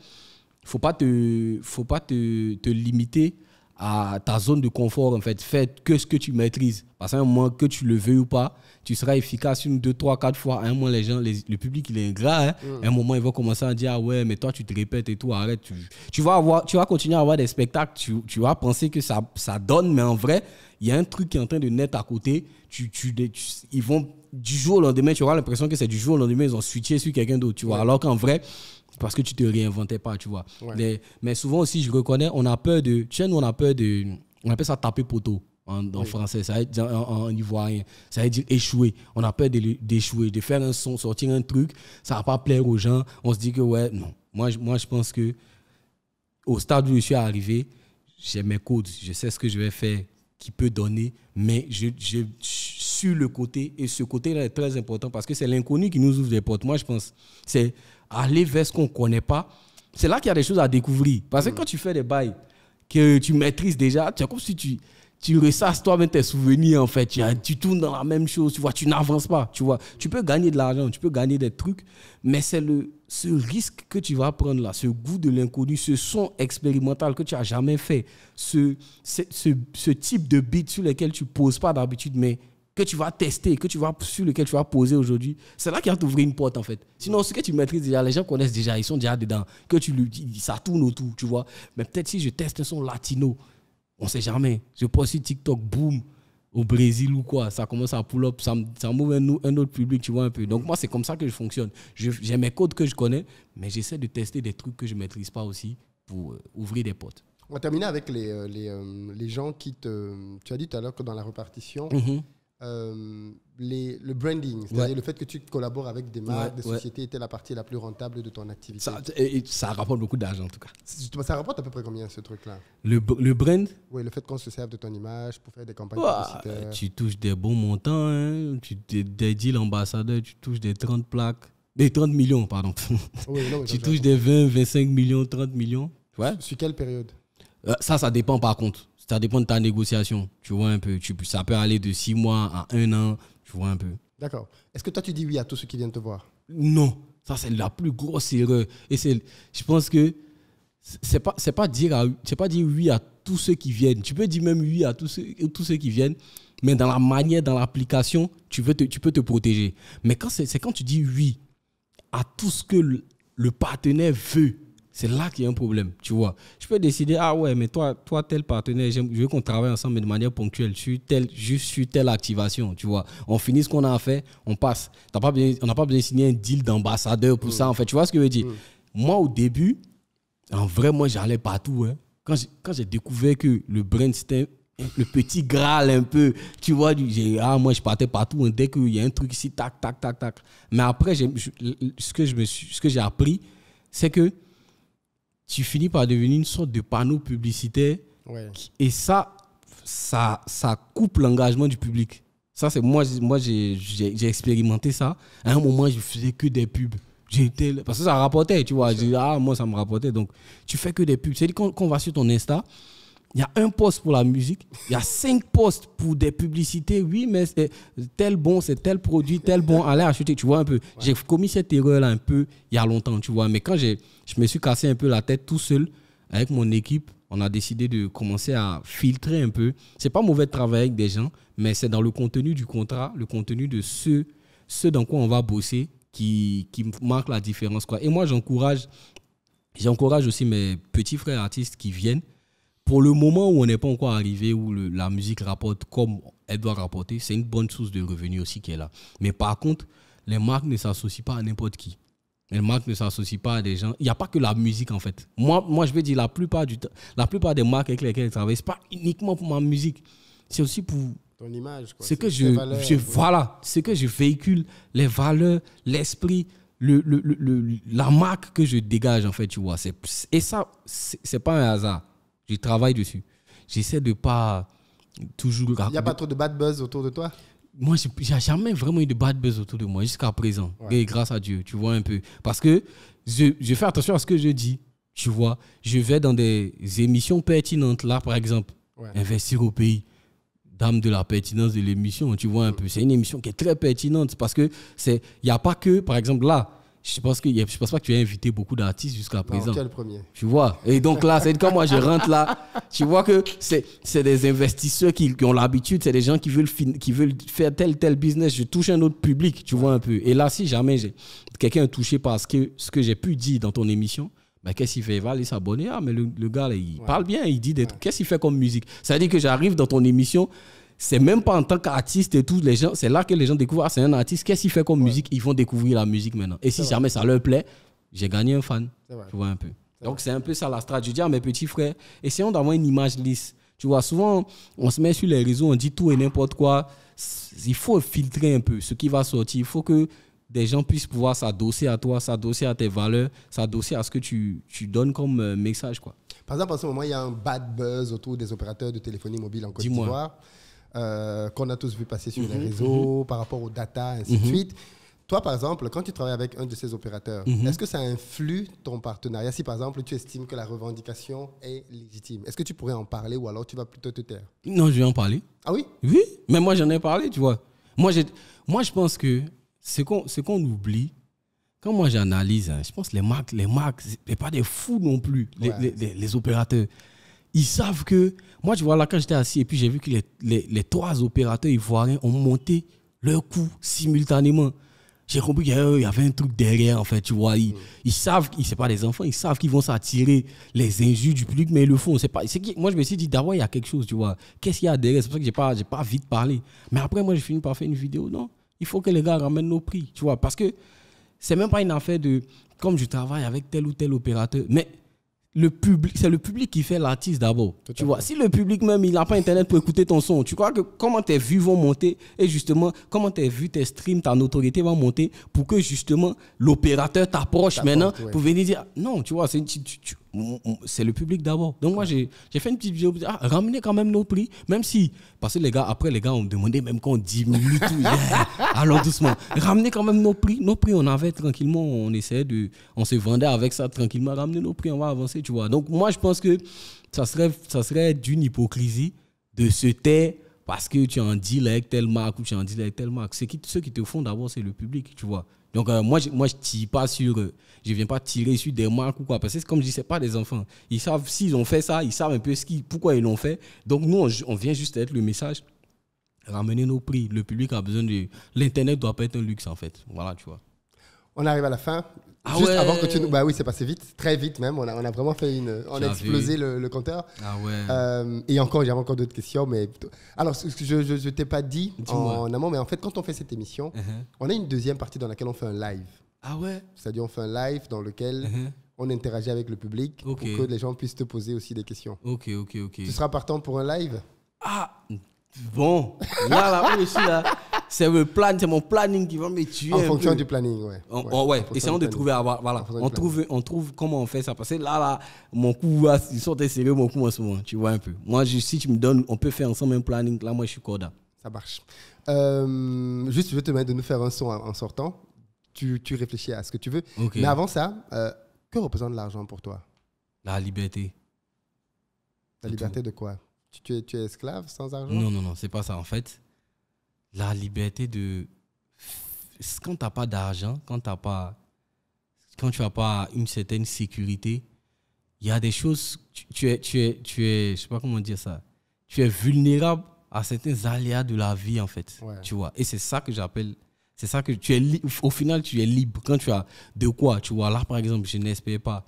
faut pas te, faut pas te, te limiter à ta zone de confort, en fait. Fais que ce que tu maîtrises. Parce qu'à un moment, que tu le veux ou pas, tu seras efficace une, deux, trois, quatre fois. À un moment, les gens, le public, il est ingrat. Hein. Mm. À un moment, ils vont commencer à dire Ah ouais, mais toi, tu te répètes et tout, arrête. Tu, vas, avoir, tu vas continuer à avoir des spectacles. Tu, tu vas penser que ça, ça donne, mais en vrai, il y a un truc qui est en train de naître à côté. Tu, tu, ils vont, du jour au lendemain, tu auras l'impression que c'est du jour au lendemain, ils ont switché sur quelqu'un d'autre, tu vois. Alors qu'en vrai, parce que tu te réinventais pas, tu vois. mais souvent aussi, je reconnais, on a peur de. Tu sais, nous, on a peur de. On appelle ça taper poteau en, français, ça en, ivoirien. Ça veut dire échouer. On a peur d'échouer, de, faire un son, sortir un truc, ça va pas plaire aux gens. On se dit que, ouais, non. Moi, je, moi, je pense que au stade où je suis arrivé, j'ai mes codes, je sais ce que je vais faire qui peut donner, mais je, je, suis le côté, et ce côté-là est très important parce que c'est l'inconnu qui nous ouvre les portes. Moi, je pense, c'est aller vers ce qu'on ne connaît pas, c'est là qu'il y a des choses à découvrir. Parce que mm. quand tu fais des bails que tu maîtrises déjà, c'est comme si tu, tu ressasses toi-même tes souvenirs, en fait. Tu, tournes dans la même chose, tu vois, tu n'avances pas, tu vois. Tu peux gagner de l'argent, tu peux gagner des trucs, mais c'est ce risque que tu vas prendre là, ce goût de l'inconnu, ce son expérimental que tu n'as jamais fait, ce, ce, type de beat sur lequel tu poses pas d'habitude, mais que tu vas tester, que tu vas, sur lequel tu vas poser aujourd'hui, c'est là qu'il va t'ouvrir une porte en fait. Sinon, ce que tu maîtrises déjà, les gens connaissent déjà, ils sont déjà dedans. Que tu lui dis, ça tourne autour, tu vois. Mais peut-être si je teste un son latino, on ne sait jamais. Je pense sur TikTok, boum, au Brésil ou quoi, ça commence à pull up, ça, m'ouvre un, autre public, tu vois un peu. Donc moi, c'est comme ça que je fonctionne. J'ai mes codes que je connais, mais j'essaie de tester des trucs que je maîtrise pas aussi pour euh, ouvrir des portes. On va terminer avec euh, euh, les, gens qui te. Tu as dit tout à l'heure que dans la répartition, mm-hmm. Euh, le branding, c'est-à-dire le fait que tu collabores avec des marques, des sociétés, était la partie la plus rentable de ton activité. Ça, et, ça rapporte beaucoup d'argent en tout cas. Ça rapporte à peu près combien ce truc-là le, le, brand Oui, le fait qu'on se serve de ton image pour faire des campagnes Tu touches des bons montants, hein. tu des deals ambassadeurs, tu touches des 30 plaques, des 30 millions, pardon. tu touches des 20, 25 millions, 30 millions. Sur, sur quelle période euh, Ça, ça dépend par contre. Ça dépend de ta négociation. Tu vois un peu. Tu, ça peut aller de six mois à un an. Tu vois un peu. D'accord. Est-ce que toi, tu dis oui à tous ceux qui viennent te voir Non. Ça, c'est la plus grosse erreur. Et c'est, je pense que c'est pas, c'est pas dire c'est pas dire oui à tous ceux qui viennent. Tu peux dire même oui à tous ceux, tous ceux qui viennent, mais dans la manière, dans l'application, tu, veux tu peux te protéger. Mais quand c'est, quand tu dis oui à tout ce que le partenaire veut, c'est là qu'il y a un problème, tu vois. Je peux décider, ah ouais, mais toi, toi tel partenaire, je veux qu'on travaille ensemble mais de manière ponctuelle, sur tel, juste sur telle activation, tu vois. On finit ce qu'on a à faire, on passe. pas besoin, on n'a pas besoin de signer un deal d'ambassadeur pour ça, en fait. Tu vois ce que je veux dire Moi, au début, en vrai, moi, j'allais partout. Hein. Quand j'ai découvert que le c'était le petit graal un peu. Tu vois, ah, moi, je partais partout. Hein. dès qu'il y a un truc ici, tac, tac, tac, tac. Mais après, je, ce que j'ai appris, c'est que tu finis par devenir une sorte de panneau publicitaire. Et ça, ça, ça coupe l'engagement du public. Ça, c'est moi, moi j'ai expérimenté ça. À un moment, je faisais que des pubs. Parce que ça rapportait, tu vois. ah, moi, ça me rapportait. Donc, tu fais que des pubs. C'est-à-dire qu'on va sur ton Insta, il y a un poste pour la musique, il y a cinq postes pour des publicités. Oui, mais c'est tel bon, c'est tel produit, tel bon, allez acheter, tu vois un peu. J'ai commis cette erreur-là un peu il y a longtemps, tu vois. Mais quand je me suis cassé un peu la tête tout seul avec mon équipe, on a décidé de commencer à filtrer un peu. C'est pas mauvais de travailler avec des gens, mais c'est dans le contenu du contrat, le contenu de ce, ce dans quoi on va bosser qui, qui marque la différence. Quoi. Et moi, j'encourage, j'encourage aussi mes petits frères artistes qui viennent pour le moment où on n'est pas encore arrivé, où la musique rapporte comme elle doit rapporter, c'est une bonne source de revenus aussi qui est là. Mais par contre, les marques ne s'associent pas à n'importe qui. Les marques ne s'associent pas à des gens. Il n'y a pas que la musique en fait. Moi, moi je veux dire, la plupart, du la plupart des marques avec lesquelles je travaille, ce pas uniquement pour ma musique. C'est aussi pour. Ton image. C'est que je, je voilà, c'est que je véhicule les valeurs, l'esprit, le, le, la marque que je dégage en fait, tu vois. Et ça, c'est pas un hasard. Je travaille dessus. J'essaie de pas toujours. Il n'y a pas trop de bad buzz autour de toi moi, n'ai jamais vraiment eu de bad buzz autour de moi jusqu'à présent. Et grâce à Dieu, tu vois un peu. Parce que je, fais attention à ce que je dis. Tu vois, je vais dans des émissions pertinentes. Là, par exemple, Investir au pays. Dame de la pertinence de l'émission, tu vois un mm. peu. C'est une émission qui est très pertinente parce que il n'y a pas que, par exemple, là, je pense que je pense pas que tu as invité beaucoup d'artistes jusqu'à présent. premier Tu vois. Et donc là, c'est comme moi je rentre là, tu vois que c'est c'est des investisseurs qui, ont l'habitude, c'est des gens qui veulent qui veulent faire tel tel business, je touche un autre public, tu vois un peu. Et là si jamais quelqu'un est touché par ce que ce que j'ai pu dire dans ton émission, ben, qu'est-ce qu'il fait Il va aller s'abonner. Ah, mais le, gars, il parle bien, il dit des trucs. Qu'est-ce qu'il fait comme musique Ça veut dire que j'arrive dans ton émission, c'est même pas en tant qu'artiste et tout, les gens, c'est là que les gens découvrent, ah, c'est un artiste, qu'est-ce qu'il fait comme musique Ils vont découvrir la musique maintenant. Et si jamais ça leur plaît, j'ai gagné un fan. Tu vois un peu. Donc c'est un peu ça la stratégie. Je dis à mes petits frères, essayons d'avoir une image lisse. Tu vois, souvent, on se met sur les réseaux, on dit tout et n'importe quoi. Il faut filtrer un peu ce qui va sortir. Il faut que des gens puissent pouvoir s'adosser à toi, s'adosser à tes valeurs, s'adosser à ce que tu, tu donnes comme euh, message. Quoi. Par exemple, en ce moment, il y a un bad buzz autour des opérateurs de téléphonie mobile en Côte d'Ivoire. Euh, qu'on a tous vu passer sur les mhm, réseaux, mhm. par rapport aux data, ainsi de mhm. suite. Toi, par exemple, quand tu travailles avec un de ces opérateurs, est-ce que ça influe ton partenariat Si, par exemple, tu estimes que la revendication est légitime, est-ce que tu pourrais en parler ou alors tu vas plutôt te taire Non, je vais en parler. Ah oui Oui, mais moi, j'en ai parlé, tu vois. Moi, moi je pense que ce qu'on oublie, quand moi j'analyse, hein, je pense que les marques, les marques, pas des fous non plus, les, les, les opérateurs ils savent que. Moi, tu vois, là, quand j'étais assis et puis j'ai vu que les, les, trois opérateurs ivoiriens ont monté leur coût simultanément. J'ai compris qu'il y avait un truc derrière, en fait, tu vois. Ils, mm. savent, ils ne pas des enfants, ils savent qu'ils vont s'attirer les injures du public, mais ils le font. Pas, moi, je me suis dit, d'abord, il y a quelque chose, tu vois. Qu'est-ce qu'il y a derrière C'est pour ça que je n'ai pas, pas vite parlé. Mais après, moi, je finis par faire une vidéo. Non, il faut que les gars ramènent nos prix, tu vois. Parce que c'est même pas une affaire de, comme je travaille avec tel ou tel opérateur, mais le public, c'est le public qui fait l'artiste d'abord. Tu vois, si le public même, il n'a pas internet pour écouter ton son, tu crois que comment tes vues vont monter et justement, comment tes vues, tes streams, ta notoriété vont monter pour que justement l'opérateur t'approche maintenant pour venir dire non, tu vois, c'est une tu, c'est le public d'abord. Donc moi, j'ai fait une petite vidéo ramener ah, ramenez quand même nos prix, même si, parce que les gars, après, les gars, on demandé même qu'on diminue tout. alors doucement, ramenez quand même nos prix. Nos prix, on avait tranquillement, on essayait de, on se vendait avec ça tranquillement, ramenez nos prix, on va avancer, tu vois. Donc moi, je pense que ça serait, ça serait d'une hypocrisie de se taire parce que tu es en deal avec telle marque ou tu es en deal avec telle marque. Qui, ceux qui te font d'abord, c'est le public, tu vois. Donc, euh, moi, moi, je tire pas sur. eux. je viens pas tirer sur des marques ou quoi. Parce que, comme je dis, c'est pas des enfants. Ils savent, s'ils ont fait ça, ils savent un peu ce qui, pourquoi ils l'ont fait. Donc, nous, on, vient juste être le message ramener nos prix. Le public a besoin de. L'Internet doit pas être un luxe, en fait. Voilà, tu vois. On arrive à la fin. Ah Juste ouais. avant que tu Bah oui, c'est passé vite, très vite même. On a, on a vraiment fait une. On a explosé le, compteur. Ah ouais. Euh, et encore, j'avais encore d'autres questions, mais. Alors, ce que je, ne t'ai pas dit en amont, mais en fait, quand on fait cette émission, uh-huh. on a une deuxième partie dans laquelle on fait un live. Ah ouais. C'est-à-dire, on fait un live dans lequel. Uh-huh. On interagit avec le public pour que les gens puissent te poser aussi des questions. Ok, ok, ok. Tu seras partant pour un live Ah, Bon, là, je suis là, c'est le plan, c'est mon planning qui va me tuer. En fonction du planning, ouais. Oh, essayons de trouver, voilà, on trouve, on trouve comment on fait ça. Parce que là, là, mon coup, ils sont sérieux mon coup en ce moment, tu vois un peu. Moi, si tu me donnes, on peut faire ensemble un planning, là, moi, je suis corda. Ça marche. Euh, juste, je vais te mettre de nous faire un son en sortant. Tu, réfléchis à ce que tu veux. Mais avant ça, euh, que représente l'argent pour toi La liberté. La liberté de quoi tu, es, tu, es, esclave sans argent Non, non, non, c'est pas ça. En fait, la liberté de. Quand tu n'as pas d'argent, quand, t'as pas... quand tu n'as pas une certaine sécurité, il y a des choses. Tu, es, tu, es, tu es. Je sais pas comment dire ça. Tu es vulnérable à certains aléas de la vie, en fait. Tu vois. Et c'est ça que j'appelle. C'est ça que tu es. Au final, tu es libre. Quand tu as de quoi, tu vois. Là, par exemple, je n'espérais pas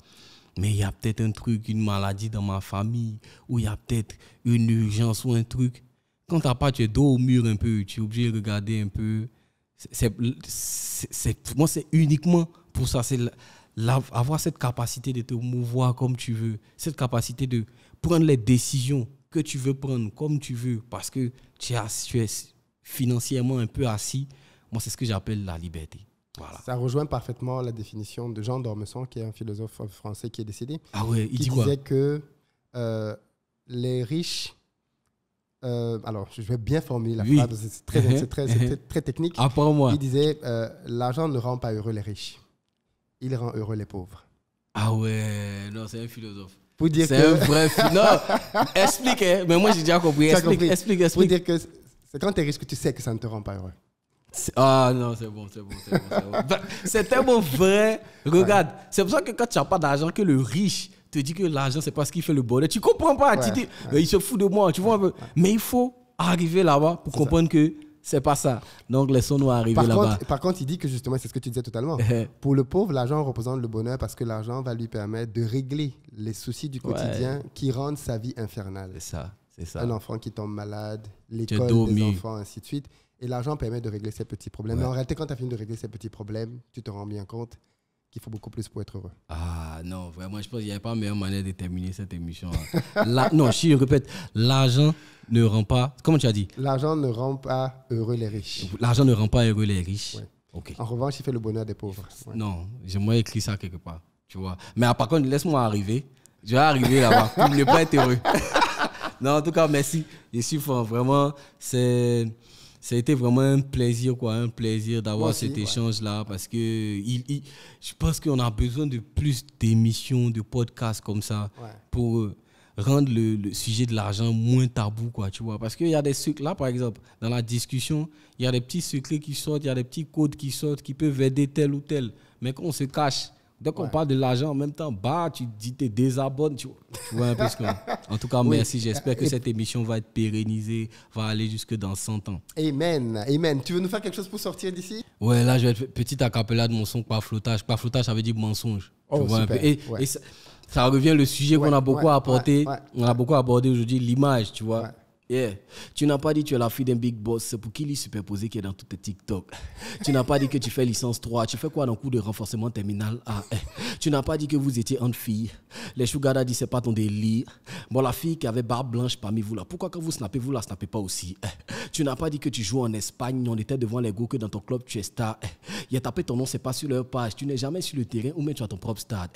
mais il y a peut-être un truc, une maladie dans ma famille, ou il y a peut-être une urgence ou un truc. Quand tu n'as pas, tu es dos au mur un peu, tu es obligé de regarder un peu. moi, c'est uniquement pour ça. C'est avoir cette capacité de te mouvoir comme tu veux, cette capacité de prendre les décisions que tu veux prendre comme tu veux, parce que tu es financièrement un peu assis. Moi, c'est ce que j'appelle la liberté. Ça rejoint parfaitement la définition de Jean d'Ormesson, qui est un philosophe français qui est décédé. Ah ouais, il qui dit quoi disait que euh, les riches. Euh, alors, je vais bien formuler la phrase, c'est très, uh-huh. uh-huh. très, très, technique. apprends ah, moi. Il disait euh, L'argent ne rend pas heureux les riches, il rend heureux les pauvres. Ah ouais, non, c'est un philosophe. Pour dire c'est un vrai philosophe. non, explique, hein, mais moi j'ai déjà compris. Explique, compris. explique, explique. Pour dire que c'est quand tu es riche que tu sais que ça ne te rend pas heureux. Ah non, c'est bon, c'est bon, c'est bon. C'est tellement vrai. Regarde, c'est pour ça que quand tu n'as pas d'argent, que le riche te dit que l'argent, c'est pas ce qui fait le bonheur. Tu comprends pas. tu dis, il se fout de moi, tu vois Mais il faut arriver là-bas pour comprendre que c'est pas ça. Donc laissons-nous arriver là-bas. Contre, par contre, il dit que justement, c'est ce que tu disais totalement. Eh, eh. pour le pauvre, l'argent représente le bonheur parce que l'argent va lui permettre de régler les soucis du quotidien qui rendent sa vie infernale. C'est ça. C'est ça. Un enfant qui tombe malade, l'école des enfants, ainsi de suite. Et l'argent permet de régler ces petits problèmes. Mais en réalité, quand tu as fini de régler ces petits problèmes, tu te rends bien compte qu'il faut beaucoup plus pour être heureux. Ah non, vraiment, je pense qu'il n'y a pas meilleure manière de terminer cette émission. Hein. non, je répète, l'argent ne rend pas. Comment tu as dit L'argent ne rend pas heureux les riches. L'argent ne rend pas heureux les riches. Ok. En revanche, il fait le bonheur des pauvres. Non, j'aimerais écrire ça quelque part. Tu vois. Mais ah, par contre, laisse-moi arriver. Je vais arriver là-bas pour ne pas être heureux. non, en tout cas, merci. Je suis fort, vraiment. C'est ça a été vraiment un plaisir, quoi, un plaisir d'avoir cet échange-là parce que il, je pense qu'on a besoin de plus d'émissions, de podcasts comme ça pour euh, rendre le, sujet de l'argent moins tabou, quoi, tu vois. Parce qu'il y a des là, par exemple, dans la discussion, il y a des petits secrets qui sortent, il y a des petits codes qui sortent qui peuvent aider tel ou tel. Mais quand on se cache, donc qu'on parle de l'argent, en même temps, bah, tu dis tes désabonne, tu vois, que... En tout cas, merci. J'espère que cette émission va être pérennisée, va aller jusque dans 100 ans. Amen. Amen. Tu veux nous faire quelque chose pour sortir d'ici Ouais, là, je vais être petite acapella de mon son pas flottage. pas flottage, ça veut dire mensonge. ça, revient le sujet qu'on a beaucoup apporté. On a beaucoup abordé aujourd'hui, l'image, tu vois. Yeah. Tu n'as pas dit que tu es la fille d'un big boss, c'est pour qui les superposé qui est dans tout tes TikTok. tu n'as pas dit que tu fais licence 3, tu fais quoi dans le cours de renforcement terminal A. Ah, eh. tu n'as pas dit que vous étiez une fille Les chougaras disent c'est pas ton délire. Bon, la fille qui avait barbe blanche parmi vous là, pourquoi quand vous snappez, vous la snappez pas aussi eh. Tu n'as pas dit que tu joues en Espagne, on était devant les goûts que dans ton club tu es star. Eh. Il a tapé ton nom, c'est pas sur leur page. Tu n'es jamais sur le terrain ou même tu as ton propre stade.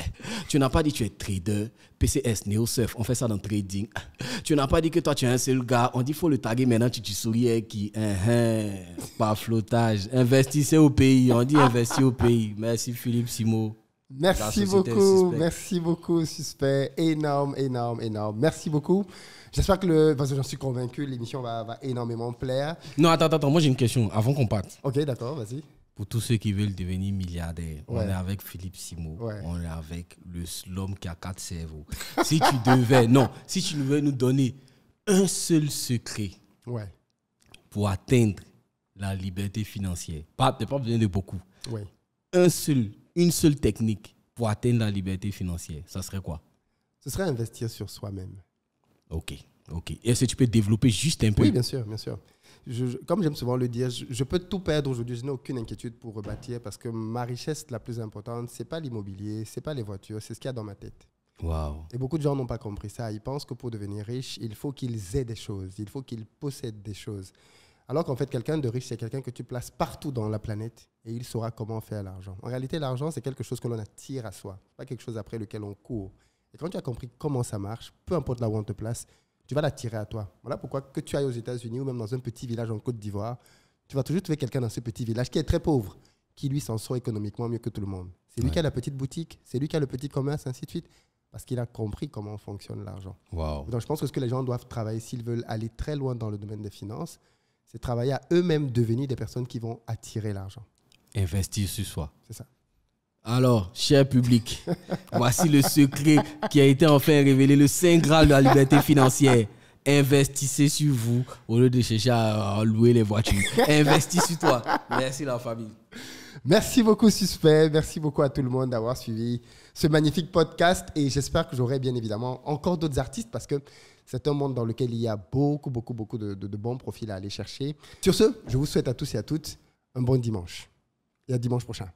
tu n'as pas dit que tu es trader, PCS, surf. on fait ça dans trading. Ah. tu n'as pas dit que toi tu es un seul gars on dit faut le taguer maintenant, tu, tu souris qui, hein, hein flottage. Investissez au pays, on dit investir au pays. Merci Philippe Simo. Merci beaucoup, merci beaucoup, suspect. Énorme, énorme, énorme. Merci beaucoup. J'espère que le. Parce que j'en suis convaincu, l'émission va, va, énormément plaire. Non, attends, attends, moi j'ai une question avant qu'on parte. Ok, d'accord, vas-y. Pour tous ceux qui veulent devenir milliardaires, on est avec Philippe Simo, on est avec le l'homme qui a quatre cerveaux. si tu devais, non, si tu devais nous donner un seul secret pour atteindre la liberté financière. Pas, pas besoin de beaucoup. Un seul, une seule technique pour atteindre la liberté financière, ça serait quoi Ce serait investir sur soi-même. Ok, ok. Est-ce que tu peux développer juste un peu Oui, bien sûr, bien sûr. comme j'aime souvent le dire, je, peux tout perdre aujourd'hui. Je n'ai aucune inquiétude pour rebâtir parce que ma richesse la plus importante, c'est pas l'immobilier, c'est pas les voitures, c'est ce qu'il y a dans ma tête. Et beaucoup de gens n'ont pas compris ça. Ils pensent que pour devenir riche, il faut qu'ils aient des choses, il faut qu'ils possèdent des choses. Alors qu'en fait, quelqu'un de riche, c'est quelqu'un que tu places partout dans la planète et il saura comment faire l'argent. En réalité, l'argent, c'est quelque chose que l'on attire à soi, pas quelque chose après lequel on court. Et quand tu as compris comment ça marche, peu importe là où on te place, tu vas l'attirer à toi. Voilà pourquoi que tu ailles aux États-Unis ou même dans un petit village en Côte d'Ivoire, tu vas toujours trouver quelqu'un dans ce petit village qui est très pauvre, qui lui s'en sort économiquement mieux que tout le monde. C'est lui qui a la petite boutique, c'est lui qui a le petit commerce, ainsi de suite parce qu'il a compris comment fonctionne l'argent. Donc je pense que ce que les gens doivent travailler s'ils veulent aller très loin dans le domaine des finances, c'est travailler à eux-mêmes devenir des personnes qui vont attirer l'argent. Investir sur soi. C'est ça. Alors, cher public, voici le secret qui a été enfin révélé, le saint graal de la liberté financière. Investissez sur vous au lieu de chercher à louer les voitures. Investissez sur toi. Merci la famille. Merci beaucoup, Suspect. Merci beaucoup à tout le monde d'avoir suivi ce magnifique podcast. Et j'espère que j'aurai bien évidemment encore d'autres artistes parce que c'est un monde dans lequel il y a beaucoup, beaucoup, beaucoup de, bons profils à aller chercher. Sur ce, je vous souhaite à tous et à toutes un bon dimanche. Et à dimanche prochain.